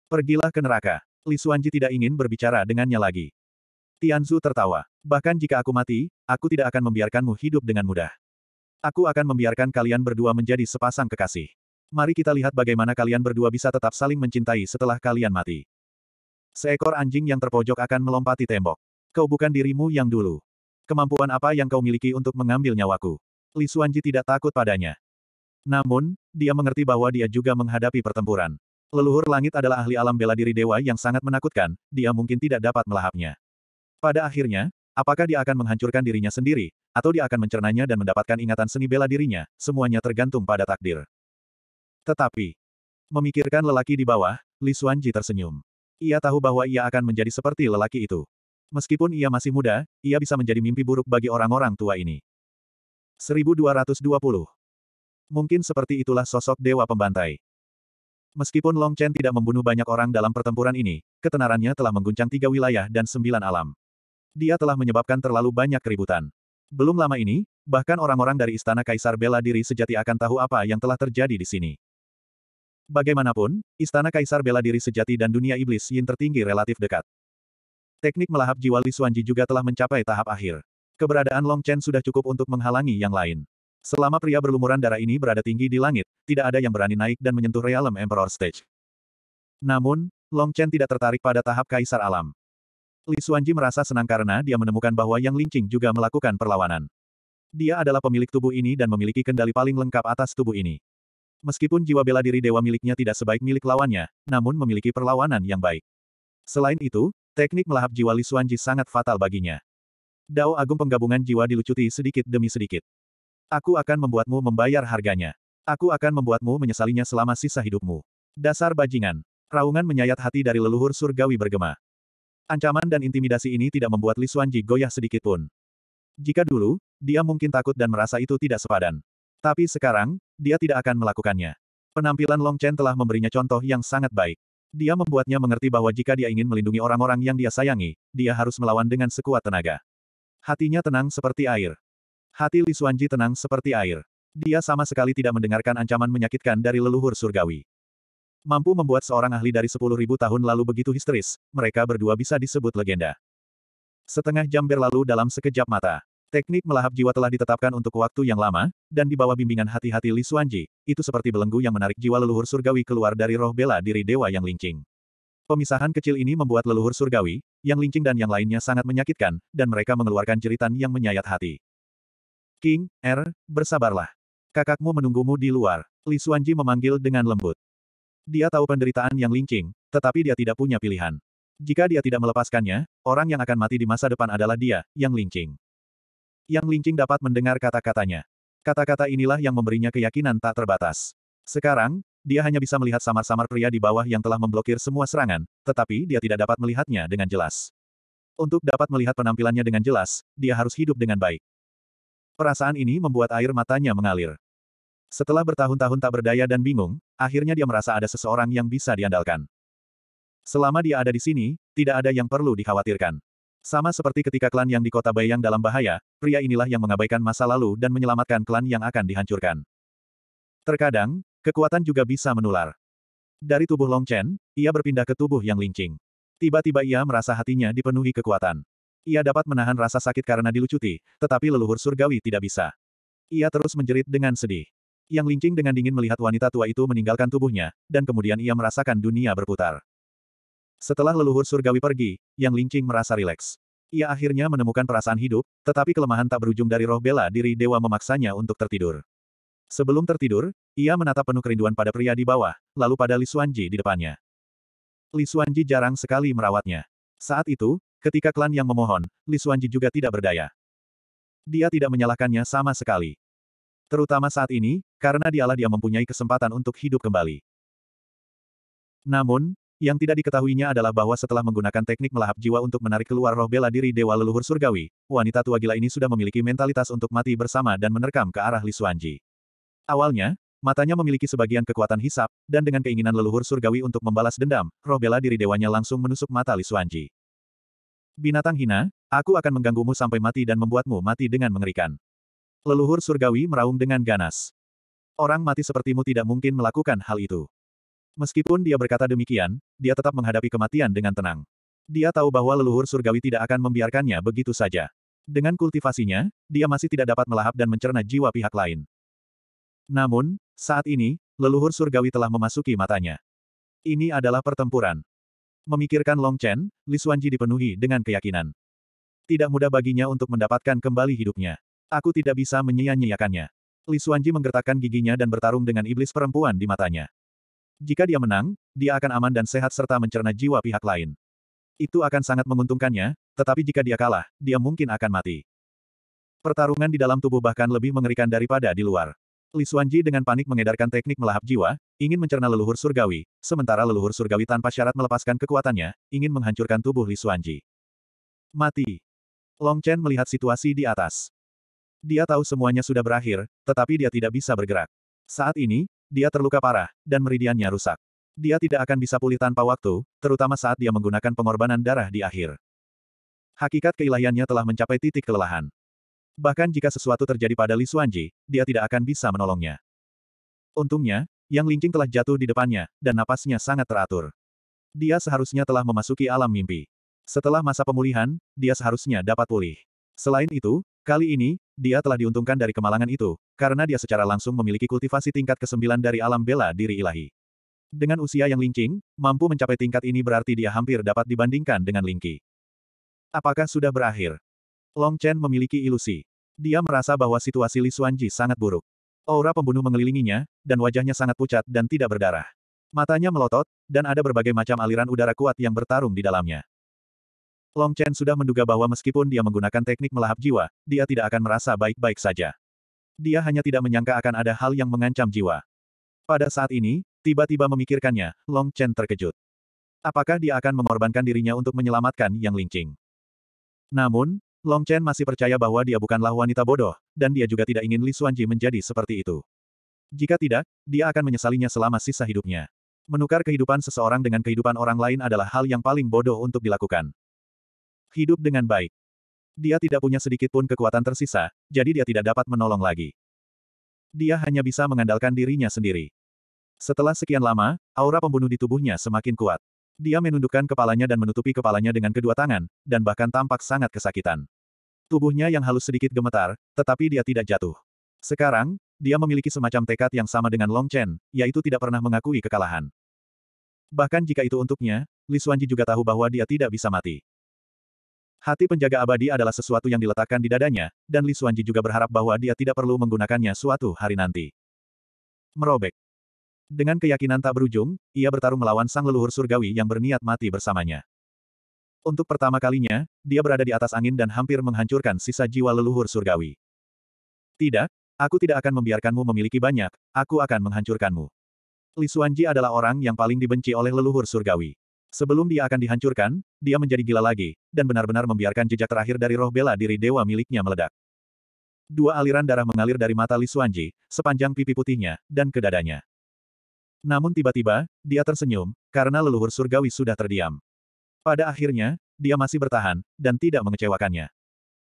Pergilah ke neraka. Li Xuanji tidak ingin berbicara dengannya lagi. Tianzu tertawa. Bahkan jika aku mati, aku tidak akan membiarkanmu hidup dengan mudah. Aku akan membiarkan kalian berdua menjadi sepasang kekasih. Mari kita lihat bagaimana kalian berdua bisa tetap saling mencintai setelah kalian mati. Seekor anjing yang terpojok akan melompati tembok. Kau bukan dirimu yang dulu. Kemampuan apa yang kau miliki untuk mengambil nyawaku? Li Suanji tidak takut padanya. Namun, dia mengerti bahwa dia juga menghadapi pertempuran. Leluhur langit adalah ahli alam bela diri dewa yang sangat menakutkan, dia mungkin tidak dapat melahapnya. Pada akhirnya, apakah dia akan menghancurkan dirinya sendiri, atau dia akan mencernanya dan mendapatkan ingatan seni bela dirinya, semuanya tergantung pada takdir. Tetapi, memikirkan lelaki di bawah, Li Xuanji tersenyum. Ia tahu bahwa ia akan menjadi seperti lelaki itu. Meskipun ia masih muda, ia bisa menjadi mimpi buruk bagi orang-orang tua ini. 1220 Mungkin seperti itulah sosok Dewa Pembantai. Meskipun Long Chen tidak membunuh banyak orang dalam pertempuran ini, ketenarannya telah mengguncang tiga wilayah dan sembilan alam dia telah menyebabkan terlalu banyak keributan. Belum lama ini, bahkan orang-orang dari Istana Kaisar bela diri sejati akan tahu apa yang telah terjadi di sini. Bagaimanapun, Istana Kaisar bela diri sejati dan dunia iblis yin tertinggi relatif dekat. Teknik melahap jiwa Li Xuanji juga telah mencapai tahap akhir. Keberadaan Long Chen sudah cukup untuk menghalangi yang lain. Selama pria berlumuran darah ini berada tinggi di langit, tidak ada yang berani naik dan menyentuh realm Emperor Stage. Namun, Long Chen tidak tertarik pada tahap kaisar alam. Li Xuanji merasa senang karena dia menemukan bahwa Yang Lingqing juga melakukan perlawanan. Dia adalah pemilik tubuh ini dan memiliki kendali paling lengkap atas tubuh ini. Meskipun jiwa bela diri dewa miliknya tidak sebaik milik lawannya, namun memiliki perlawanan yang baik. Selain itu, teknik melahap jiwa Li Xuanji sangat fatal baginya. Dao Agung penggabungan jiwa dilucuti sedikit demi sedikit. Aku akan membuatmu membayar harganya. Aku akan membuatmu menyesalinya selama sisa hidupmu. Dasar bajingan. Raungan menyayat hati dari leluhur surgawi bergema. Ancaman dan intimidasi ini tidak membuat Li Xuanji goyah sedikit pun. Jika dulu, dia mungkin takut dan merasa itu tidak sepadan. Tapi sekarang, dia tidak akan melakukannya. Penampilan Long Chen telah memberinya contoh yang sangat baik. Dia membuatnya mengerti bahwa jika dia ingin melindungi orang-orang yang dia sayangi, dia harus melawan dengan sekuat tenaga. Hatinya tenang seperti air. Hati Li Xuanji tenang seperti air. Dia sama sekali tidak mendengarkan ancaman menyakitkan dari leluhur surgawi. Mampu membuat seorang ahli dari 10.000 tahun lalu begitu histeris, mereka berdua bisa disebut legenda. Setengah jam berlalu dalam sekejap mata. Teknik melahap jiwa telah ditetapkan untuk waktu yang lama, dan di bawah bimbingan hati-hati Li Suanji, itu seperti belenggu yang menarik jiwa leluhur surgawi keluar dari roh bela diri dewa yang lincing. Pemisahan kecil ini membuat leluhur surgawi, yang lincing dan yang lainnya sangat menyakitkan, dan mereka mengeluarkan jeritan yang menyayat hati. King, R, er, bersabarlah. Kakakmu menunggumu di luar. Li Suanji memanggil dengan lembut. Dia tahu penderitaan yang lingking, tetapi dia tidak punya pilihan. Jika dia tidak melepaskannya, orang yang akan mati di masa depan adalah dia, yang Lingqing. Yang Lingqing dapat mendengar kata-katanya. Kata-kata inilah yang memberinya keyakinan tak terbatas. Sekarang, dia hanya bisa melihat samar-samar pria di bawah yang telah memblokir semua serangan, tetapi dia tidak dapat melihatnya dengan jelas. Untuk dapat melihat penampilannya dengan jelas, dia harus hidup dengan baik. Perasaan ini membuat air matanya mengalir. Setelah bertahun-tahun tak berdaya dan bingung, akhirnya dia merasa ada seseorang yang bisa diandalkan. Selama dia ada di sini, tidak ada yang perlu dikhawatirkan. Sama seperti ketika klan yang di kota Bayang dalam bahaya, pria inilah yang mengabaikan masa lalu dan menyelamatkan klan yang akan dihancurkan. Terkadang, kekuatan juga bisa menular. Dari tubuh Long Chen, ia berpindah ke tubuh yang lincing. Tiba-tiba ia merasa hatinya dipenuhi kekuatan. Ia dapat menahan rasa sakit karena dilucuti, tetapi leluhur surgawi tidak bisa. Ia terus menjerit dengan sedih. Yang Lingqing dengan dingin melihat wanita tua itu meninggalkan tubuhnya, dan kemudian ia merasakan dunia berputar. Setelah leluhur surgawi pergi, Yang Lingqing merasa rileks. Ia akhirnya menemukan perasaan hidup, tetapi kelemahan tak berujung dari roh bela diri dewa memaksanya untuk tertidur. Sebelum tertidur, ia menatap penuh kerinduan pada pria di bawah, lalu pada Li Xuanji di depannya. Li Xuanji jarang sekali merawatnya. Saat itu, ketika klan yang memohon, Li Xuanji juga tidak berdaya. Dia tidak menyalahkannya sama sekali. Terutama saat ini, karena dialah dia mempunyai kesempatan untuk hidup kembali. Namun, yang tidak diketahuinya adalah bahwa setelah menggunakan teknik melahap jiwa untuk menarik keluar roh bela diri Dewa Leluhur Surgawi, wanita tua gila ini sudah memiliki mentalitas untuk mati bersama dan menerkam ke arah Li Suanji. Awalnya, matanya memiliki sebagian kekuatan hisap, dan dengan keinginan leluhur surgawi untuk membalas dendam, roh bela diri dewanya langsung menusuk mata Li Suanji. Binatang hina, aku akan mengganggumu sampai mati dan membuatmu mati dengan mengerikan. Leluhur surgawi meraung dengan ganas. Orang mati sepertimu tidak mungkin melakukan hal itu. Meskipun dia berkata demikian, dia tetap menghadapi kematian dengan tenang. Dia tahu bahwa leluhur surgawi tidak akan membiarkannya begitu saja. Dengan kultivasinya, dia masih tidak dapat melahap dan mencerna jiwa pihak lain. Namun, saat ini, leluhur surgawi telah memasuki matanya. Ini adalah pertempuran. Memikirkan Long Chen, Li Xuanji dipenuhi dengan keyakinan. Tidak mudah baginya untuk mendapatkan kembali hidupnya. Aku tidak bisa menyia-nyiakannya. Li Xuanji menggertakkan giginya dan bertarung dengan iblis perempuan di matanya. Jika dia menang, dia akan aman dan sehat serta mencerna jiwa pihak lain. Itu akan sangat menguntungkannya, tetapi jika dia kalah, dia mungkin akan mati. Pertarungan di dalam tubuh bahkan lebih mengerikan daripada di luar. Li Xuanji dengan panik mengedarkan teknik melahap jiwa, ingin mencerna leluhur surgawi, sementara leluhur surgawi tanpa syarat melepaskan kekuatannya, ingin menghancurkan tubuh Li Xuanji. Mati. Long Chen melihat situasi di atas. Dia tahu semuanya sudah berakhir, tetapi dia tidak bisa bergerak. Saat ini, dia terluka parah, dan meridiannya rusak. Dia tidak akan bisa pulih tanpa waktu, terutama saat dia menggunakan pengorbanan darah di akhir. Hakikat keilahiannya telah mencapai titik kelelahan. Bahkan jika sesuatu terjadi pada Li Xuanji, dia tidak akan bisa menolongnya. Untungnya, Yang Lingqing telah jatuh di depannya, dan napasnya sangat teratur. Dia seharusnya telah memasuki alam mimpi. Setelah masa pemulihan, dia seharusnya dapat pulih. Selain itu, Kali ini, dia telah diuntungkan dari kemalangan itu, karena dia secara langsung memiliki kultivasi tingkat ke-9 dari alam bela diri ilahi. Dengan usia yang lincing, mampu mencapai tingkat ini berarti dia hampir dapat dibandingkan dengan Lingqi. Apakah sudah berakhir? Long Chen memiliki ilusi. Dia merasa bahwa situasi Li Xuanji sangat buruk. Aura pembunuh mengelilinginya, dan wajahnya sangat pucat dan tidak berdarah. Matanya melotot, dan ada berbagai macam aliran udara kuat yang bertarung di dalamnya. Long Chen sudah menduga bahwa meskipun dia menggunakan teknik melahap jiwa, dia tidak akan merasa baik-baik saja. Dia hanya tidak menyangka akan ada hal yang mengancam jiwa. Pada saat ini, tiba-tiba memikirkannya, Long Chen terkejut. Apakah dia akan mengorbankan dirinya untuk menyelamatkan yang Lingqing? Namun, Long Chen masih percaya bahwa dia bukanlah wanita bodoh, dan dia juga tidak ingin Li Xuanji menjadi seperti itu. Jika tidak, dia akan menyesalinya selama sisa hidupnya. Menukar kehidupan seseorang dengan kehidupan orang lain adalah hal yang paling bodoh untuk dilakukan hidup dengan baik. Dia tidak punya sedikit pun kekuatan tersisa, jadi dia tidak dapat menolong lagi. Dia hanya bisa mengandalkan dirinya sendiri. Setelah sekian lama, aura pembunuh di tubuhnya semakin kuat. Dia menundukkan kepalanya dan menutupi kepalanya dengan kedua tangan, dan bahkan tampak sangat kesakitan. Tubuhnya yang halus sedikit gemetar, tetapi dia tidak jatuh. Sekarang, dia memiliki semacam tekad yang sama dengan Long Chen, yaitu tidak pernah mengakui kekalahan. Bahkan jika itu untuknya, Li Xuanji juga tahu bahwa dia tidak bisa mati. Hati penjaga abadi adalah sesuatu yang diletakkan di dadanya, dan Li Xuanji juga berharap bahwa dia tidak perlu menggunakannya suatu hari nanti. Merobek. Dengan keyakinan tak berujung, ia bertarung melawan sang leluhur surgawi yang berniat mati bersamanya. Untuk pertama kalinya, dia berada di atas angin dan hampir menghancurkan sisa jiwa leluhur surgawi. Tidak, aku tidak akan membiarkanmu memiliki banyak, aku akan menghancurkanmu. Li Xuanji adalah orang yang paling dibenci oleh leluhur surgawi. Sebelum dia akan dihancurkan, dia menjadi gila lagi, dan benar-benar membiarkan jejak terakhir dari roh bela diri dewa miliknya meledak. Dua aliran darah mengalir dari mata Li Xuanji, sepanjang pipi putihnya, dan ke dadanya. Namun tiba-tiba, dia tersenyum, karena leluhur surgawi sudah terdiam. Pada akhirnya, dia masih bertahan, dan tidak mengecewakannya.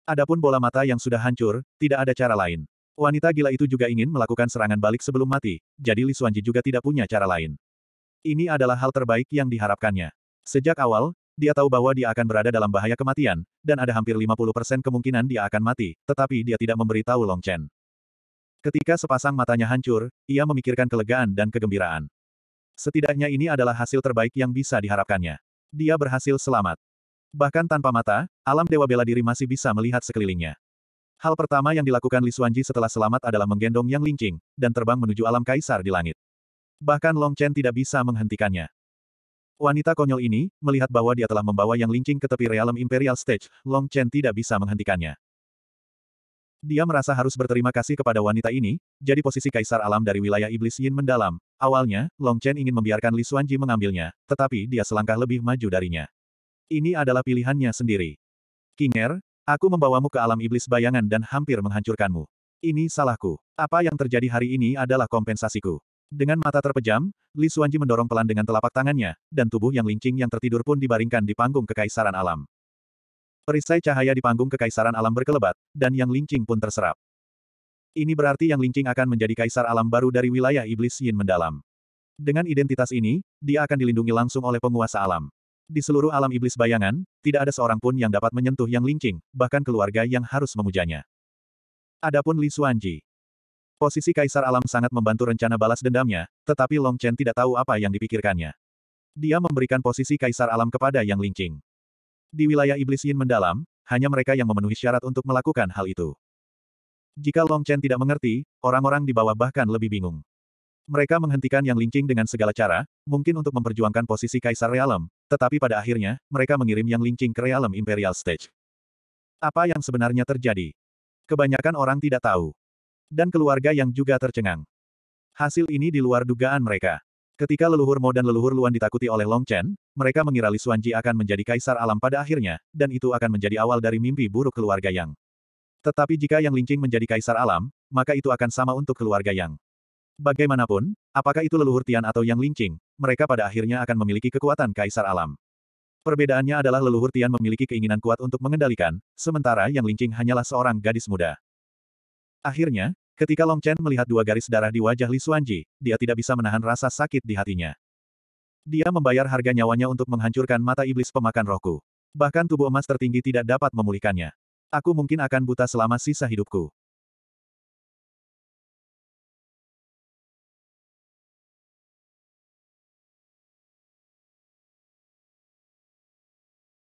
Adapun bola mata yang sudah hancur, tidak ada cara lain. Wanita gila itu juga ingin melakukan serangan balik sebelum mati, jadi Li Xuanji juga tidak punya cara lain. Ini adalah hal terbaik yang diharapkannya. Sejak awal, dia tahu bahwa dia akan berada dalam bahaya kematian, dan ada hampir 50% kemungkinan dia akan mati, tetapi dia tidak memberitahu Long Chen. Ketika sepasang matanya hancur, ia memikirkan kelegaan dan kegembiraan. Setidaknya ini adalah hasil terbaik yang bisa diharapkannya. Dia berhasil selamat. Bahkan tanpa mata, alam dewa bela diri masih bisa melihat sekelilingnya. Hal pertama yang dilakukan Li Xuanji setelah selamat adalah menggendong Yang Lingqing dan terbang menuju alam kaisar di langit. Bahkan Long Chen tidak bisa menghentikannya. Wanita konyol ini, melihat bahwa dia telah membawa yang lincing ke tepi realem Imperial Stage, Long Chen tidak bisa menghentikannya. Dia merasa harus berterima kasih kepada wanita ini, jadi posisi kaisar alam dari wilayah iblis Yin mendalam. Awalnya, Long Chen ingin membiarkan Li Xuanji mengambilnya, tetapi dia selangkah lebih maju darinya. Ini adalah pilihannya sendiri. Kinger, aku membawamu ke alam iblis bayangan dan hampir menghancurkanmu. Ini salahku. Apa yang terjadi hari ini adalah kompensasiku. Dengan mata terpejam, Li Xuanji mendorong pelan dengan telapak tangannya, dan tubuh yang lincing yang tertidur pun dibaringkan di panggung kekaisaran alam. Perisai cahaya di panggung kekaisaran alam berkelebat, dan yang lincing pun terserap. Ini berarti yang lincing akan menjadi kaisar alam baru dari wilayah iblis Yin mendalam. Dengan identitas ini, dia akan dilindungi langsung oleh penguasa alam. Di seluruh alam iblis bayangan, tidak ada seorang pun yang dapat menyentuh yang lincing, bahkan keluarga yang harus memujanya. Adapun Li Xuanji, Posisi Kaisar Alam sangat membantu rencana balas dendamnya, tetapi Long Chen tidak tahu apa yang dipikirkannya. Dia memberikan posisi Kaisar Alam kepada Yang Lingqing. Di wilayah Iblis Yin mendalam, hanya mereka yang memenuhi syarat untuk melakukan hal itu. Jika Long Chen tidak mengerti, orang-orang di bawah bahkan lebih bingung. Mereka menghentikan Yang Lingqing dengan segala cara, mungkin untuk memperjuangkan posisi Kaisar Realem, tetapi pada akhirnya, mereka mengirim Yang Lingqing ke Realem Imperial Stage. Apa yang sebenarnya terjadi? Kebanyakan orang tidak tahu. Dan keluarga yang juga tercengang. Hasil ini di luar dugaan mereka. Ketika leluhur Mo dan leluhur Luan ditakuti oleh Long Chen, mereka mengira Li Xuanji akan menjadi kaisar alam pada akhirnya, dan itu akan menjadi awal dari mimpi buruk keluarga Yang. Tetapi jika Yang Lingqing menjadi kaisar alam, maka itu akan sama untuk keluarga Yang. Bagaimanapun, apakah itu leluhur Tian atau Yang Lingqing, mereka pada akhirnya akan memiliki kekuatan kaisar alam. Perbedaannya adalah leluhur Tian memiliki keinginan kuat untuk mengendalikan, sementara Yang Lingqing hanyalah seorang gadis muda. Akhirnya, ketika Long Chen melihat dua garis darah di wajah Li Xuanji, dia tidak bisa menahan rasa sakit di hatinya. Dia membayar harga nyawanya untuk menghancurkan mata iblis pemakan rohku. Bahkan tubuh emas tertinggi tidak dapat memulihkannya. Aku mungkin akan buta selama sisa hidupku.